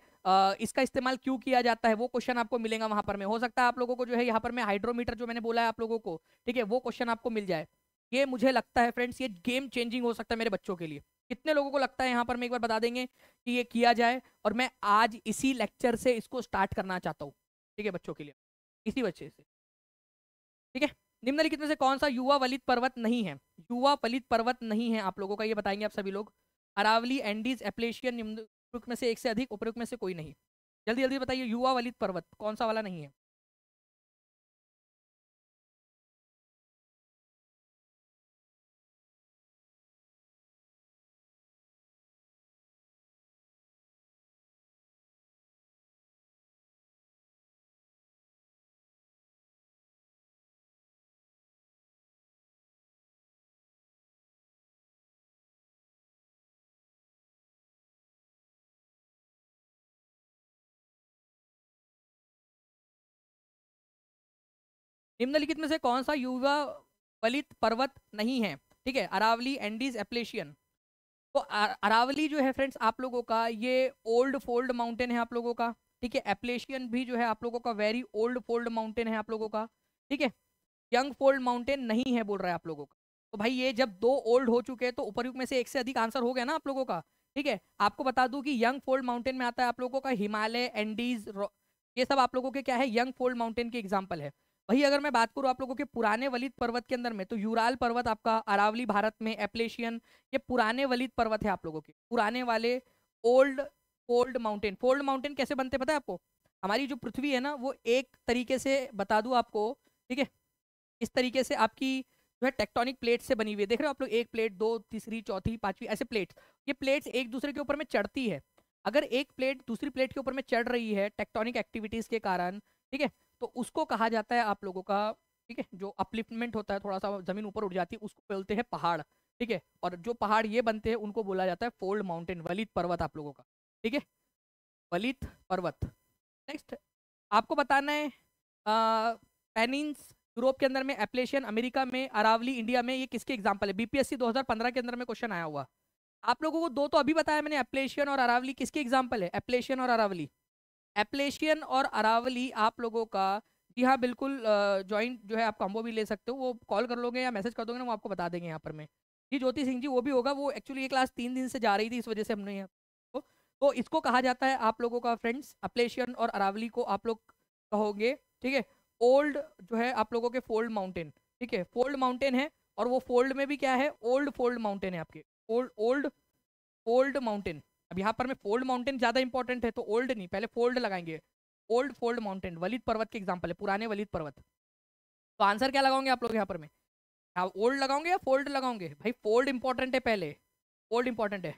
इसका इस्तेमाल क्यों किया जाता है वो क्वेश्चन आपको मिलेगा वहां पर में हो सकता है आप लोगों को जो है यहाँ पर मैं हाइड्रोमीटर जो मैंने बोला है आप लोगों को ठीक है वो क्वेश्चन आपको मिल जाए ये मुझे लगता है फ्रेंड्स ये गेम चेंजिंग हो सकता है मेरे बच्चों के लिए कितने लोगों को लगता है यहाँ पर मैं एक बार बता देंगे कि ये किया जाए और मैं आज इसी लेक्चर से इसको स्टार्ट करना चाहता हूँ ठीक है बच्चों के लिए इसी बच्चे से ठीक है निम्नलिखित में से कौन सा युवा वलित पर्वत नहीं है युवा वलित पर्वत नहीं है आप लोगों का ये बताएंगे आप सभी लोग अरावली एंडीज एप्लेशियन निम्न में से एक से अधिक उपयुक्त में से कोई नहीं जल्दी जल्दी बताइए युवा वलित पर्वत कौन सा वाला नहीं है निम्नलिखित में से कौन सा युवा वलित पर्वत नहीं है ठीक है अरावली एंडीज एप्लेशियन तो अरावली जो है फ्रेंड्स आप लोगों का ये ओल्ड फोल्ड माउंटेन है आप लोगों का ठीक है एप्लेशियन भी जो है आप लोगों का वेरी ओल्ड फोल्ड माउंटेन है आप लोगों का ठीक है यंग फोल्ड माउंटेन नहीं है बोल रहा है आप लोगों का तो भाई ये जब दो ओल्ड हो चुके हैं तो उपरयुक्त में से एक से अधिक आंसर हो गया ना आप लोगों का ठीक है आपको बता दूं कि यंग फोल्ड माउंटेन में आता है आप लोगों का हिमालय एंडीज ये सब आप लोगों के क्या है यंग फोल्ड माउंटेन के एग्जाम्पल है वही अगर मैं बात करूँ आप लोगों के पुराने वलित पर्वत के अंदर में तो यूराल पर्वत आपका अरावली भारत में एप्लेशियन ये पुराने वलित पर्वत है आप लोगों के पुराने वाले old fold mountain fold mountain कैसे बनते पता है आपको हमारी जो पृथ्वी है ना वो एक तरीके से बता दूँ आपको ठीक है इस तरीके से आपकी जो है टेक्टोनिक प्लेट से बनी हुई है देख रहे हो आप लोग एक प्लेट दो तीसरी चौथी पांचवी ऐसे प्लेट्स ये प्लेट्स एक दूसरे के ऊपर में चढ़ती है अगर एक प्लेट दूसरी प्लेट के ऊपर में चढ़ रही है टेक्टोनिक एक्टिविटीज़ के कारण ठीक है तो उसको कहा जाता है आप लोगों का ठीक है जो अपलिफ्टमेंट होता है थोड़ा सा जमीन ऊपर उठ जाती है उसको बोलते हैं पहाड़ ठीक है और जो पहाड़ ये बनते हैं उनको बोला जाता है फोल्ड माउंटेन वलित पर्वत आप लोगों का ठीक है वलित पर्वत नेक्स्ट आपको बताना है पेनिन्स यूरोप के अंदर में एप्लेशियन अमेरिका में अरावली इंडिया में ये किसके एग्जाम्पल है बीपीएससी 2015 के अंदर में क्वेश्चन आया हुआ आप लोगों को दो तो अभी बताया मैंने एप्लेशियन और अरावली किसके एग्जाम्पल है एप्लेशियन और अरावली एप्लेशियन और अरावली आप लोगों का जी हाँ बिल्कुल ज्वाइंट जो है आप कॉम्बो भी ले सकते हो वो कॉल कर लोगे या मैसेज कर दोगे ना वो आपको बता देंगे यहाँ पर मैं जी ज्योति सिंह जी वो भी होगा वो एक्चुअली ये क्लास तीन दिन से जा रही थी इस वजह से हमने यहाँ तो, तो इसको कहा जाता है आप लोगों का फ्रेंड्स अपलेशियन और अरावली को आप लोग कहोगे ठीक है ओल्ड जो है आप लोगों के फोल्ड माउंटेन ठीक है फोल्ड माउंटेन है और वो फोल्ड में भी क्या है ओल्ड फोल्ड माउंटेन है आपके ओल्ड ओल्ड ओल्ड माउंटेन अब यहाँ पर मैं फोल्ड माउंटेन ज़्यादा इंपॉर्टेंट है तो ओल्ड नहीं पहले फोल्ड लगाएंगे ओल्ड फोल्ड माउंटेन वलित पर्वत के एग्जाम्पल है पुराने वलित पर्वत तो आंसर क्या लगाओगे आप लोग यहाँ पर मैं आप ओल्ड लगाओगे या फोल्ड लगाओगे भाई फोल्ड इंपॉर्टेंट है पहले फोल्ड इंपॉर्टेंट है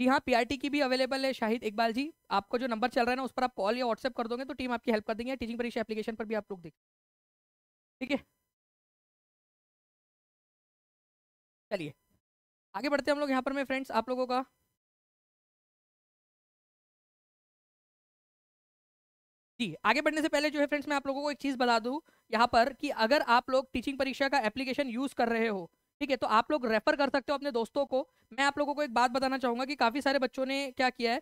जी हाँ पीआरटी की भी अवेलेबल है शाहिद इकबाल जी आपको जो नंबर चल रहा है ना उस पर आप कॉल या व्हाट्सएप कर दोगे तो टीम आपकी हेल्प कर देंगे टीचिंग परीक्षा एप्लीकेशन पर भी आप लोग देख ठीक है चलिए आगे बढ़ते हैं हम लोग यहाँ पर मैं फ्रेंड्स आप लोगों का जी आगे बढ़ने से पहले जो है फ्रेंड्स मैं आप लोगों को एक चीज़ बता दूँ यहाँ पर कि अगर आप लोग टीचिंग परीक्षा का एप्लीकेशन यूज़ कर रहे हो ठीक है तो आप लोग रेफर कर सकते हो अपने दोस्तों को मैं आप लोगों को एक बात बताना चाहूँगा कि काफ़ी सारे बच्चों ने क्या किया है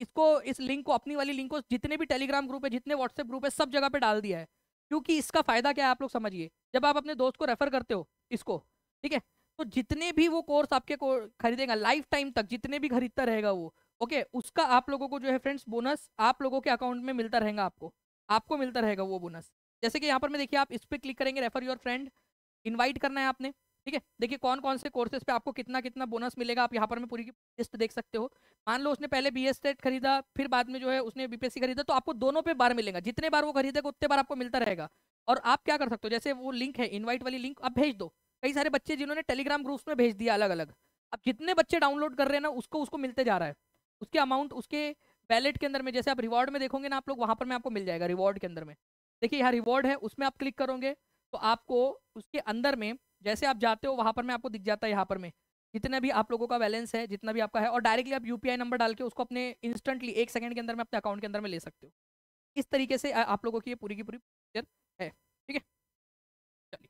इसको इस लिंक को अपनी वाली लिंक को जितने भी टेलीग्राम ग्रुप है जितने व्हाट्सएप ग्रुप है सब जगह पर डाल दिया है क्योंकि इसका फ़ायदा क्या है आप लोग समझिए जब आप अपने दोस्त को रेफर करते हो इसको ठीक है तो जितने भी वो कोर्स आपके को खरीदेगा लाइफ टाइम तक जितने भी खरीदता रहेगा वो ओके okay, उसका आप लोगों को जो है फ्रेंड्स बोनस आप लोगों के अकाउंट में मिलता रहेगा आपको आपको मिलता रहेगा वो बोनस जैसे कि यहाँ पर मैं देखिए आप इस पर क्लिक करेंगे रेफर योर फ्रेंड इन्वाइट करना है आपने ठीक है देखिए कौन कौन से कोर्सेज पे आपको कितना कितना बोनस मिलेगा आप यहाँ पर मैं पूरी की लिस्ट देख सकते हो मान लो उसने पहले बी एस खरीदा फिर बाद में जो है उसने बीपीएससी खरीदा तो आपको दोनों पे बार मिलेगा जितने बार वो खरीदेगा उतने बार आपको मिलता रहेगा और आप क्या कर सकते हो जैसे वो लिंक है इन्वाइट वाली लिंक आप भेज दो कई सारे बच्चे जिन्होंने टेलीग्राम ग्रुप्स में भेज दिया अलग अलग अब जितने बच्चे डाउनलोड कर रहे हैं ना उसको उसको मिलते जा रहा है उसके अमाउंट उसके वैलेट के अंदर में जैसे आप रिवॉर्ड में देखोगे ना आप लोग वहाँ पर मैं आपको मिल जाएगा रिवॉर्ड के अंदर में देखिए यहाँ रिवॉर्ड है उसमें आप क्लिक करोगे तो आपको उसके अंदर में जैसे आप जाते हो वहाँ पर मैं आपको दिख जाता है यहाँ पर में जितना भी आप लोगों का बैलेंस है जितना भी आपका है और डायरेक्टली आप यू नंबर डाल के उसको अपने इंस्टेंटली एक सेकंड के अंदर में अपने अकाउंट के अंदर में ले सकते हो इस तरीके से आप लोगों की ये पूरी की पूरी प्रोसीजर है ठीक है चलिए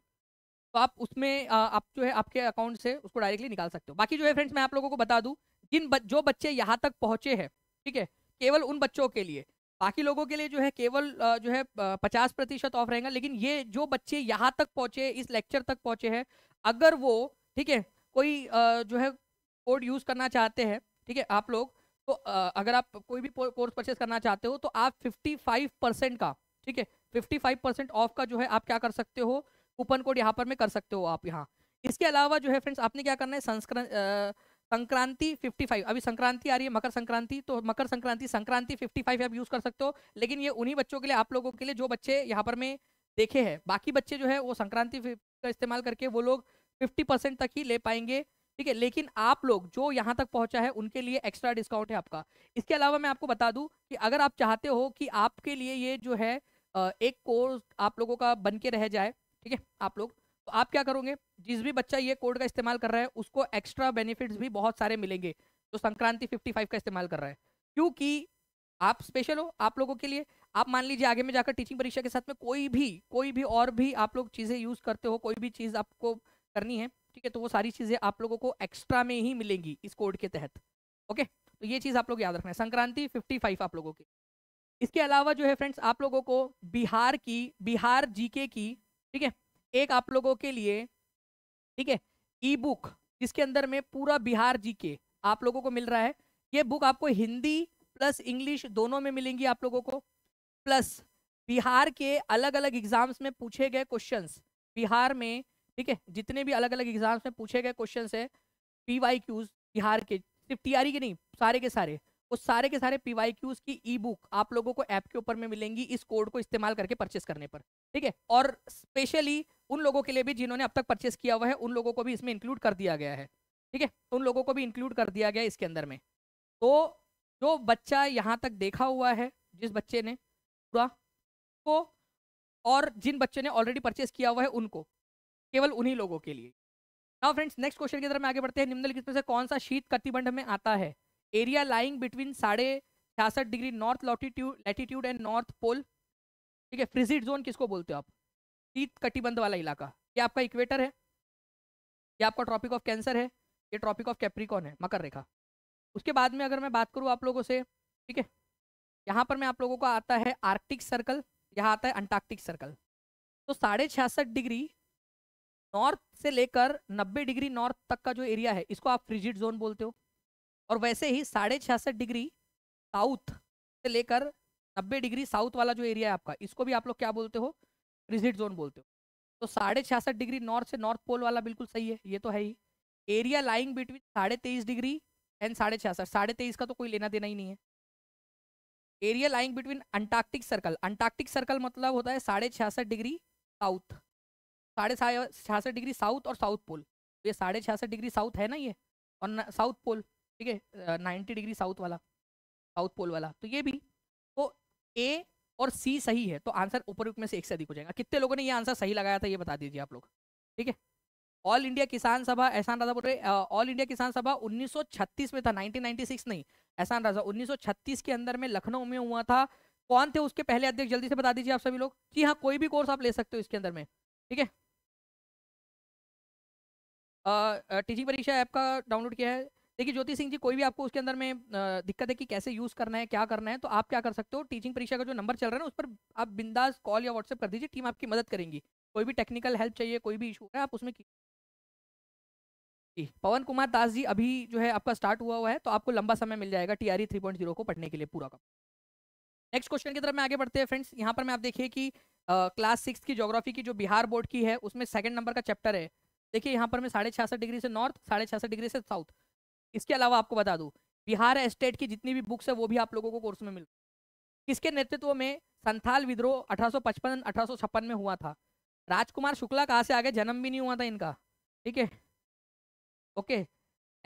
तो आप उसमें आप जो है आपके अकाउंट से उसको डायरेक्टली निकाल सकते हो बाकी जो है फ्रेंड्स मैं आप लोगों को बता दूँ जिन बच, जो बच्चे यहाँ तक पहुँचे हैं ठीक है केवल उन बच्चों के लिए बाकी लोगों के लिए जो है केवल जो है पचास प्रतिशत ऑफ रहेगा लेकिन ये जो बच्चे यहाँ तक पहुँचे इस लेक्चर तक पहुँचे हैं अगर वो ठीक है कोई जो है कोड यूज़ करना चाहते हैं ठीक है आप लोग तो अगर आप कोई भी कोर्स परचेज करना चाहते हो तो आप 55 परसेंट का ठीक है 55 परसेंट ऑफ का जो है आप क्या कर सकते हो कूपन कोड यहाँ पर में कर सकते हो आप यहाँ इसके अलावा जो है फ्रेंड्स आपने क्या करना है संस्करण संक्रांति 55 अभी संक्रांति आ रही है मकर संक्रांति तो मकर संक्रांति संक्रांति 55 आप यूज कर सकते हो लेकिन ये उन्हीं बच्चों के लिए आप लोगों के लिए जो बच्चे यहाँ पर मैं देखे हैं बाकी बच्चे जो है वो संक्रांति का इस्तेमाल करके वो लोग फिफ्टी परसेंट तक ही ले पाएंगे ठीक है लेकिन आप लोग जो यहाँ तक पहुँचा है उनके लिए एक्स्ट्रा डिस्काउंट है आपका इसके अलावा मैं आपको बता दूँ कि अगर आप चाहते हो कि आपके लिए ये जो है एक कोर्स आप लोगों का बन के रह जाए ठीक है आप लोग तो आप क्या करोगे जिस भी बच्चा ये कोड का इस्तेमाल कर रहा है उसको एक्स्ट्रा बेनिफिट्स भी बहुत सारे मिलेंगे जो संक्रांति 55 का इस्तेमाल कर रहा है क्योंकि आप स्पेशल हो आप लोगों के लिए आप मान लीजिए आगे में जाकर टीचिंग परीक्षा के साथ में कोई भी कोई भी और भी आप लोग चीज़ें यूज़ करते हो कोई भी चीज़ आपको करनी है ठीक है तो वो सारी चीज़ें आप लोगों को एक्स्ट्रा में ही मिलेंगी इस कोड के तहत ओके तो ये चीज़ आप लोग याद रखना है संक्रांति फाइव आप लोगों की इसके अलावा जो है फ्रेंड्स आप लोगों को बिहार की बिहार जीके की ठीक है एक आप लोगों के लिए ठीक है ई बुक जिसके अंदर में पूरा बिहार जी के आप लोगों को मिल रहा है ये बुक आपको हिंदी प्लस इंग्लिश दोनों में मिलेंगी आप लोगों को प्लस बिहार के अलग अलग एग्जाम्स में पूछे गए क्वेश्चंस बिहार में ठीक है जितने भी अलग अलग एग्जाम्स में पूछे गए क्वेश्चंस है पी वाई क्यूज बिहार के सिर्फ टीआरई e के नहीं सारे के सारे वो सारे के सारे पी वाई क्यूज की ई बुक आप लोगों को ऐप के ऊपर में मिलेंगी इस कोड को इस्तेमाल करके परचेस करने पर ठीक है और स्पेशली उन लोगों के लिए भी जिन्होंने अब तक परचेस किया हुआ है उन लोगों को भी इसमें इंक्लूड कर दिया गया है ठीक है तो उन लोगों को भी इंक्लूड कर दिया गया इसके अंदर में तो जो बच्चा यहाँ तक देखा हुआ है जिस बच्चे ने पूरा को और जिन बच्चों ने ऑलरेडी परचेस किया हुआ है उनको केवल उन्हीं लोगों के लिए ना फ्रेंड्स नेक्स्ट क्वेश्चन की तरफ में आगे बढ़ते हैं निम्नलिखित में से कौन सा शीत कटिबंध में आता है एरिया लाइंग बिटवीन साढ़े छियासठ degree north latitude latitude and north pole ठीक है फ्रिजिट जोन किसको बोलते हो आप शीत कटिबंध वाला इलाका ये आपका इक्वेटर है ये आपका ट्रॉपिक ऑफ कैंसर है ये ट्रॉपिक ऑफ कैप्रिकॉन है मकर रेखा उसके बाद में अगर मैं बात करूँ आप लोगों से ठीक है यहाँ पर मैं आप लोगों को आता है आर्कटिक सर्कल यहाँ आता है अंटार्कटिक सर्कल तो साढ़े छियासठ डिग्री नॉर्थ से लेकर नब्बे डिग्री नॉर्थ तक का जो एरिया है इसको आप फ्रिजिड जोन बोलते हो और वैसे ही साढ़े छियासठ डिग्री साउथ से लेकर नब्बे डिग्री साउथ वाला जो एरिया है आपका इसको भी आप लोग क्या बोलते हो रिजिट जोन बोलते हो तो साढ़े छियासठ डिग्री नॉर्थ से नॉर्थ पोल वाला बिल्कुल सही है ये तो है ही एरिया लाइंग बिटवीन साढ़े तेईस डिग्री एंड साढ़े छियासठ साढ़े तेईस का तो कोई लेना देना ही नहीं है area lying between Antarctic circle Antarctic circle मतलब होता है साढ़े छियासठ डिग्री साउथ साढ़े छियासठ डिग्री साउथ और साउथ पोल तो ये साढ़े छियासठ डिग्री साउथ है ना ये और साउथ पोल ठीक है नाइन्टी डिग्री साउथ वाला साउथ पोल वाला तो ये भी तो ए और सी सही है तो आंसर उपरुक्त में से एक से अधिक हो जाएगा कितने लोगों ने ये आंसर सही लगाया था ये बता दीजिए आप लोग ठीक है ऑल इंडिया किसान सभा एहसान राजा बोल रहे ऑल इंडिया किसान सभा 1936 में था 1996 नहीं एहसान राजा 1936 के अंदर में लखनऊ में हुआ था कौन थे उसके पहले अध्यक्ष जल्दी से बता दीजिए आप सभी लोग कि हाँ कोई भी कोर्स आप ले सकते हो इसके अंदर में ठीक है टीचिंग परीक्षा ऐप का डाउनलोड किया है देखिए ज्योति सिंह जी कोई भी आपको उसके अंदर में दिक्कत है कि कैसे यूज़ करना है क्या करना है तो आप क्या कर सकते हो टीचिंग परीक्षा का जो नंबर चल रहा है ना उस पर आप बिंदास कॉल या व्हाट्सएप कर दीजिए टीम आपकी मदद करेंगी कोई भी टेक्निकल हेल्प चाहिए कोई भी इशू है आप उसमें पवन कुमार दास जी अभी जो है आपका स्टार्ट हुआ हुआ है तो आपको लंबा समय मिल जाएगा T R E three point zero को पढ़ने के लिए पूरा का नेक्स्ट क्वेश्चन की तरफ में आगे बढ़ते हैं फ्रेंड्स यहाँ पर मैं आप देखिए कि क्लास सिक्स की ज्योग्राफी की जो बिहार बोर्ड की है उसमें सेकंड नंबर का चैप्टर है देखिए यहाँ पर मैं साढ़े डिग्री से नॉर्थ साढ़े डिग्री से साउथ इसके अलावा आपको बता दूँ बिहार स्टेट की जितनी भी बुक्स है वो भी आप लोगों को कोर्स में मिल किसके नेतृत्व में संथाल विद्रोह अठारह सौ में हुआ था राजकुमार शुक्ला कहाँ से आ गए जन्म भी नहीं हुआ था इनका ठीक है okay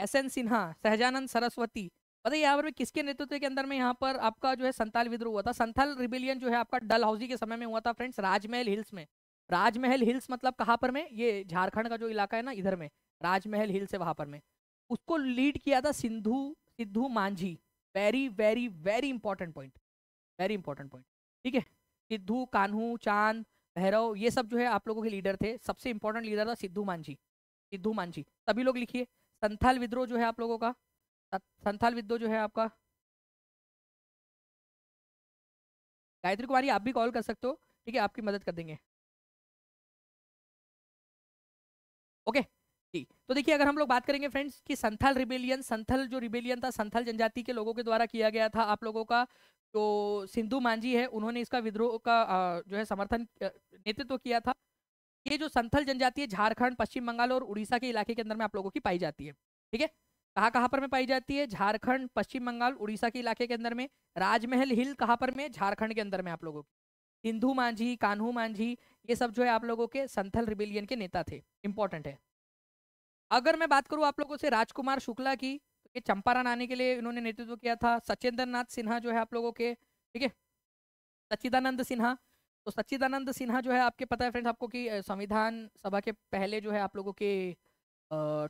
S N Sinha Sahajanand Saraswati पता यहाँ पर किसके नेतृत्व के अंदर में यहाँ पर आपका जो है संथाल विद्रोह हुआ था संथाल रिबिलियन जो है आपका डल हाउसी के समय में हुआ था फ्रेंड्स राजमहल हिल्स में राजमहल हिल्स मतलब कहाँ पर में ये झारखंड का जो इलाका है ना इधर में राजमहल हिल्स है वहाँ पर में उसको लीड किया था Sindhu Sidhu Manjhi very very very important point very important point ठीक है सिद्धू कान्हू चांद भैरव ये सब जो है आप लोगों के लीडर थे सबसे इंपॉर्टेंट लीडर था सिद्धू मांझी सिद्धू मांझी सभी लोग लिखिए संथाल विद्रोह जो है आप लोगों का संथाल विद्रोह जो है आपका गायत्री कुमारी आप भी कॉल कर सकते हो ठीक है आपकी मदद कर देंगे ओके okay. जी तो देखिए अगर हम लोग बात करेंगे फ्रेंड्स कि संथल रिबेलियन संथल जो रिबेलियन था संथल जनजाति के लोगों के द्वारा किया गया था आप लोगों का जो सिंधु मांझी है उन्होंने इसका विद्रोह का जो है समर्थन नेतृत्व तो किया था ये जो संथल जनजाति है झारखंड पश्चिम बंगाल और उड़ीसा के इलाके के अंदर में आप लोगों की पाई जाती है ठीक है कहाँ कहाँ पर में पाई जाती है झारखंड पश्चिम बंगाल उड़ीसा के इलाके के अंदर में राजमहल हिल कहाँ पर में झारखंड के अंदर में आप लोगों की सिंधु मांझी कान्हू मांझी ये सब जो है आप लोगों के संथल रिबेलियन के नेता थे इंपॉर्टेंट है अगर मैं बात करूँ आप लोगों से राजकुमार शुक्ला की तो ये चंपारण आने के लिए इन्होंने नेतृत्व किया था सचेंद्र नाथ सिन्हा जो है आप लोगों के ठीक है सच्चिदानंद सिन्हा तो सच्चिदानंद सिन्हा जो है आपके पता है फ्रेंड्स आपको कि संविधान सभा के पहले जो है आप लोगों के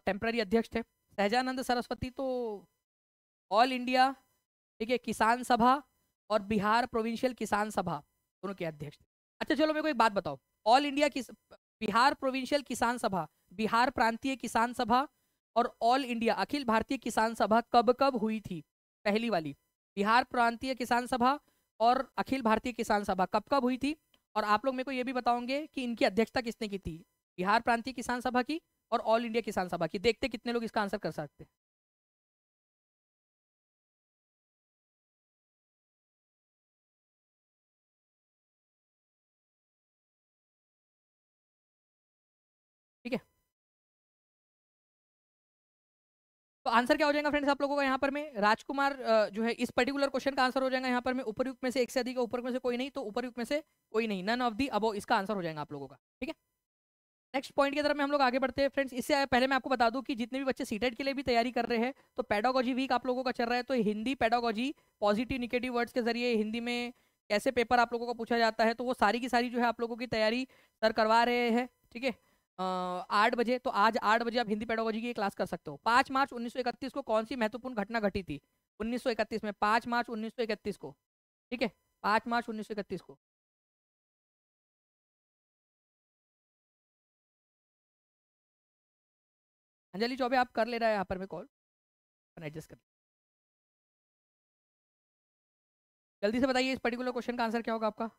टेम्प्ररी अध्यक्ष थे सहजानंद सरस्वती तो ऑल इंडिया ठीक है किसान सभा और बिहार प्रोविंशियल किसान सभा दोनों के अध्यक्ष अच्छा चलो मेरे को एक बात बताओ ऑल इंडिया किस बिहार प्रोविंशियल किसान सभा बिहार प्रांतीय किसान सभा और ऑल इंडिया अखिल भारतीय किसान सभा कब कब हुई थी पहली वाली बिहार प्रांतीय किसान सभा और अखिल भारतीय किसान सभा कब कब हुई थी और आप लोग मेरे को ये भी बताओगे कि इनकी अध्यक्षता किसने की थी बिहार प्रांतीय किसान सभा की और ऑल इंडिया किसान सभा की देखते कितने लोग इसका आंसर कर सकते हैं आंसर क्या हो जाएगा फ्रेंड्स आप लोगों का यहाँ पर में राजकुमार जो है इस पर्टिकुलर क्वेश्चन का आंसर हो जाएगा यहाँ पर में उपरयुक्त में से एक से अधिक ऊपर में से कोई नहीं तो उपरयुक्त में से कोई नहीं नन ऑफ दी अबो इसका आंसर हो जाएगा आप लोगों का ठीक है नेक्स्ट पॉइंट की तरफ में हम लोग आगे बढ़ते हैं फ्रेंड्स इससे पहले मैं आपको बता दूं कि जितने भी बच्चे सीटेट के लिए भी तैयारी कर रहे हैं तो पेडोगोजी वीक आप लोगों का चल रहा है तो Hindi pedagogy positive negative words के जरिए हिंदी में कैसे पेपर आप लोगों का पूछा जाता है तो वो सारी की सारी जो है आप लोगों की तैयारी सर करवा रहे हैं ठीक है आठ बजे तो आज आठ बजे आप हिंदी पेडोलॉजी की क्लास कर सकते हो पांच मार्च उन्नीस को कौन सी महत्वपूर्ण घटना घटी थी उन्नीस में पांच मार्च उन्नीस को ठीक है पांच मार्च उन्नीस को अंजलि चौबे आप कर ले रहा है यहाँ पर मैं कॉल एडजस्ट कर जल्दी से बताइए इस पर्टिकुलर क्वेश्चन का आंसर क्या होगा आपका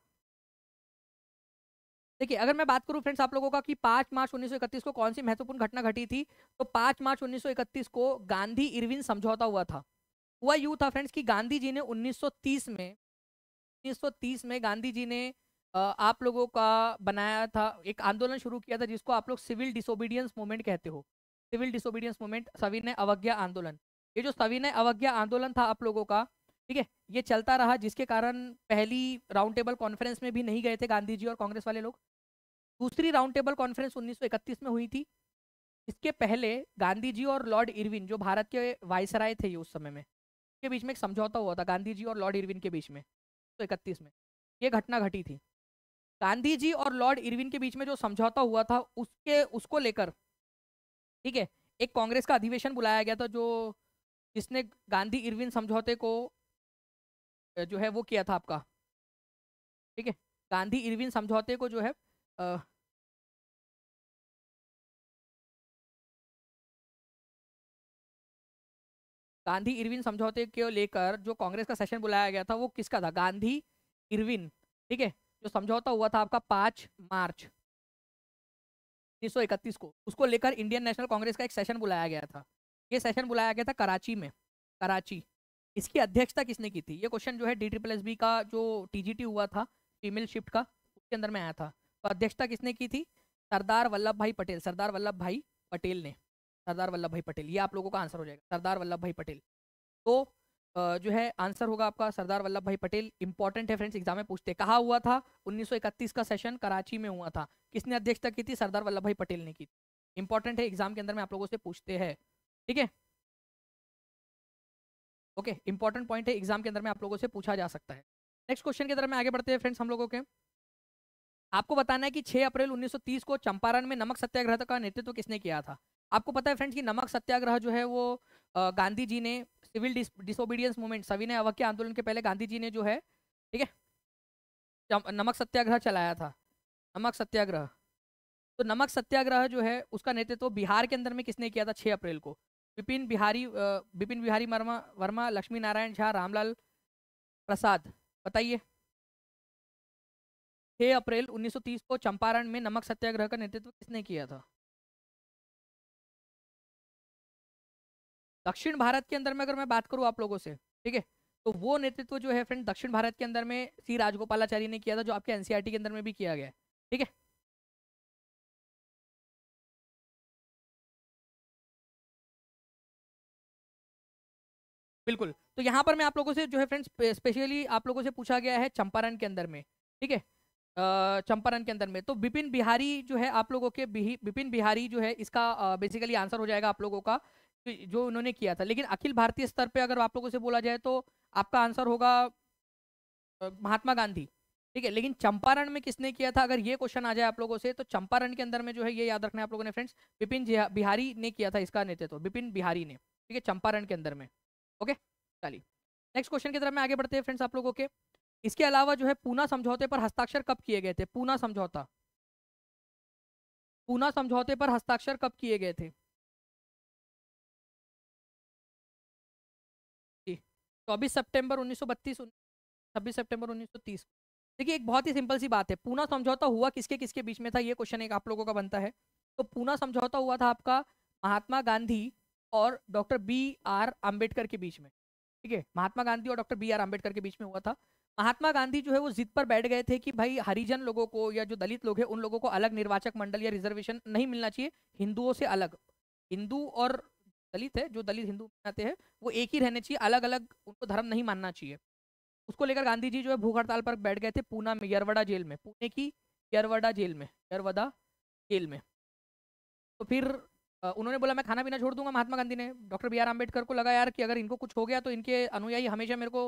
देखिए अगर मैं बात करूं फ्रेंड्स आप लोगों का कि 5 मार्च 1931 को कौन सी महत्वपूर्ण घटना घटी थी तो 5 मार्च 1931 को गांधी इरविन समझौता हुआ था हुआ यूँ था फ्रेंड्स कि गांधी जी ने 1930 में 1930 में गांधी जी ने आप लोगों का बनाया था एक आंदोलन शुरू किया था जिसको आप लोग सिविल डिसोबीडियंस मूवमेंट कहते हो सिविल डिसोबीडियंस मूवमेंट सविनय अवज्ञा आंदोलन ये जो सविनय अवज्ञा आंदोलन था आप लोगों का ठीक है ये चलता रहा जिसके कारण पहली राउंड टेबल कॉन्फ्रेंस में भी नहीं गए थे गांधी जी और कांग्रेस वाले लोग दूसरी राउंड टेबल कॉन्फ्रेंस 1931 में हुई थी इसके पहले गांधी जी और लॉर्ड इरविन जो भारत के वायसराय थे उस समय में के बीच में एक समझौता हुआ था गांधी जी और लॉर्ड इरविन के बीच में तो इकतीस में ये घटना घटी थी गांधी जी और लॉर्ड इरविन के बीच में जो समझौता हुआ था उसके उसको लेकर ठीक है एक कांग्रेस का अधिवेशन बुलाया गया था जो जिसने गांधी इरविन समझौते को जो है वो किया था आपका ठीक है गांधी इरविन समझौते को जो है आ, गांधी इरविन समझौते को लेकर जो कांग्रेस का सेशन बुलाया गया था वो किसका था गांधी इरविन ठीक है जो समझौता हुआ था आपका पांच मार्च उन्नीस को उसको लेकर इंडियन नेशनल कांग्रेस का एक सेशन बुलाया गया था ये सेशन बुलाया गया था कराची में कराची इसकी अध्यक्षता किसने की थी ये क्वेश्चन जो है डी ट्रिपल एस बी का जो टीजीटी हुआ था फीमेल शिफ्ट का उसके अंदर में आया था तो अध्यक्षता किसने की थी सरदार वल्लभ भाई पटेल सरदार वल्लभ भाई पटेल ने सरदार वल्लभ भाई पटेल ये आप लोगों का आंसर हो जाएगा सरदार वल्लभ भाई पटेल तो जो है आंसर होगा आपका सरदार वल्लभ भाई पटेल इंपॉर्टेंट है फ्रेंड्स एग्जाम में पूछते कहा हुआ था 1931 का सेशन कराची में हुआ था किसने अध्यक्षता की थी सरदार वल्लभ भाई पटेल ने की थी इंपॉर्टेंट है एग्जाम के अंदर में आप लोगों से पूछते हैं ठीक है ओके इंपॉर्टेंट पॉइंट है एग्जाम के अंदर में आप लोगों से पूछा जा सकता है नेक्स्ट क्वेश्चन के अंदर में आगे बढ़ते हैं फ्रेंड्स हम लोगों के आपको बताना है कि छह अप्रैल उन्नीस को चंपारण में नमक सत्याग्रह का नेतृत्व किसने किया था आपको पता है फ्रेंड्स कि नमक सत्याग्रह जो है वो गांधी जी ने सिविल डिसोबीडियंस मूवमेंट सविनय अवक्य आंदोलन के पहले गांधी जी ने जो है ठीक है नमक सत्याग्रह चलाया था नमक सत्याग्रह तो नमक सत्याग्रह जो है उसका नेतृत्व तो बिहार के अंदर में किसने किया था 6 अप्रैल को विपिन बिहारी विपिन बिहारी वर्मा वर्मा लक्ष्मी नारायण झा रामलाल प्रसाद बताइए छः अप्रैल 1930 को चंपारण में नमक सत्याग्रह का नेतृत्व किसने किया था दक्षिण भारत के अंदर में अगर मैं बात करूँ आप लोगों से ठीक है तो वो नेतृत्व जो है फ्रेंड दक्षिण भारत के अंदर में सी राजगोपालाचारी ने किया था जो आपके एनसीआर e के अंदर में भी किया गया ठीक है बिल्कुल तो यहाँ पर मैं आप लोगों से जो है फ्रेंड्स स्पेशली आप लोगों से पूछा गया है चंपारण के अंदर में ठीक है चंपारण के अंदर में तो बिपिन बिहारी जो है आप लोगों के बिपिन बिहारी जो है इसका बेसिकली आंसर हो जाएगा आप लोगों का तो जो उन्होंने किया था लेकिन अखिल भारतीय स्तर पे अगर आप लोगों से बोला जाए तो आपका आंसर होगा महात्मा गांधी ठीक है लेकिन चंपारण में किसने किया था अगर ये क्वेश्चन आ जाए आप लोगों से तो चंपारण के अंदर में जो है ये याद रखना है आप लोगों ने फ्रेंड्स बिपिन बिहारी ने किया था इसका नेतृत्व बिपिन बिहारी ने ठीक है चंपारण के अंदर में ओके चलिए नेक्स्ट क्वेश्चन की तरफ में आगे बढ़ते हैं फ्रेंड्स आप लोगों के इसके अलावा जो है पूना समझौते पर हस्ताक्षर कब किए गए थे पूना समझौता पूना समझौते पर हस्ताक्षर कब किए गए थे चौबीस तो सेप्टेम्बर उन्नीस छब्बीस सितंबर 1930 देखिए एक बहुत ही सिंपल सी बात है पूना समझौता हुआ किसके किसके बीच में था ये क्वेश्चन एक आप लोगों का बनता है तो पूना समझौता हुआ था आपका महात्मा गांधी और डॉक्टर बी आर आम्बेडकर के बीच में ठीक है महात्मा गांधी और डॉक्टर बी आर अम्बेडकर के बीच में हुआ था महात्मा गांधी जो है वो जिद पर बैठ गए थे कि भाई हरिजन लोगों को या जो दलित लोग हैं उन लोगों को अलग निर्वाचक मंडल या रिजर्वेशन नहीं मिलना चाहिए हिंदुओं से अलग हिंदू और दलित है जो दलित हिंदू बनाते हैं वो एक ही रहने चाहिए अलग अलग उनको धर्म नहीं मानना चाहिए उसको लेकर गांधी जी जो है भूख हड़ताल पर बैठ गए थे पूना में यरवड़ा जेल में पुणे की यरवड़ा जेल में यरवडा जेल में तो फिर उन्होंने बोला मैं खाना पीना छोड़ दूंगा महात्मा गांधी ने डॉक्टर बी आर अम्बेडकर को लगा यार कि अगर इनको कुछ हो गया तो इनके अनुयायी हमेशा मेरे को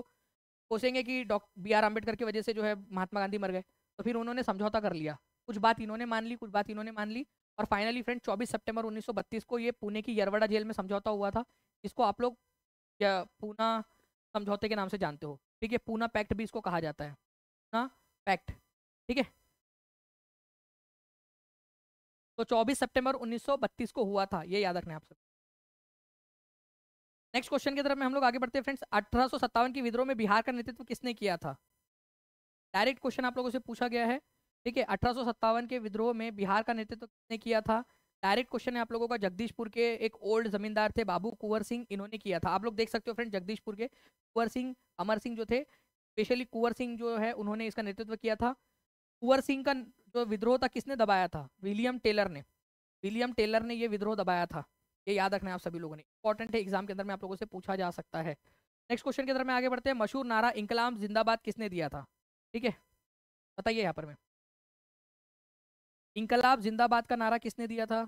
कोसेंगे कि डॉक्टर बी आर अम्बेडकर की वजह से जो है महात्मा गांधी मर गए तो फिर उन्होंने समझौता कर लिया कुछ बात इन्होंने मान ली कुछ बात इन्होंने मान ली और फाइनली फ्रेंड 24 सितंबर 1932 को ये पुणे की यरवाड़ा जेल में समझौता हुआ था इसको आप लोग पूना समझौते के नाम से जानते हो ठीक है पूना पैक्ट भी इसको कहा जाता है ना पैक्ट ठीक है तो 24 सितंबर 1932 को हुआ था ये याद रखना आप सब नेक्स्ट क्वेश्चन की तरफ में हम लोग आगे बढ़ते हैं फ्रेंड्स अठारह की विद्रोह में बिहार का नेतृत्व किसने किया था डायरेक्ट क्वेश्चन आप लोगों से पूछा गया है ठीक है अठारह के विद्रोह में बिहार का नेतृत्व किसने किया था डायरेक्ट क्वेश्चन है आप लोगों का जगदीशपुर के एक ओल्ड जमींदार थे बाबू कुंवर सिंह इन्होंने किया था आप लोग देख सकते हो फ्रेंड जगदीशपुर के कुंवर सिंह अमर सिंह जो थे स्पेशली कुंवर सिंह जो है उन्होंने इसका नेतृत्व किया था कुंवर सिंह का जो विद्रोह था किसने दबाया था विलियम टेलर ने विलियम टेलर ने ये विद्रोह दबाया था ये याद रखना है आप सभी लोगों ने इंपॉर्टेंट है एग्जाम के अंदर में आप लोगों से पूछा जा सकता है नेक्स्ट क्वेश्चन के अंदर में आगे बढ़ते हैं मशहूर नारा इंकलाम जिंदाबाद किसने दिया था ठीक है बताइए यहाँ पर मैं इंकलाब जिंदाबाद का नारा किसने दिया था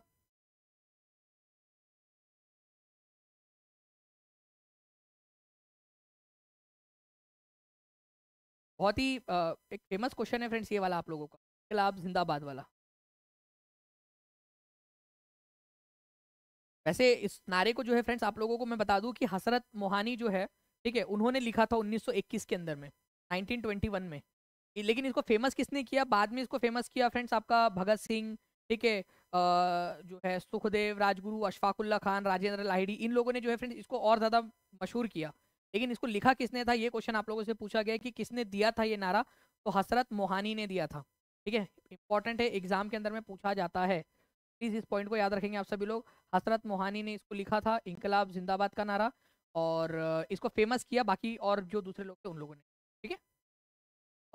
बहुत ही एक फेमस क्वेश्चन है फ्रेंड्स ये वाला आप लोगों का इंकलाब जिंदाबाद वाला वैसे इस नारे को जो है फ्रेंड्स आप लोगों को मैं बता दूं कि हसरत मोहानी जो है ठीक है उन्होंने लिखा था 1921 के अंदर में 1921 में लेकिन इसको फेमस किसने किया बाद में इसको फेमस किया फ्रेंड्स आपका भगत सिंह ठीक है जो है सुखदेव राजगुरु अशफाकुल्ला खान राजेंद्र लाहिड़ी इन लोगों ने जो है फ्रेंड्स इसको और ज़्यादा मशहूर किया लेकिन इसको लिखा किसने था ये क्वेश्चन आप लोगों से पूछा गया कि किसने दिया था ये नारा तो हसरत मोहानी ने दिया था ठीक है इंपॉर्टेंट है एग्जाम के अंदर में पूछा जाता है प्लीज़ इस पॉइंट को याद रखेंगे आप सभी लोग हसरत मोहानी ने इसको लिखा था इनकलाब जिंदाबाद का नारा और इसको फेमस किया बाकी और जो दूसरे लोग थे उन लोगों ने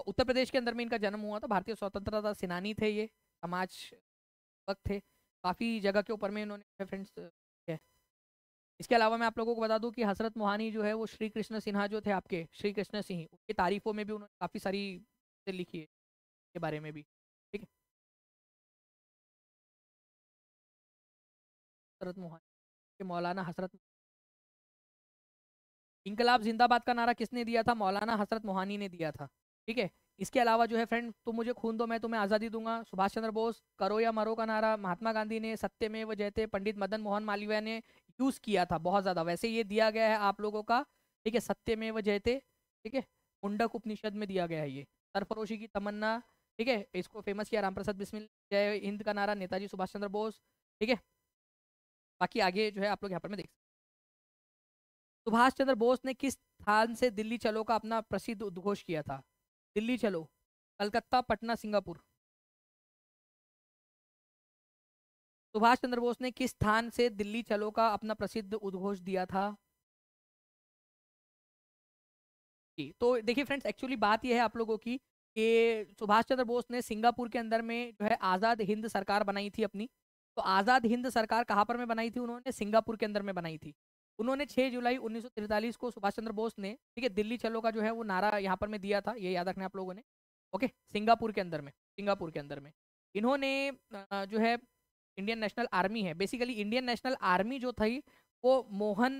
उत्तर प्रदेश के अंदर में इनका जन्म हुआ था भारतीय स्वतंत्रता सेनानी थे ये समाज वक्त थे काफ़ी जगह के ऊपर में इन्होंने फ्रेंड्स इसके अलावा मैं आप लोगों को बता दूं कि हसरत मोहानी जो है वो श्री कृष्ण सिन्हा जो थे आपके श्री कृष्ण सिंह उनकी तारीफों में भी उन्होंने काफ़ी सारी लिखी है के बारे में भी ठीक है हसरत मोहानी के मौलाना हसरत इनकलाब जिंदाबाद का नारा किसने दिया था मौलाना हसरत मोहानी ने दिया था ठीक है इसके अलावा जो है फ्रेंड तुम मुझे खून दो मैं तुम्हें आज़ादी दूंगा सुभाष चंद्र बोस करो या मरो का नारा महात्मा गांधी ने सत्य में वह जयते पंडित मदन मोहन मालवीय ने यूज़ किया था बहुत ज़्यादा वैसे ये दिया गया है आप लोगों का ठीक है सत्य में वह जयते ठीक है मुंडक उपनिषद में दिया गया है ये सरफरोशी की तमन्ना ठीक है इसको फेमस किया रामप्रसाद बिस्मिल जय हिंद का नारा नेताजी सुभाष चंद्र बोस ठीक है बाकी आगे जो है आप लोग यहाँ पर मैं देख सुभाष चंद्र बोस ने किस स्थान से दिल्ली चलो का अपना प्रसिद्ध उद्घोष किया था दिल्ली चलो कलकत्ता पटना सिंगापुर सुभाष चंद्र बोस ने किस स्थान से दिल्ली चलो का अपना प्रसिद्ध उद्घोष दिया था तो देखिए फ्रेंड्स एक्चुअली बात यह है आप लोगों की कि सुभाष चंद्र बोस ने सिंगापुर के अंदर में जो है आज़ाद हिंद सरकार बनाई थी अपनी तो आज़ाद हिंद सरकार कहाँ पर में बनाई थी उन्होंने सिंगापुर के अंदर में बनाई थी उन्होंने 6 जुलाई 1943 को सुभाष चंद्र बोस ने ठीक है दिल्ली चलो का जो है वो नारा यहाँ पर मैं दिया था ये याद रखना आप लोगों ने ओके सिंगापुर के अंदर में सिंगापुर के अंदर में इन्होंने जो है इंडियन नेशनल आर्मी है बेसिकली इंडियन नेशनल आर्मी जो थी वो मोहन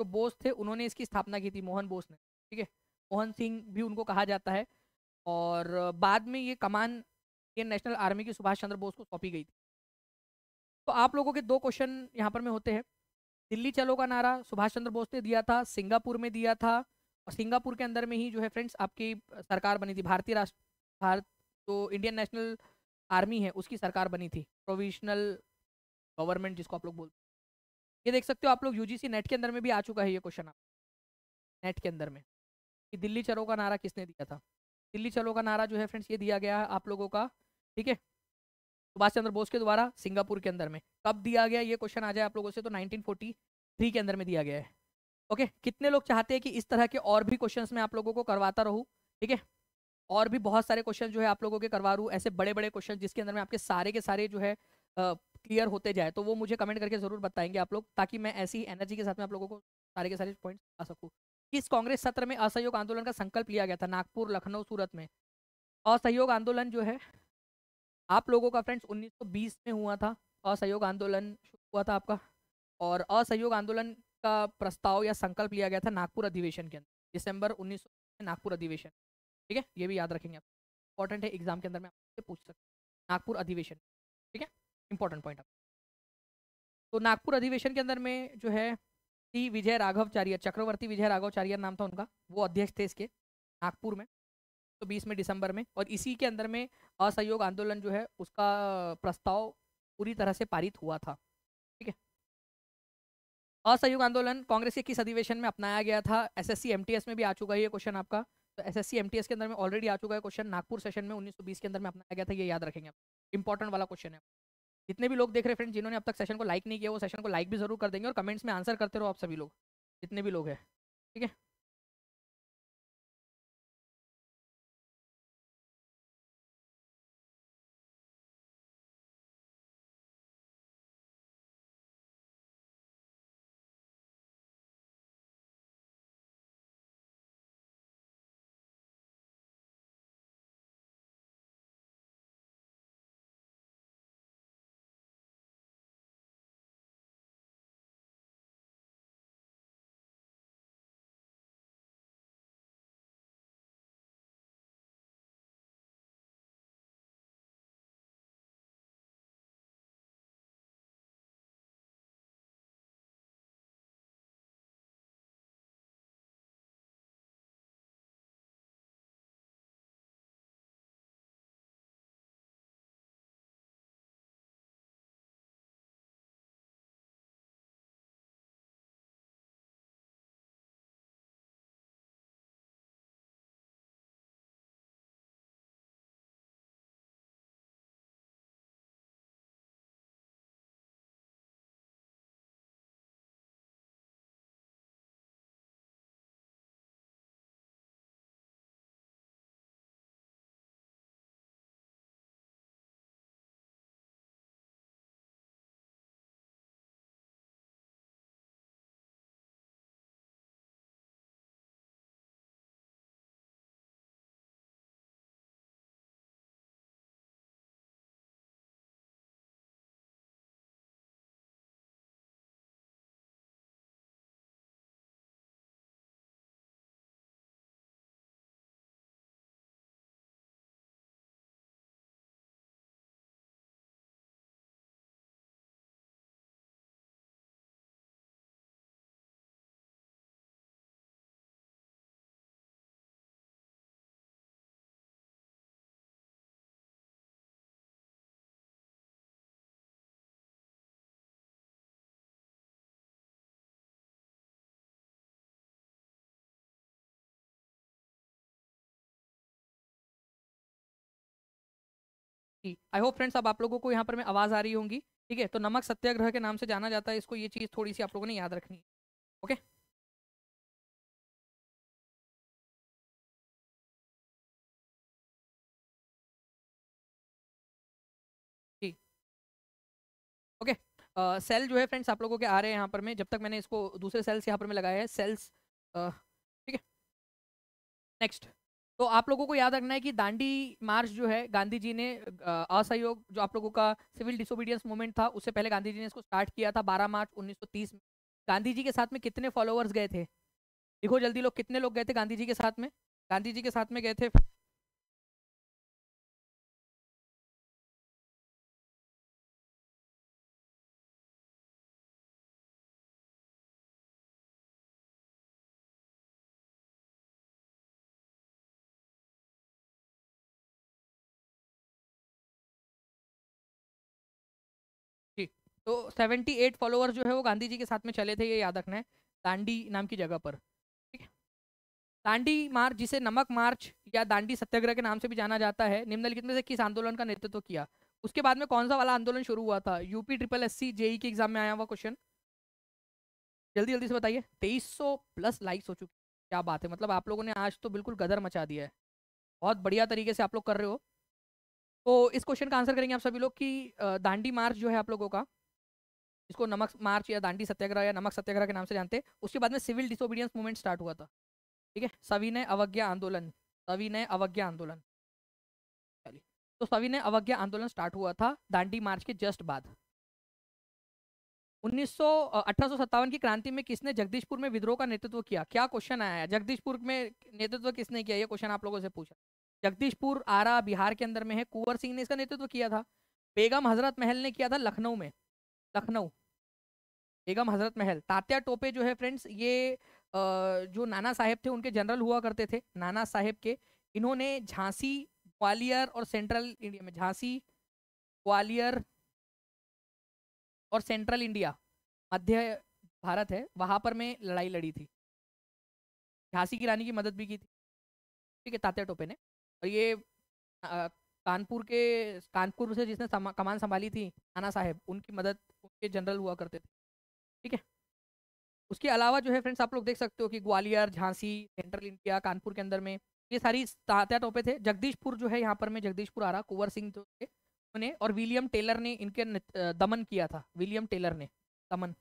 जो बोस थे उन्होंने इसकी स्थापना की थी मोहन बोस ने ठीक है मोहन सिंह भी उनको कहा जाता है और बाद में ये कमान इंडियन नेशनल आर्मी की सुभाष चंद्र बोस को सौंपी गई थी तो आप लोगों के दो क्वेश्चन यहाँ पर में होते हैं दिल्ली चलो का नारा सुभाष चंद्र बोस ने दिया था सिंगापुर में दिया था और सिंगापुर के अंदर में ही जो है फ्रेंड्स आपकी सरकार बनी थी भारतीय राष्ट्र भारत जो इंडियन नेशनल आर्मी है उसकी सरकार बनी थी प्रोविजनल गवर्नमेंट जिसको आप लोग बोलते ये देख सकते हो आप लोग यूजीसी नेट के अंदर में भी आ चुका है ये क्वेश्चन आप नेट के अंदर में कि दिल्ली चलो का नारा किसने दिया था दिल्ली चलो का नारा जो है फ्रेंड्स ये दिया गया है आप लोगों का ठीक है सुभाष चंद्र बोस के द्वारा सिंगापुर के अंदर में कब दिया गया ये क्वेश्चन आ जाए आप लोगों से तो 1943 के अंदर में दिया गया है ओके कितने लोग चाहते हैं कि इस तरह के और भी क्वेश्चंस में आप लोगों को करवाता रहूँ ठीक है और भी बहुत सारे क्वेश्चन जो है आप लोगों के करवा रूँ ऐसे बड़े बड़े क्वेश्चन जिसके अंदर में आपके सारे के सारे जो है क्लियर होते जाए तो वो मुझे कमेंट करके जरूर बताएंगे आप लोग ताकि मैं ऐसी एनर्जी के साथ में आप लोगों को सारे के सारे पॉइंट आ सकूँ किस कांग्रेस सत्र में असहयोग आंदोलन का संकल्प लिया गया था नागपुर लखनऊ सूरत में असहयोग आंदोलन जो है आप लोगों का फ्रेंड्स 1920 में हुआ था असहयोग आंदोलन शुरू हुआ था आपका और असहयोग आंदोलन का प्रस्ताव या संकल्प लिया गया था नागपुर अधिवेशन के अंदर दिसंबर उन्नीस में नागपुर अधिवेशन ठीक है ये भी याद रखेंगे आप इंपॉर्टेंट है एग्जाम के अंदर मैं आपसे पूछ सकता हूँ नागपुर अधिवेशन ठीक है इंपॉर्टेंट पॉइंट आप तो नागपुर अधिवेशन के अंदर में जो है सी विजय राघवचार्य चक्रवर्ती विजय राघवचार्य नाम था उनका वो अध्यक्ष थे इसके नागपुर में बीस में दिसंबर में और इसी के अंदर में असहयोग आंदोलन जो है उसका प्रस्ताव पूरी तरह से पारित हुआ था ठीक है असहयोग आंदोलन कांग्रेस के किस अधिवेशन में अपनाया गया था एसएससी एमटीएस में भी आ चुका है ये क्वेश्चन आपका तो एसएससी एमटीएस के अंदर में ऑलरेडी आ चुका है क्वेश्चन नागपुर सेशन में 1920 के अंदर में अपनाया गया था ये याद रखेंगे इंपॉर्टेंट वाला क्वेश्चन है जितने भी लोग देख रहे फ्रेंड जिन्होंने अब तक सेशन को लाइक नहीं किया वो सेशन को लाइक भी जरूर कर देंगे और कमेंट्स में आंसर करते रहो आप सभी लोग जितने भी लोग हैं ठीक है आई होप फ्रेंड्स अब आप लोगों को यहाँ पर मैं आवाज़ आ रही होंगी ठीक है तो नमक सत्याग्रह के नाम से जाना जाता है इसको ये चीज़ थोड़ी सी आप लोगों ने याद रखनी है ओके सेल ओके सेल जो है फ्रेंड्स आप लोगों के आ रहे हैं यहाँ पर मैं जब तक मैंने इसको दूसरे सेल्स यहाँ पर मैं लगाया है सेल्स ठीक है नेक्स्ट तो आप लोगों को याद रखना है कि दांडी मार्च जो है गांधी जी ने असहयोग जो आप लोगों का सिविल डिसोबीडियंस मूवमेंट था उससे पहले गांधी जी ने इसको स्टार्ट किया था 12 मार्च 1930 में गांधी जी के साथ में कितने फॉलोअर्स गए थे देखो जल्दी लोग कितने लोग गए थे गांधी जी के साथ में गांधी जी के साथ में गए थे तो 78 फॉलोअर्स जो है वो गांधी जी के साथ में चले थे ये याद रखना है दांडी नाम की जगह पर ठीक है दांडी मार्च जिसे नमक मार्च या दांडी सत्याग्रह के नाम से भी जाना जाता है निम्नलिखित में से किस आंदोलन का नेतृत्व तो किया उसके बाद में कौन सा वाला आंदोलन शुरू हुआ था UP triple S C JE के एग्जाम में आया हुआ क्वेश्चन जल्दी जल्दी से बताइए सौ प्लस लाइक्स हो चुकी क्या बात है मतलब आप लोगों ने आज तो बिल्कुल गदर मचा दिया है बहुत बढ़िया तरीके से आप लोग कर रहे हो तो इस क्वेश्चन का आंसर करेंगे आप सभी लोग कि दांडी मार्च जो है आप लोगों का इसको नमक मार्च या दांडी सत्याग्रह या नमक सत्याग्रह के नाम से जानते हैं उसके बाद में सिविल डिसोबीडियंस मूवमेंट स्टार्ट हुआ था ठीक है सविनय अवज्ञा आंदोलन सविनय अवज्ञा आंदोलन चलिए तो सविनय अवज्ञा आंदोलन स्टार्ट हुआ था दांडी मार्च के जस्ट बाद उन्नीस सौ की क्रांति में किसने जगदीशपुर में विद्रोह का नेतृत्व किया क्या क्वेश्चन आया है जगदीशपुर में नेतृत्व किसने किया ये क्वेश्चन आप लोगों से पूछा जगदीशपुर आरा बिहार के अंदर में है कुंवर सिंह ने इसका नेतृत्व किया था बेगम हजरत महल ने किया था लखनऊ में लखनऊ बेगम हजरत महल तात्या टोपे जो है फ्रेंड्स ये जो नाना साहेब थे उनके जनरल हुआ करते थे नाना साहेब के इन्होंने झांसी ग्वालियर और सेंट्रल इंडिया में झांसी ग्वालियर और सेंट्रल इंडिया मध्य भारत है वहाँ पर मैं लड़ाई लड़ी थी झांसी की रानी की मदद भी की थी ठीक है तात्या टोपे ने और ये कानपुर के कानपुर से जिसने कमान संभाली थी नाना साहेब उनकी मदद के जनरल हुआ करते थे ठीक है उसके अलावा जो है फ्रेंड्स आप लोग देख सकते हो कि ग्वालियर झांसी सेंट्रल इंडिया कानपुर के अंदर में ये सारी तात्या टोपे थे जगदीशपुर जो है यहाँ पर मैं जगदीशपुर आ रहा कुंवर सिंह जो थे उन्होंने और विलियम टेलर ने इनके दमन किया था विलियम टेलर ने दमन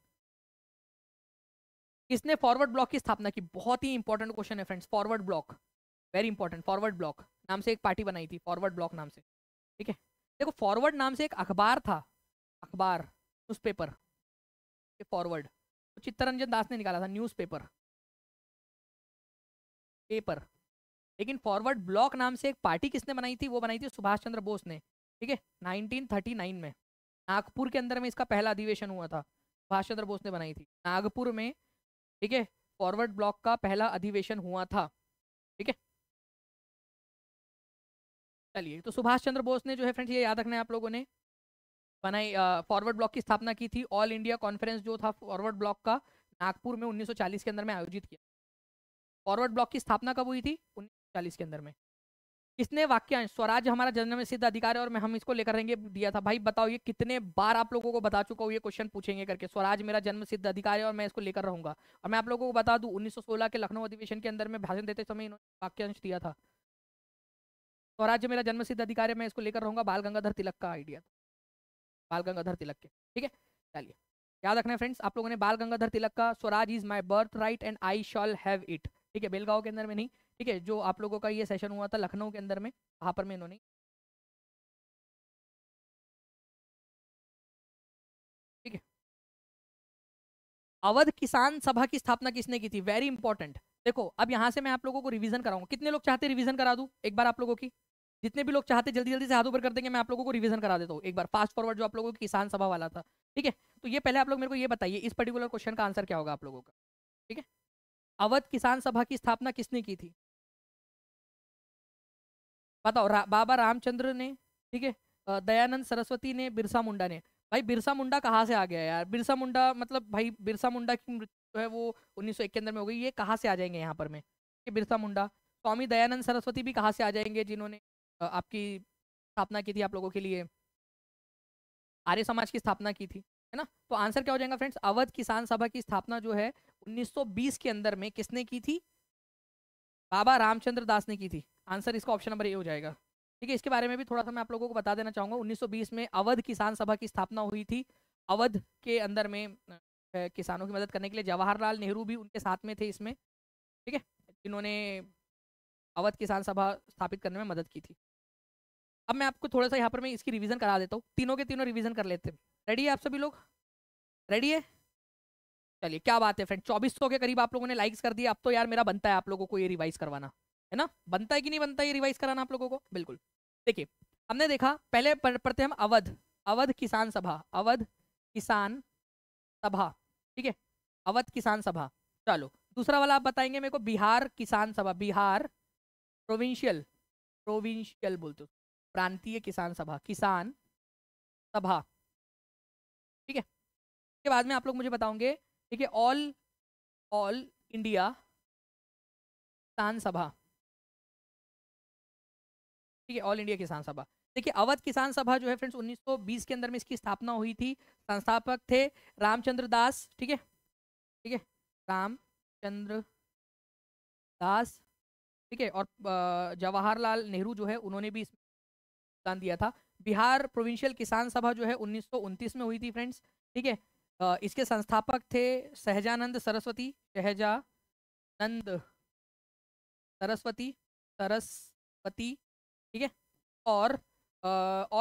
इसने फॉरवर्ड ब्लॉक की स्थापना की बहुत ही इंपॉर्टेंट क्वेश्चन है friends Forward Bloc very important Forward Bloc नाम से एक पार्टी बनाई थी फॉरवर्ड ब्लॉक नाम से ठीक है देखो फॉरवर्ड नाम से एक अखबार था अखबार न्यूज़पेपर पेपर फॉरवर्ड तो चित्तरंजन दास ने निकाला था न्यूज़पेपर पेपर लेकिन फॉरवर्ड ब्लॉक नाम से एक पार्टी किसने बनाई थी वो बनाई थी सुभाष चंद्र बोस ने ठीक है नाइनटीन में नागपुर के अंदर में इसका पहला अधिवेशन हुआ था सुभाष चंद्र बोस ने बनाई थी नागपुर में ठीक है फॉरवर्ड ब्लॉक का पहला अधिवेशन हुआ था ठीक है चलिए तो सुभाष चंद्र बोस ने जो है फ्रेंड्स ये याद रखना है आप लोगों ने बनाई फॉरवर्ड ब्लॉक की स्थापना की थी ऑल इंडिया कॉन्फ्रेंस जो था फॉरवर्ड ब्लॉक का नागपुर में 1940 के अंदर में आयोजित किया फॉरवर्ड ब्लॉक की स्थापना कब हुई थी 1940 के अंदर में इसने वाक्यांश स्वराज हमारा जन्म सिद्ध अधिकार है और मैं हम इसको लेकर रहेंगे दिया था भाई बताओ ये कितने बार आप लोगों को बता चुका हूँ ये क्वेश्चन पूछेंगे करके स्वराज मेरा जन्म सिद्ध अधिकार है और मैं इसको लेकर रहूंगा और मैं आप लोगों को बता दूँ उन्नीस के लखनऊ अधिवेशन के अंदर में भाषण देते समय इन्होंने वाक्यांश दिया था स्वराज मेरा जन्म सिद्ध अधिकार है मैं इसको लेकर रहूंगा बाल गंगाधर तिलक का आइडिया था बाल गंगाधर तिलक के ठीक है चलिए याद रखना फ्रेंड्स आप लोगों ने बाल गंगाधर तिलक का Swaraj is my birthright and I shall have it ठीक है बेलगांव के अंदर में नहीं ठीक है जो आप लोगों का ये सेशन हुआ था लखनऊ के अंदर में वहाँ पर में इन्होंने ठीक है अवध किसान सभा की स्थापना किसने की थी वेरी इंपॉर्टेंट देखो अब यहाँ से मैं आप लोगों को रिवीजन कराऊंगा कितने लोग चाहते रिवीजन करा दूं एक बार आप लोगों की जितने भी लोग चाहते जल्दी जल्दी से हाथ ऊपर कर देंगे मैं आप लोगों को रिवीजन करा देता हूँ एक बार फास्ट फॉरवर्ड जो आप लोगों को किसान सभा वाला था ठीक है तो ये पहले आप लोग मेरे को ये बताइए इस पर्टिकुलर क्वेश्चन का आंसर क्या होगा आप लोगों का ठीक है अवध किसान सभा की स्थापना किसने की थी बताओ रा, बाबा रामचंद्र ने ठीक है दयानंद सरस्वती ने बिरसा मुंडा ने भाई बिरसा मुंडा कहाँ से आ गया यार बिरसा मुंडा मतलब भाई बिरसा मुंडा की मृत्यु है वो उन्नीस के अंदर में हो गई ये कहाँ से आ जाएंगे यहाँ पर में बिरसा मुंडा स्वामी दयानंद सरस्वती भी कहाँ से आ जाएंगे जिन्होंने आपकी स्थापना की थी आप लोगों के लिए आर्य समाज की स्थापना की थी है ना तो आंसर क्या हो जाएगा फ्रेंड्स अवध किसान सभा की स्थापना जो है 1920 के अंदर में किसने की थी बाबा रामचंद्र दास ने की थी आंसर इसका ऑप्शन नंबर ए हो जाएगा ठीक है इसके बारे में भी थोड़ा सा मैं आप लोगों को बता देना चाहूँगा उन्नीस में अवध किसान सभा की स्थापना हुई थी अवध के अंदर में किसानों की मदद करने के लिए जवाहरलाल नेहरू भी उनके साथ में थे इसमें ठीक है जिन्होंने अवध किसान सभा स्थापित करने में मदद की थी अब मैं आपको थोड़ा सा यहाँ पर मैं इसकी रिवीजन करा देता हूँ तीनों के तीनों रिवीजन कर लेते हैं रेडी है आप सभी लोग रेडी है चलिए क्या बात है फ्रेंड चौबीस के करीब आप लोगों ने लाइक्स कर दिया अब तो यार मेरा बनता है आप लोगों को ये रिवाइज करवाना है ना बनता है कि नहीं बनता ये रिवाइज कराना आप लोगों को बिल्कुल देखिए हमने देखा पहले पढ़ते हम अवध अवध किसान सभा अवध किसान सभा ठीक है अवध किसान सभा चलो दूसरा वाला आप बताएंगे मेरे को बिहार किसान सभा बिहार प्रोविंशियल प्रोविंशियल बोलते हो प्रांतीय किसान सभा किसान सभा ठीक है इसके बाद में आप लोग मुझे बताओगे ठीक है ऑल ऑल इंडिया किसान सभा ठीक है ऑल इंडिया किसान सभा देखिए अवध किसान सभा जो है फ्रेंड्स 1920 के अंदर में इसकी स्थापना हुई थी संस्थापक थे रामचंद्र दास ठीक है ठीक है रामचंद्र दास ठीक है और जवाहरलाल नेहरू जो है उन्होंने भी इस योगदान दिया था बिहार प्रोविंशियल किसान सभा जो है उन्नीस में हुई थी फ्रेंड्स ठीक है इसके संस्थापक थे सहजानंद सरस्वती सहजानंद सरस्वती सरस्वती ठीक है और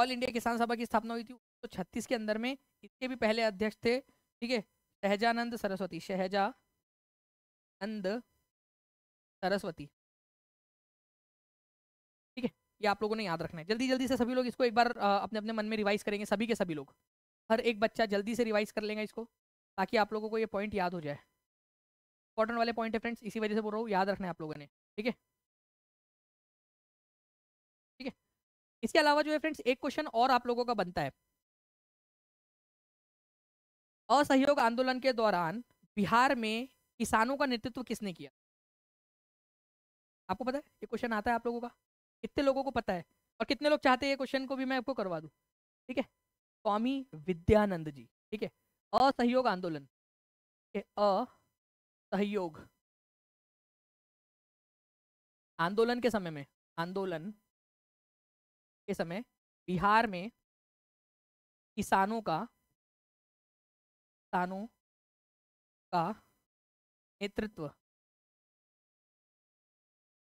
ऑल इंडिया किसान सभा की स्थापना हुई थी उन्नीस तो छत्तीस के अंदर में इसके भी पहले अध्यक्ष थे ठीक है सहजानंद सरस्वती नंद सरस्वती ये आप लोगों ने याद रखना है जल्दी जल्दी से सभी लोग इसको एक बार अपने अपने मन में रिवाइज करेंगे सभी के सभी लोग हर एक बच्चा जल्दी से रिवाइज कर लेगा इसको ताकि आप लोगों को ये पॉइंट याद हो जाए इंपॉर्टेंट वाले पॉइंट है फ्रेंड्स इसी वजह से बोल रहा हूँ याद रखना है आप लोगों ने ठीक है ठीक है इसके अलावा जो है फ्रेंड्स एक क्वेश्चन और आप लोगों का बनता है असहयोग आंदोलन के दौरान बिहार में किसानों का नेतृत्व किसने किया आपको पता है ये क्वेश्चन आता है आप लोगों का कितने लोगों को पता है और कितने लोग चाहते हैं ये क्वेश्चन को भी मैं आपको करवा दूँ ठीक है स्वामी विद्यानंद जी ठीक है असहयोग आंदोलन असहयोग आंदोलन के समय में आंदोलन के समय बिहार में किसानों का किसानों का नेतृत्व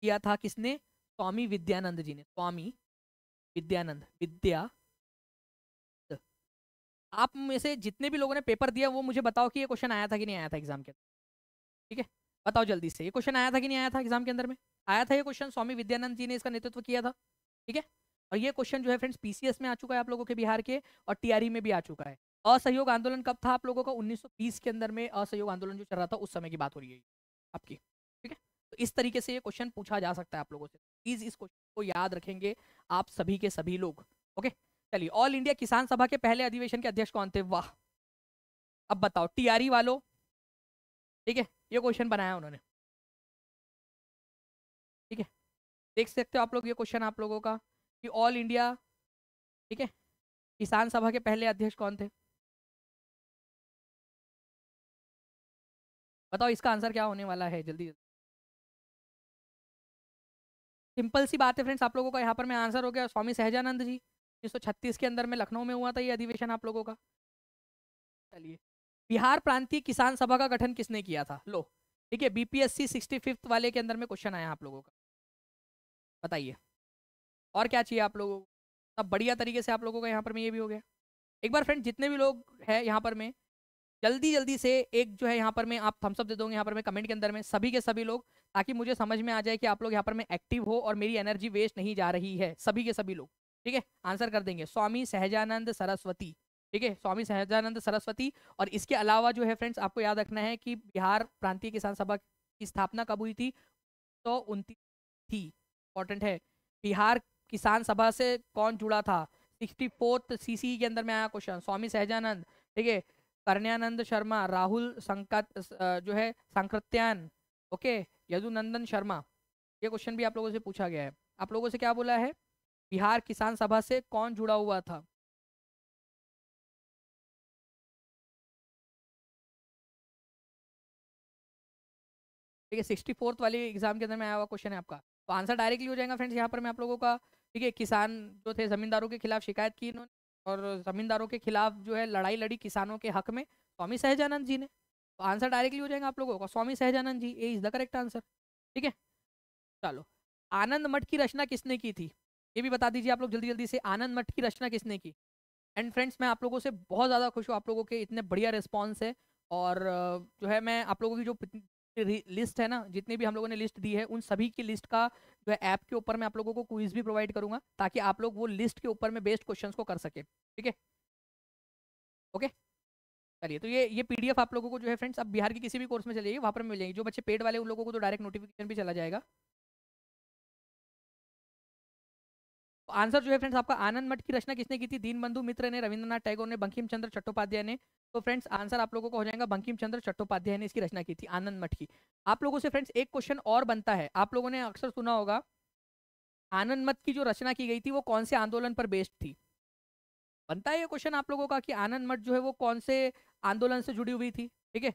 किया था किसने स्वामी विद्यानंद जी ने स्वामी विद्यानंद विद्या आप में से जितने भी लोगों ने पेपर दिया वो मुझे बताओ कि ये क्वेश्चन आया था कि नहीं आया था एग्जाम के अंदर ठीक है बताओ जल्दी से ये क्वेश्चन आया था कि नहीं आया था एग्जाम के अंदर में आया था ये क्वेश्चन स्वामी विद्यानंद जी ने इसका नेतृत्व किया था ठीक है और ये क्वेश्चन जो है फ्रेंड्स पीसीएस में आ चुका है आप लोगों के बिहार के और टीआरई e में भी आ चुका है असहयोग आंदोलन कब था आप लोगों का उन्नीस के अंदर में असहयोग आंदोलन जो चल रहा था उस समय की बात हो रही है आपकी ठीक है तो इस तरीके से ये क्वेश्चन पूछा जा सकता है आप लोगों से प्लीज इस क्वेश्चन को याद रखेंगे आप सभी के सभी लोग ओके चलिए ऑल इंडिया किसान सभा के पहले अधिवेशन के अध्यक्ष कौन थे वाह अब बताओ टीआरई e वालों ठीक है ये क्वेश्चन बनाया उन्होंने ठीक है देख सकते हो आप लोग ये क्वेश्चन आप लोगों का कि ऑल इंडिया ठीक है किसान सभा के पहले अध्यक्ष कौन थे बताओ इसका आंसर क्या होने वाला है जल्दी जल्दी सिंपल सी बात है फ्रेंड्स आप लोगों का यहाँ पर मैं आंसर हो गया स्वामी सहजानंद जी उन्नीस के अंदर में लखनऊ में हुआ था ये अधिवेशन आप लोगों का चलिए बिहार प्रांतीय किसान सभा का गठन किसने किया था लो ठीक है बीपीएससी सिक्सटी फिफ्थ वाले के अंदर में क्वेश्चन आया आप लोगों का बताइए और क्या चाहिए आप लोगों को सब बढ़िया तरीके से आप लोगों का यहाँ पर में ये भी हो गया एक बार फ्रेंड जितने भी लोग हैं यहाँ पर में जल्दी जल्दी से एक जो है यहाँ पर मैं आप थम्सअप दे दोगे यहाँ पर मैं कमेंट के अंदर में सभी के सभी लोग ताकि मुझे समझ में आ जाए कि आप लोग यहाँ पर मैं एक्टिव हो और मेरी एनर्जी वेस्ट नहीं जा रही है सभी के सभी लोग ठीक है आंसर कर देंगे स्वामी सहजानंद सरस्वती ठीक है स्वामी सहजानंद सरस्वती और इसके अलावा जो है फ्रेंड्स आपको याद रखना है कि बिहार प्रांतीय किसान सभा की स्थापना कब हुई थी तो उनतीस थी इंपॉर्टेंट है बिहार किसान सभा से कौन जुड़ा था सिक्सटी फोर्थ सी के अंदर में आया क्वेश्चन स्वामी सहजानंद ठीक है करण्यानंद शर्मा राहुल संकत जो है संकृत्यान ओके यदुनंदन शर्मा ये क्वेश्चन भी आप लोगों से पूछा गया है आप लोगों से क्या बोला है बिहार किसान सभा से कौन जुड़ा हुआ था ठीक है सिक्सटी फोर्थ वाली एग्जाम के अंदर में आया हुआ क्वेश्चन है आपका तो आंसर डायरेक्टली हो जाएगा फ्रेंड्स यहाँ पर मैं आप लोगों का ठीक है किसान जो थे जमींदारों के खिलाफ शिकायत की इन्होंने और जमींदारों के खिलाफ जो है लड़ाई लड़ी किसानों के हक में स्वामी सहजानंद जी ने तो आंसर डायरेक्टली हो जाएगा आप लोगों का Swami Sahajanand ji A is the correct answer ठीक है चलो आनंद मठ की रचना किसने की थी ये भी बता दीजिए आप लोग जल्दी जल्दी से आनंद मठ की रचना किसने की एंड फ्रेंड्स मैं आप लोगों से बहुत ज़्यादा खुश हूँ आप लोगों के इतने बढ़िया रिस्पॉन्स है और जो है मैं आप लोगों की जो लिस्ट है ना जितनी भी हम लोगों ने लिस्ट दी है उन सभी की लिस्ट का जो है ऐप के ऊपर मैं आप लोगों को क्विज भी प्रोवाइड करूंगा ताकि आप लोग वो लिस्ट के ऊपर में बेस्ट क्वेश्चंस को कर सके ठीक है ओके चलिए तो ये ये पीडीएफ आप लोगों को जो है फ्रेंड्स आप बिहार के किसी भी कोर्स में चले जाइए वहाँ पर मिल जाएगी जो बच्चे पेड वाले उन लोगों को तो डायरेक्ट नोटिफिकेशन भी चला जाएगा तो आंसर जो है फ्रेंड्स आपका आनंद मठ की रचना किसने की थी दीनबंधु मित्र ने रविंद्रनाथ टैगोर ने बंकिम चंद्र चट्टोपाध्याय ने तो फ्रेंड्स आंसर आप लोगों को हो जाएगा बंकिम चंद्र चट्टोपाध्याय ने इसकी रचना की थी आनंद मठ की आप लोगों से फ्रेंड्स एक क्वेश्चन और बनता है आप लोगों ने अक्सर सुना होगा आनंद मठ की जो रचना की गई थी वो कौन से आंदोलन पर बेस्ड थी बनता है ये क्वेश्चन आप लोगों का कि आनंद मठ जो है वो कौन से आंदोलन से जुड़ी हुई थी ठीक है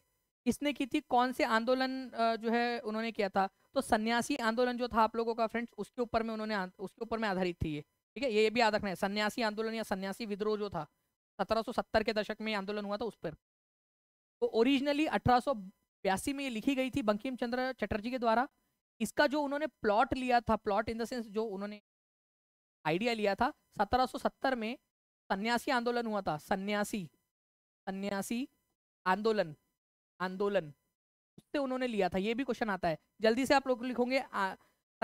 इसने की थी कौन से आंदोलन जो है उन्होंने किया था तो सन्यासी आंदोलन जो था आप लोगों का फ्रेंड्स उसके ऊपर में उन्होंने उसके ऊपर में आधारित थी ये ठीक है ये भी याद रखना है सन्यासी आंदोलन या सन्यासी विद्रोह जो था 1770 के दशक में आंदोलन हुआ था उस पर तो ओरिजिनली अठारह में ये लिखी गई थी बंकिम चंद्र चटर्जी के द्वारा इसका जो उन्होंने प्लॉट लिया था प्लॉट इन द सेंस जो उन्होंने आइडिया लिया था 1770 में सन्यासी आंदोलन हुआ था सन्यासी सन्यासी आंदोलन आंदोलन उससे उन्होंने लिया था ये भी क्वेश्चन आता है जल्दी से आप लोग लिखोगे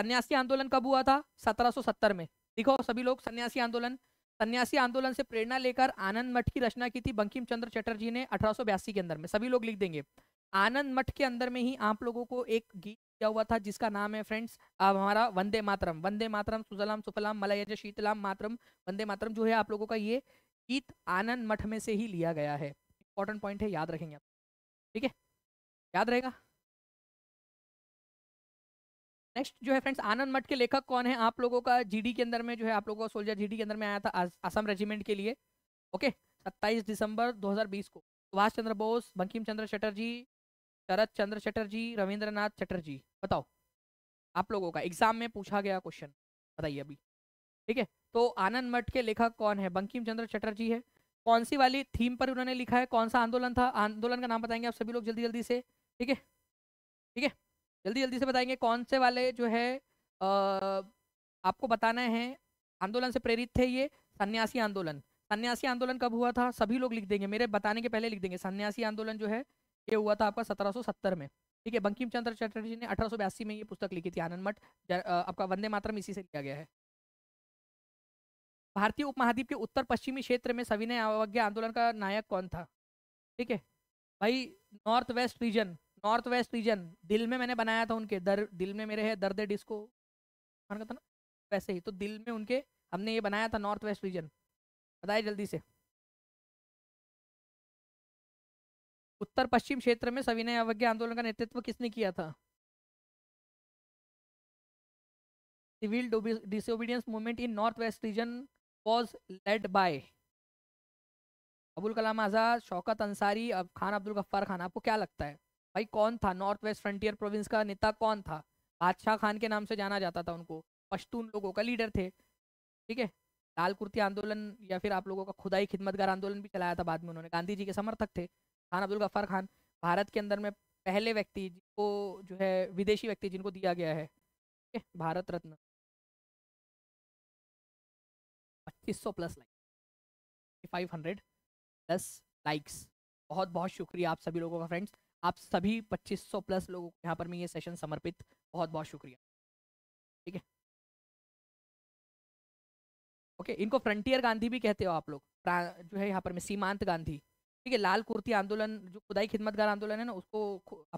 सन्यासी आंदोलन कब हुआ था 1770 में लिखो सभी लोग सन्यासी आंदोलन सन्यासी आंदोलन से प्रेरणा लेकर आनंद मठ की रचना की थी बंकिम चंद्र चटर्जी ने अठारह के अंदर में सभी लोग लिख देंगे आनंद मठ के अंदर में ही आप लोगों को एक गीत दिया हुआ था जिसका नाम है फ्रेंड्स अब हमारा वंदे मातरम वंदे मातरम सुजलाम सुफलाम मलयज शीतलाम मातरम वंदे मातरम जो है आप लोगों का ये गीत आनंद मठ में से ही लिया गया है इंपॉर्टेंट पॉइंट है याद रखेंगे आप ठीक है याद रहेगा नेक्स्ट जो है फ्रेंड्स आनंद मठ के लेखक कौन है आप लोगों का जीडी के अंदर में जो है आप लोगों का सोल्जर जीडी के अंदर में आया था असम रेजिमेंट के लिए ओके 27 दिसंबर 2020 को सुभाष चंद्र बोस बंकिम चंद्र चटर्जी शरद चंद्र चटर्जी रविंद्रनाथ चटर्जी बताओ आप लोगों का एग्जाम में पूछा गया क्वेश्चन बताइए अभी ठीक है तो आनंद मठ के लेखक कौन है बंकिम चंद्र चटर्जी है कौन सी वाली थीम पर उन्होंने लिखा है कौन सा आंदोलन था आंदोलन का नाम बताएंगे आप सभी लोग जल्दी जल्दी से ठीक है ठीक है जल्दी जल्दी से बताएंगे कौन से वाले जो है आ, आपको बताना है आंदोलन से प्रेरित थे ये सन्यासी आंदोलन सन्यासी आंदोलन कब हुआ था सभी लोग लिख देंगे मेरे बताने के पहले लिख देंगे सन्यासी आंदोलन जो है ये हुआ था आपका 1770 में ठीक है बंकिम चंद्र चटर्जी ने अठारह में ये पुस्तक लिखी थी आनंद मठ आपका वंदे मातरम इसी से लिया गया है भारतीय उपमहाद्वीप के उत्तर पश्चिमी क्षेत्र में सविनय अवज्ञा आंदोलन का नायक कौन था ठीक है भाई north west region north west region दिल में मैंने बनाया था उनके दर दिल में मेरे है दर्द डिस्को कहता तो ना वैसे ही तो दिल में उनके हमने ये बनाया था नॉर्थ वेस्ट रीजन बताए जल्दी से उत्तर पश्चिम क्षेत्र में सविनय अवज्ञा आंदोलन का नेतृत्व किसने किया था civil disobedience movement in north west region was led by Abul Kalam Azad Shaukat Ansari अब खान अब्दुल गफ्फार खान आपको क्या लगता है भाई कौन था नॉर्थ वेस्ट फ्रंटियर प्रोविंस का नेता कौन था बादशाह खान के नाम से जाना जाता था उनको पश्तून लोगों का लीडर थे ठीक है लाल कुर्ती आंदोलन या फिर आप लोगों का खुदाई खिदमतगार आंदोलन भी चलाया था बाद में उन्होंने गांधी जी के समर्थक थे खान अब्दुल गफ्फार खान भारत के अंदर में पहले व्यक्ति जिनको जो है विदेशी व्यक्ति जिनको दिया गया है ठीक है भारत रत्न पच्चीस सौ plus like five hundred plus likes बहुत बहुत शुक्रिया आप सभी लोगों का फ्रेंड्स आप सभी पच्चीस सौ प्लस लोगों को यहाँ पर मैं ये सेशन समर्पित बहुत बहुत शुक्रिया ठीक है ओके इनको फ्रंटियर गांधी भी कहते हो आप लोग जो है यहाँ पर मैं सीमांत गांधी ठीक है लाल कुर्ती आंदोलन जो खुदाई खिदमतगार आंदोलन है ना उसको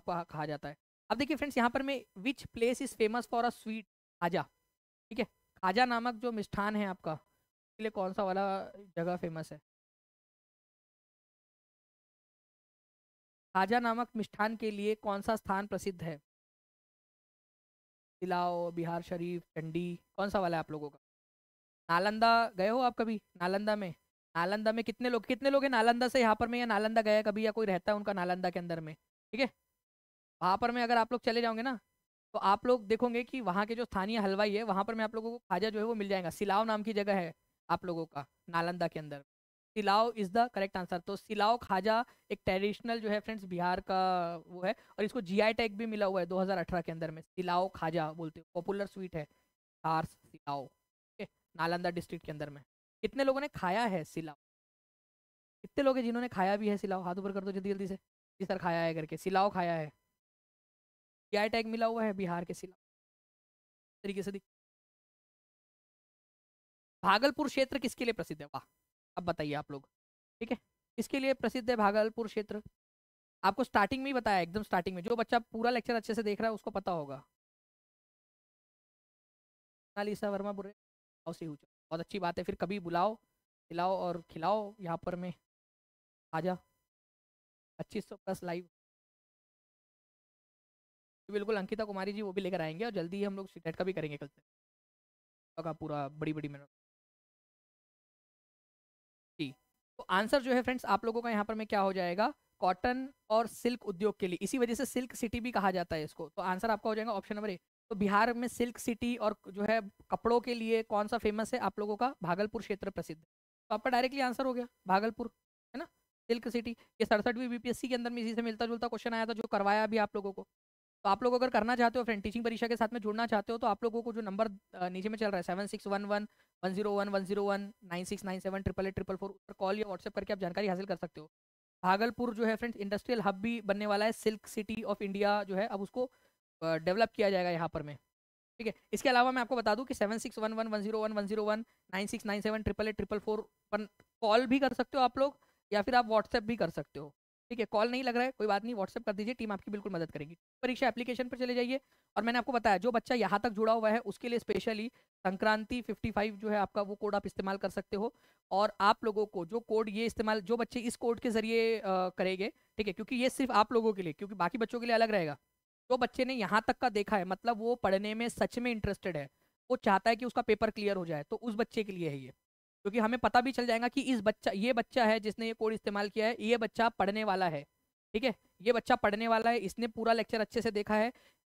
कहा जाता है अब देखिए फ्रेंड्स यहाँ पर मैं which place is famous for a sweet khaja ठीक है खाजा नामक जो मिष्ठान है आपका उसके लिए कौन सा वाला जगह फेमस है खाजा नामक मिष्ठान के लिए कौन सा स्थान प्रसिद्ध है तिलाओ बिहार शरीफ चंडी कौन सा वाला है आप लोगों का नालंदा गए हो आप कभी नालंदा में नालंदा में कितने लोग कितने लोग हैं नालंदा से यहाँ पर मैं या नालंदा गया कभी या कोई रहता है उनका नालंदा के अंदर में ठीक है वहाँ पर मैं अगर आप लोग चले जाओगे ना तो आप लोग देखोगे कि वहाँ के जो स्थानीय हलवाई है वहाँ पर मैं आप लोगों को खाजा जो है वो मिल जाएगा सिलाव नाम की जगह है आप लोगों का नालंदा के अंदर Silao is the correct answer तो सिलाव खाजा एक ट्रेडिशनल जो है फ्रेंड्स बिहार का वो है और इसको आई टैग भी मिला हुआ है अठारह के अंदर में सिलाव खाजा बोलते हो पॉपुलर स्वीट है सिलाव है नालंदा डिस्ट्रिक्ट के अंदर में कितने लोगों ने खाया है सिलाओ कितने लोग हैं जिन्होंने खाया भी है सिलाओ हाथ ऊपर कर दो जल्दी जल्दी से जी सर खाया है करके सिलाओ खाया है क्या टैग मिला हुआ है बिहार के सिलाओ तरीके से दिख भागलपुर क्षेत्र किसके लिए प्रसिद्ध है वाह अब बताइए आप लोग ठीक है किसके लिए प्रसिद्ध है भागलपुर क्षेत्र आपको स्टार्टिंग में ही बताया एकदम स्टार्टिंग में जो बच्चा पूरा लेक्चर अच्छे से देख रहा है उसको पता होगा वर्मा बुरे हाउसी बहुत अच्छी बात है फिर कभी बुलाओ खिलाओ और खिलाओ यहाँ पर मैं जा पच्चीस सौ प्लस लाइव बिल्कुल अंकिता कुमारी जी वो भी लेकर आएंगे और जल्दी ही हम लोग सीटेट का भी करेंगे कल से का पूरा बड़ी बड़ी मेहनत जी तो आंसर जो है फ्रेंड्स आप लोगों का यहाँ पर मैं क्या हो जाएगा कॉटन और सिल्क उद्योग के लिए इसी वजह से सिल्क सिटी भी कहा जाता है इसको तो आंसर आपका हो जाएगा ऑप्शन नंबर ए तो बिहार में सिल्क सिटी और जो है कपड़ों के लिए कौन सा फेमस है आप लोगों का भागलपुर क्षेत्र प्रसिद्ध तो आपका डायरेक्टली आंसर हो गया भागलपुर है ना सिल्क सिटी ये सड़सठवीं बीपीएससी के अंदर में इसी से मिलता जुलता क्वेश्चन आया था जो करवाया अभी आप लोगों को तो आप लोग अगर करना चाहते हो फ्रेंड टीचिंग परीक्षा के साथ में जुड़ना चाहते हो तो आप लोगों को जो नंबर नीचे में चल रहा है seven six one one one zero one one zero one nine six nine seven triple eight triple four पर कॉल या व्हाट्सएप करके आप जानकारी हासिल कर सकते हो भागलपुर जो है फ्रेंड्स इंडस्ट्रियल हब भी बनने वाला है सिल्क सिटी ऑफ इंडिया जो है अब उसको डेवलप किया जाएगा यहाँ पर में ठीक है इसके अलावा मैं आपको बता दूं कि seven six one one one zero one one zero one nine six nine seven triple eight triple four one call भी कर सकते हो आप लोग या फिर आप व्हाट्सएप भी कर सकते हो ठीक है कॉल नहीं लग रहा है कोई बात नहीं व्हाट्सएप कर दीजिए टीम आपकी बिल्कुल मदद करेगी परीक्षा एप्लीकेशन पर चले जाइए और मैंने आपको बताया जो बच्चा यहाँ तक जुड़ा हुआ है उसके लिए स्पेशली संक्रांति फाइव जो है आपका वो कोड आप इस्तेमाल कर सकते हो और आप लोगों को जो कोड ये इस्तेमाल जो बच्चे इस कोड के जरिए करेंगे ठीक है क्योंकि ये सिर्फ आप लोगों के लिए क्योंकि बाकी बच्चों के लिए अलग रहेगा जो बच्चे ने यहाँ तक का देखा है मतलब वो पढ़ने में सच में इंटरेस्टेड है वो चाहता है कि उसका पेपर क्लियर हो जाए तो उस बच्चे के लिए है ये क्योंकि हमें पता भी चल जाएगा कि इस बच्चा ये बच्चा है जिसने ये कोड इस्तेमाल किया है ये बच्चा पढ़ने वाला है ठीक है ये बच्चा पढ़ने वाला है इसने पूरा लेक्चर अच्छे से देखा है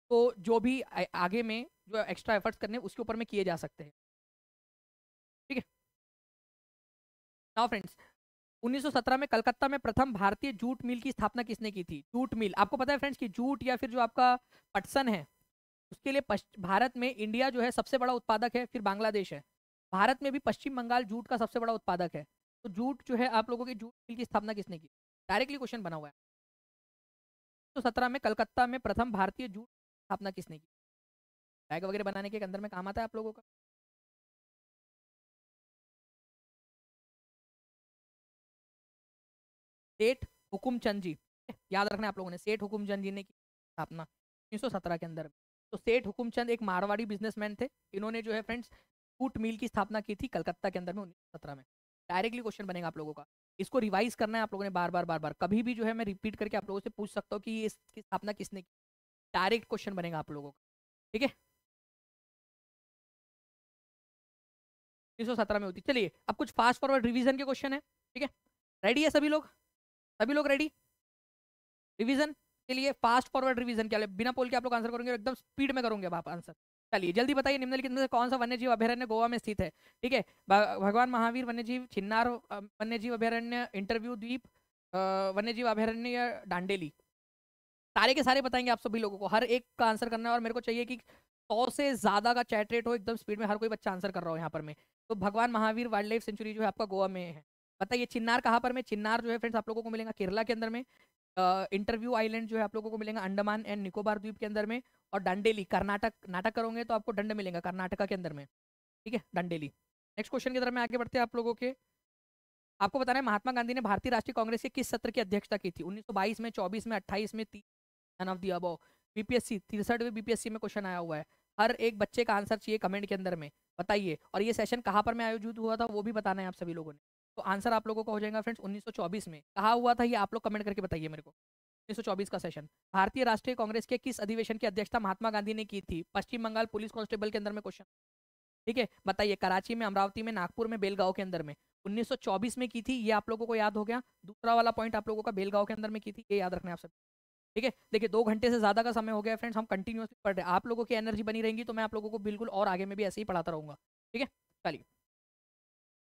तो जो भी आगे में जो एक्स्ट्रा एफर्ट्स करने उसके ऊपर में किए जा सकते हैं ठीक है ना फ्रेंड्स 1917 में कलकत्ता में प्रथम भारतीय जूट मिल की स्थापना किसने की थी जूट मिल आपको पता है फ्रेंड्स कि जूट या फिर जो आपका पटसन है उसके लिए भारत में इंडिया जो है सबसे बड़ा उत्पादक है फिर बांग्लादेश है भारत में भी पश्चिम बंगाल जूट का सबसे बड़ा उत्पादक है तो जूट जो है आप लोगों की जूट मिल की स्थापना किसने की डायरेक्टली क्वेश्चन बना हुआ है उन्नीस सत्रह में कलकत्ता में प्रथम भारतीय जूट स्थापना किसने की बैग वगैरह बनाने के अंदर में काम आता है आप लोगों का सेठ हुकुमचंद चंद जी याद रखना आप लोगों ने सेठ हुकुमचंद चंद जी ने की स्थापना उन्नीस के अंदर तो सेठ हुकुमचंद चंद एक मारवाड़ी बिजनेसमैन थे इन्होंने जो है फ्रेंड्स फूट मिल की स्थापना की थी कलकत्ता के अंदर में उन्नीस में डायरेक्टली क्वेश्चन बनेगा आप लोगों का इसको रिवाइज करना है आप लोगों ने बार बार बार बार कभी भी जो है मैं रिपीट करके आप लोगों से पूछ सकता हूँ कि ये इसकी स्थापना किसने की डायरेक्ट क्वेश्चन बनेगा आप लोगों का ठीक है उन्नीस में होती चलिए अब कुछ फास्ट फॉरवर्ड रिविजन के क्वेश्चन है ठीक है रेडी है सभी लोग सभी लोग रेडी रिवीजन के लिए फास्ट फॉरवर्ड रिवीजन क्या बिना पोल के आप लोग आंसर करोगे एकदम स्पीड में करोगे आप आंसर चलिए जल्दी बताइए निम्नलिखित में से कौन सा वन्यजीव अभ्यारण्य गोवा में स्थित है ठीक है भगवान महावीर वन्यजीव छिन्नार वन्यजीव अभ्यारण्य इंटरव्यू द्वीप वन्यजीव अभ्यारण्य डांडेली सारे के सारे बताएंगे आप सभी लोगों को हर एक का आंसर करना है और मेरे को चाहिए कि सौ से ज्यादा का चैट रेट हो एकदम स्पीड में हर कोई बच्चा आंसर कर रहा हो यहाँ पर मैं तो भगवान महावीर वाइल्ड लाइफ सेंचुरी जो है आपका गोवा में है पता है ये चिन्नार कहाँ पर में चिन्नार जो है फ्रेंड्स आप लोगों को मिलेगा केरला के अंदर में इंटरव्यू आइलैंड जो है आप लोगों को मिलेगा अंडमान एंड निकोबार द्वीप के अंदर में और डंडेली कर्नाटक नाटक करोगे तो आपको दंड मिलेगा कर्नाटका के अंदर में ठीक है डंडेली नेक्स्ट क्वेश्चन की तरफ में आगे बढ़ते हैं आप लोगों के आपको बताना है महात्मा गांधी ने भारतीय राष्ट्रीय कांग्रेस के किस सत्र की अध्यक्षता की थी 1922 में 24 में 28 में तीन none of the above BPSC तिरसठवें बीपीएससी में क्वेश्चन आया हुआ है हर एक बच्चे का आंसर चाहिए कमेंट के अंदर में बताइए और ये सेशन कहाँ पर मैं आयोजित हुआ था वो भी बताना है आप सभी लोगों ने तो आंसर आप लोगों का हो जाएगा फ्रेंड्स 1924 में कहा हुआ था ये आप लोग कमेंट करके बताइए मेरे को 1924 का सेशन भारतीय राष्ट्रीय कांग्रेस के किस अधिवेशन की अध्यक्षता महात्मा गांधी ने की थी पश्चिम बंगाल पुलिस कांस्टेबल के अंदर में क्वेश्चन ठीक है बताइए कराची में अमरावती में नागपुर में बेलगांव के अंदर में 1924 में की थी ये आप लोगों को याद हो गया दूसरा वाला पॉइंट आप लोगों का बेलगांव के अंदर में की थी ये याद रखना आप सब ठीक है देखिए दो घंटे से ज़्यादा का समय हो गया फ्रेंड्स हम कंटिन्यूसली पढ़ रहे हैं आप लोगों की एनर्जी बनी रहेंगी तो मैं आप लोगों को बिल्कुल और आगे में भी ऐसे ही पढ़ाता रहूंगा ठीक है चलिए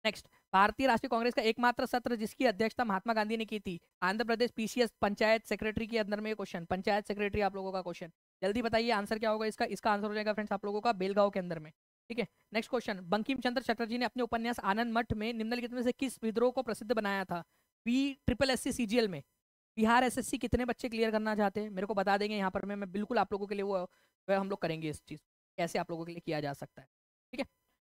नेक्स्ट भारतीय राष्ट्रीय कांग्रेस का एकमात्र सत्र जिसकी अध्यक्षता महात्मा गांधी ने की थी आंध्र प्रदेश पीसीएस पंचायत सेक्रेटरी के अंदर में क्वेश्चन पंचायत सेक्रेटरी आप लोगों का क्वेश्चन जल्दी बताइए आंसर क्या होगा इसका इसका आंसर हो जाएगा फ्रेंड्स आप लोगों का बेलगांव के अंदर में ठीक है नेक्स्ट क्वेश्चन बंकिम चंद्र चटर्जी ने अपने उपन्यास आनंद मठ में निम्नलिखित में से किस विद्रोह को प्रसिद्ध बनाया था बी ट्रिपल एस सी में बिहार एस कितने बच्चे क्लियर करना चाहते हैं मेरे को बता देंगे यहाँ पर मैं बिल्कुल आप लोगों के लिए वो हम लोग करेंगे इस चीज़ कैसे आप लोगों के लिए किया जा सकता है ठीक है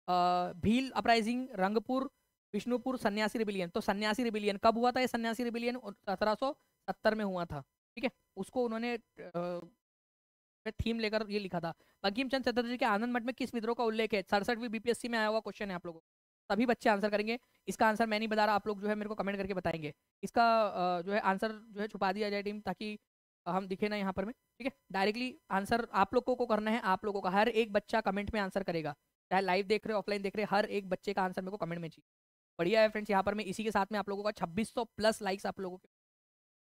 भील अपराइजिंग रंगपुर विष्णुपुर सन्यासी रिबिलियन तो सन्यासी रिबिलियन कब हुआ था ये सन्यासी रिबिलियन सत्रह में हुआ था ठीक है उसको उन्होंने थीम लेकर ये लिखा था बंकिम चंद चतुर्थी के आनंद मठ में किस विद्रोह का उल्लेख है सड़सठवीं बीपीएससी में आया हुआ क्वेश्चन है आप लोगों सभी बच्चे आंसर करेंगे इसका आंसर मैं नहीं बता रहा आप लोग जो है मेरे को कमेंट करके बताएंगे इसका जो है आंसर जो है छुपा दिया जाए टीम ताकि हम दिखे ना यहाँ पर में ठीक है डायरेक्टली आंसर आप लोगों को करना है आप लोगों का हर एक बच्चा कमेंट में आंसर करेगा चाहे लाइव देख रहे हो ऑफलाइन देख रहे हर एक बच्चे का आंसर मेरे को कमेंट में चाहिए बढ़िया है फ्रेंड्स यहाँ पर मैं इसी के साथ में आप लोगों का 2600 प्लस लाइक्स आप लोगों के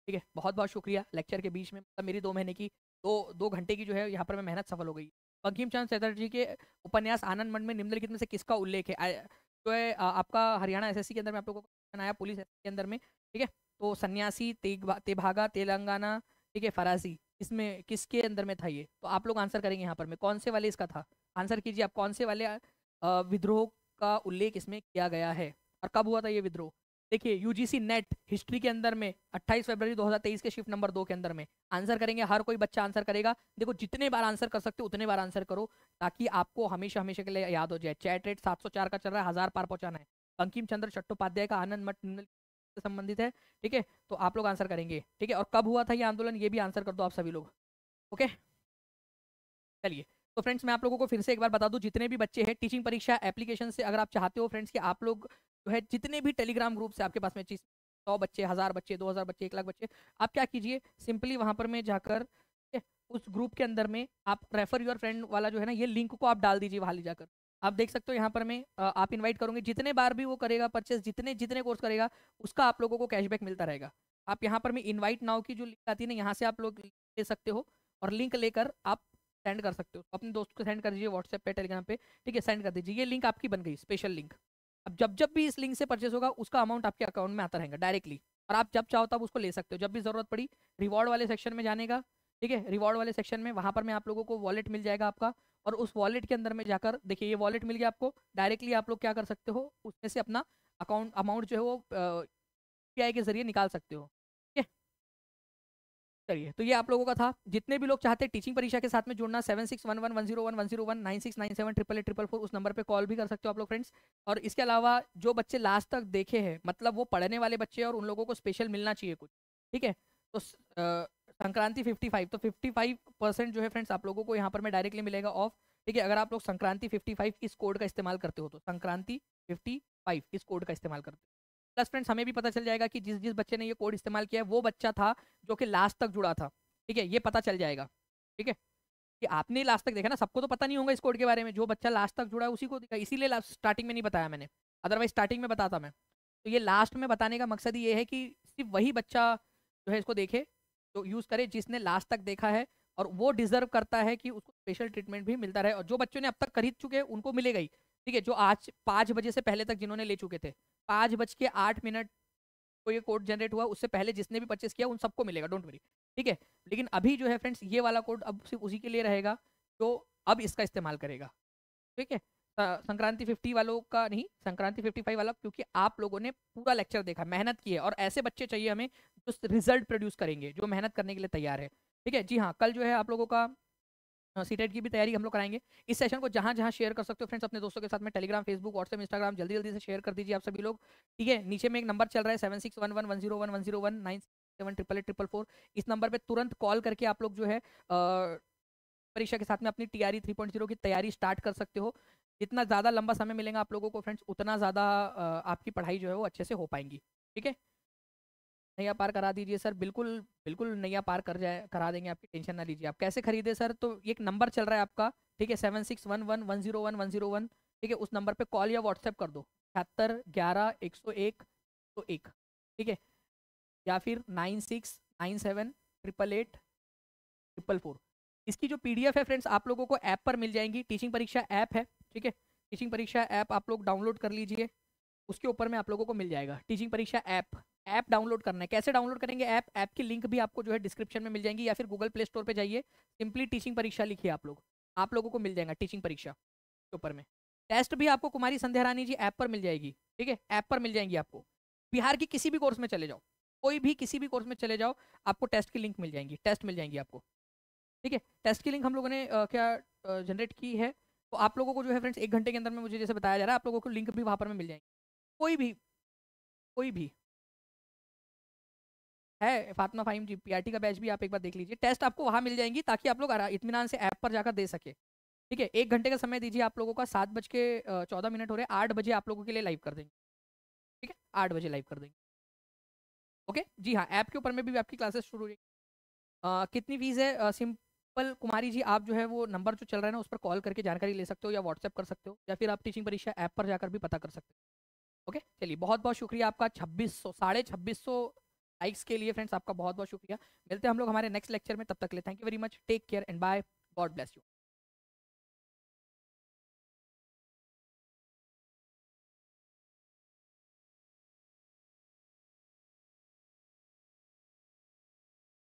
ठीक है बहुत बहुत शुक्रिया लेक्चर के बीच में मतलब मेरी दो महीने की दो दो घंटे की जो है यहाँ पर मैं मेहनत सफल हो गई बंकिम चंद चैटर्जी के उपन्यास आनंद मंड में निम्नलिखित में से किसका उल्लेख है जो है आपका हरियाणा एस के अंदर में आप लोगों को आया पुलिस के अंदर में ठीक है तो सन्यासी तेभागा तेलंगाना ठीक है फरासी इसमें किसके अंदर में था ये तो आप लोग आंसर करेंगे यहाँ पर मैं कौन से वाले इसका था आंसर कीजिए आप कौन से वाले विद्रोह का उल्लेख इसमें किया गया है और कब हुआ था ये विद्रोह देखिए यूजीसी नेट हिस्ट्री के अंदर में 28 फरवरी 2023 के शिफ्ट नंबर दो के अंदर में आंसर करेंगे हर कोई बच्चा आंसर करेगा देखो जितने बार आंसर कर सकते हो उतने बार आंसर करो ताकि आपको हमेशा हमेशा के लिए याद हो जाए चैट रेट 704 का चल रहा है हजार पार पहुंचाना है बंकिम चंद्र चट्टोपाध्याय का आनंद मठ से संबंधित है ठीक है तो आप लोग आंसर करेंगे ठीक है और कब हुआ था ये आंदोलन ये भी आंसर कर दो आप सभी लोग ओके चलिए तो फ्रेंड्स मैं आप लोगों को फिर से एक बार बता दूं जितने भी बच्चे हैं टीचिंग परीक्षा एप्लीकेशन से अगर आप चाहते हो फ्रेंड्स कि आप लोग जो है जितने भी टेलीग्राम ग्रुप से आपके पास में चीज सौ बच्चे हज़ार बच्चे दो हज़ार बच्चे एक लाख बच्चे आप क्या कीजिए सिंपली वहाँ पर मैं जाकर उस ग्रुप के अंदर में आप रेफर योर फ्रेंड वाला जो है ना ये लिंक को आप डाल दीजिए वहाँ ले जाकर आप देख सकते हो यहाँ पर मैं आप इन्वाइट करूँगी जितने बार भी वो करेगा परचेस जितने जितने कोर्स करेगा उसका आप लोगों को कैशबैक मिलता रहेगा आप यहाँ पर मैं इन्वाइट नाउ की जो लिंक आती है ना यहाँ से आप लोग ले सकते हो और लिंक लेकर आप सेंड कर सकते हो तो अपने दोस्त को सेंड कर दीजिए व्हाट्सएप पे टेलीग्राम पे ठीक है सेंड कर दीजिए ये लिंक आपकी बन गई स्पेशल लिंक अब जब जब भी इस लिंक से परचेस होगा उसका अमाउंट आपके अकाउंट में आता रहेगा डायरेक्टली और आप जब चाहो तब उसको ले सकते हो जब भी ज़रूरत पड़ी रिवॉर्ड वाले सेक्शन में जाने का ठीक है रिवॉर्ड वाले सेक्शन में वहाँ पर मैं आप लोगों को वॉलेट मिल जाएगा आपका और उस वॉलेट के अंदर में जाकर देखिए ये वॉलेट मिल गया आपको डायरेक्टली आप लोग क्या कर सकते हो उसमें से अपना अकाउंट अमाउंट जो है वो यू के ज़रिए निकाल सकते हो चलिए तो ये आप लोगों का था जितने भी लोग चाहते हैं टीचिंग परीक्षा के साथ में जुड़ना seven six one one one zero one one zero one nine six nine seven triple eight triple four उस नंबर पे कॉल भी कर सकते हो आप लोग फ्रेंड्स और इसके अलावा जो बच्चे लास्ट तक देखे हैं मतलब वो पढ़ने वाले बच्चे और उन लोगों को स्पेशल मिलना चाहिए कुछ ठीक है तो संक्रांति फिफ्टी फाइव तो फिफ्टी फाइव परसेंट जो है फ्रेंड्स आप लोगों को यहाँ पर मैं डायरेक्टली मिलेगा ऑफ ठीक है अगर आप लोग संक्रांति फिफ्टी फाइव इस कोड का इस्तेमाल करते हो तो संक्रांति फिफ्टी फाइव इस कोड का इस्तेमाल करते हो प्लस फ्रेंड्स हमें भी पता चल जाएगा कि जिस जिस बच्चे ने ये कोड इस्तेमाल किया है वो बच्चा था जो कि लास्ट तक जुड़ा था ठीक है ये पता चल जाएगा ठीक है कि आपने लास्ट तक देखा ना सबको तो पता नहीं होगा इस कोड के बारे में जो बच्चा लास्ट तक जुड़ा है उसी को दिखा इसीलिए स्टार्टिंग में नहीं बताया मैंने अदरवाइज स्टार्टिंग में बताता मैं तो ये लास्ट में बताने का मकसद ये है कि सिर्फ वही बच्चा जो है इसको देखे जो यूज़ करे जिसने लास्ट तक देखा है और वो डिजर्व करता है कि उसको स्पेशल ट्रीटमेंट भी मिलता रहे और जो बच्चों ने अब तक खरीद चुके हैं उनको मिलेगा ही ठीक है जो आज पाँच बजे से पहले तक जिन्होंने ले चुके थे पाँच बज के आठ मिनट को ये कोड जनरेट हुआ उससे पहले जिसने भी परचेस किया उन सबको मिलेगा डोंट वरी ठीक है लेकिन अभी जो है फ्रेंड्स ये वाला कोड अब सिर्फ उसी के लिए रहेगा जो अब इसका इस्तेमाल करेगा ठीक है संक्रांति फिफ्टी वालों का नहीं संक्रांति फिफ्टी फाइव वाला क्योंकि आप लोगों ने पूरा लेक्चर देखा मेहनत की है और ऐसे बच्चे चाहिए हमें जो रिजल्ट प्रोड्यूस करेंगे जो मेहनत करने के लिए तैयार है ठीक है जी हाँ कल जो है आप लोगों का हाँ, सीटेट की भी तैयारी हम लोग कराएंगे इस सेशन को जहां जहां शेयर कर सकते हो फ्रेंड्स अपने दोस्तों के साथ में टेलीग्राम फेसबुक व्हाट्सएप इंस्टाग्राम जल्दी जल्दी से शेयर कर दीजिए आप सभी लोग ठीक है नीचे में एक नंबर चल रहा है seven six one one one zero one one zero one nine seven triple eight triple four इस नंबर पर तुरंत कॉल करके आप लोग जो है परीक्षा के साथ में अपनी टीआरई थ्री पॉइंट जीरो की तैयारी स्टार्ट कर सकते हो जितना ज़्यादा लंबा समय मिलेगा आप लोगों को फ्रेंड्स उतना ज़्यादा आपकी पढ़ाई जो है वो अच्छे से हो पाएंगी ठीक है नैया पार करा दीजिए सर बिल्कुल बिल्कुल नैया पार कर जाए करा देंगे आपकी टेंशन ना लीजिए आप कैसे खरीदे सर तो एक नंबर चल रहा है आपका ठीक है seven six one one one zero one one zero one ठीक है उस नंबर पे कॉल या व्हाट्सएप कर दो छिहत्तर ग्यारह एक सौ एक सौ तो एक ठीक है या फिर nine six nine seven triple eight triple four इसकी जो पी है फ्रेंड्स आप लोगों को ऐप पर मिल जाएंगी टीचिंग परीक्षा ऐप है ठीक है टीचिंग परीक्षा ऐप आप लोग डाउनलोड कर लीजिए उसके ऊपर में आप लोगों को मिल जाएगा टीचिंग परीक्षा ऐप ऐप डाउनलोड करना है कैसे डाउनलोड करेंगे ऐप ऐप की लिंक भी आपको जो है डिस्क्रिप्शन में मिल जाएंगी या फिर गूगल प्ले स्टोर पर जाइए सिंपली टीचिंग परीक्षा लिखिए आप लोग आप लोगों को मिल जाएगा टीचिंग परीक्षा के ऊपर में टेस्ट भी आपको कुमारी संध्या रानी जी ऐप पर मिल जाएगी ठीक है ऐप पर मिल जाएंगी आपको बिहार की किसी भी कोर्स में चले जाओ कोई भी किसी भी कोर्स में चले जाओ आपको टेस्ट की लिंक मिल जाएंगी टेस्ट मिल जाएंगी आपको ठीक है टेस्ट की लिंक हम लोगों ने आ, क्या जनरेट की है तो आप लोगों को जो है फ्रेंड्स एक घंटे के अंदर में मुझे जैसे बताया जा रहा है आप लोगों को लिंक भी वहाँ पर मिल जाएंगी कोई भी कोई भी है फातमा फाइम जी टी का बैच भी आप एक बार देख लीजिए टेस्ट आपको वहाँ मिल जाएंगी ताकि आप लोग इतमान से ऐप पर जाकर दे सके ठीक है एक घंटे का समय दीजिए आप लोगों का सात बज के चौदह मिनट हो रहे आठ बजे आप लोगों के लिए लाइव कर देंगे ठीक है आठ बजे लाइव कर देंगे ओके जी हाँ ऐप के ऊपर में भी आपकी क्लासेस शुरू हो कितनी फीस है सिंपल कुमारी जी आप जो है वो नंबर जो चल रहा है ना उस पर कॉल करके जानकारी ले सकते हो या व्हाट्सएप कर सकते हो या फिर आप टीचिंग परीक्षा ऐप पर जाकर भी पता कर सकते हो ओके चलिए बहुत बहुत शुक्रिया आपका छब्बीस सौ साढ़े छब्बीस सौ लाइक्स के लिए फ्रेंड्स आपका बहुत बहुत शुक्रिया मिलते हैं हम लोग हमारे नेक्स्ट लेक्चर में तब तक ले thank you very much take care and bye God bless you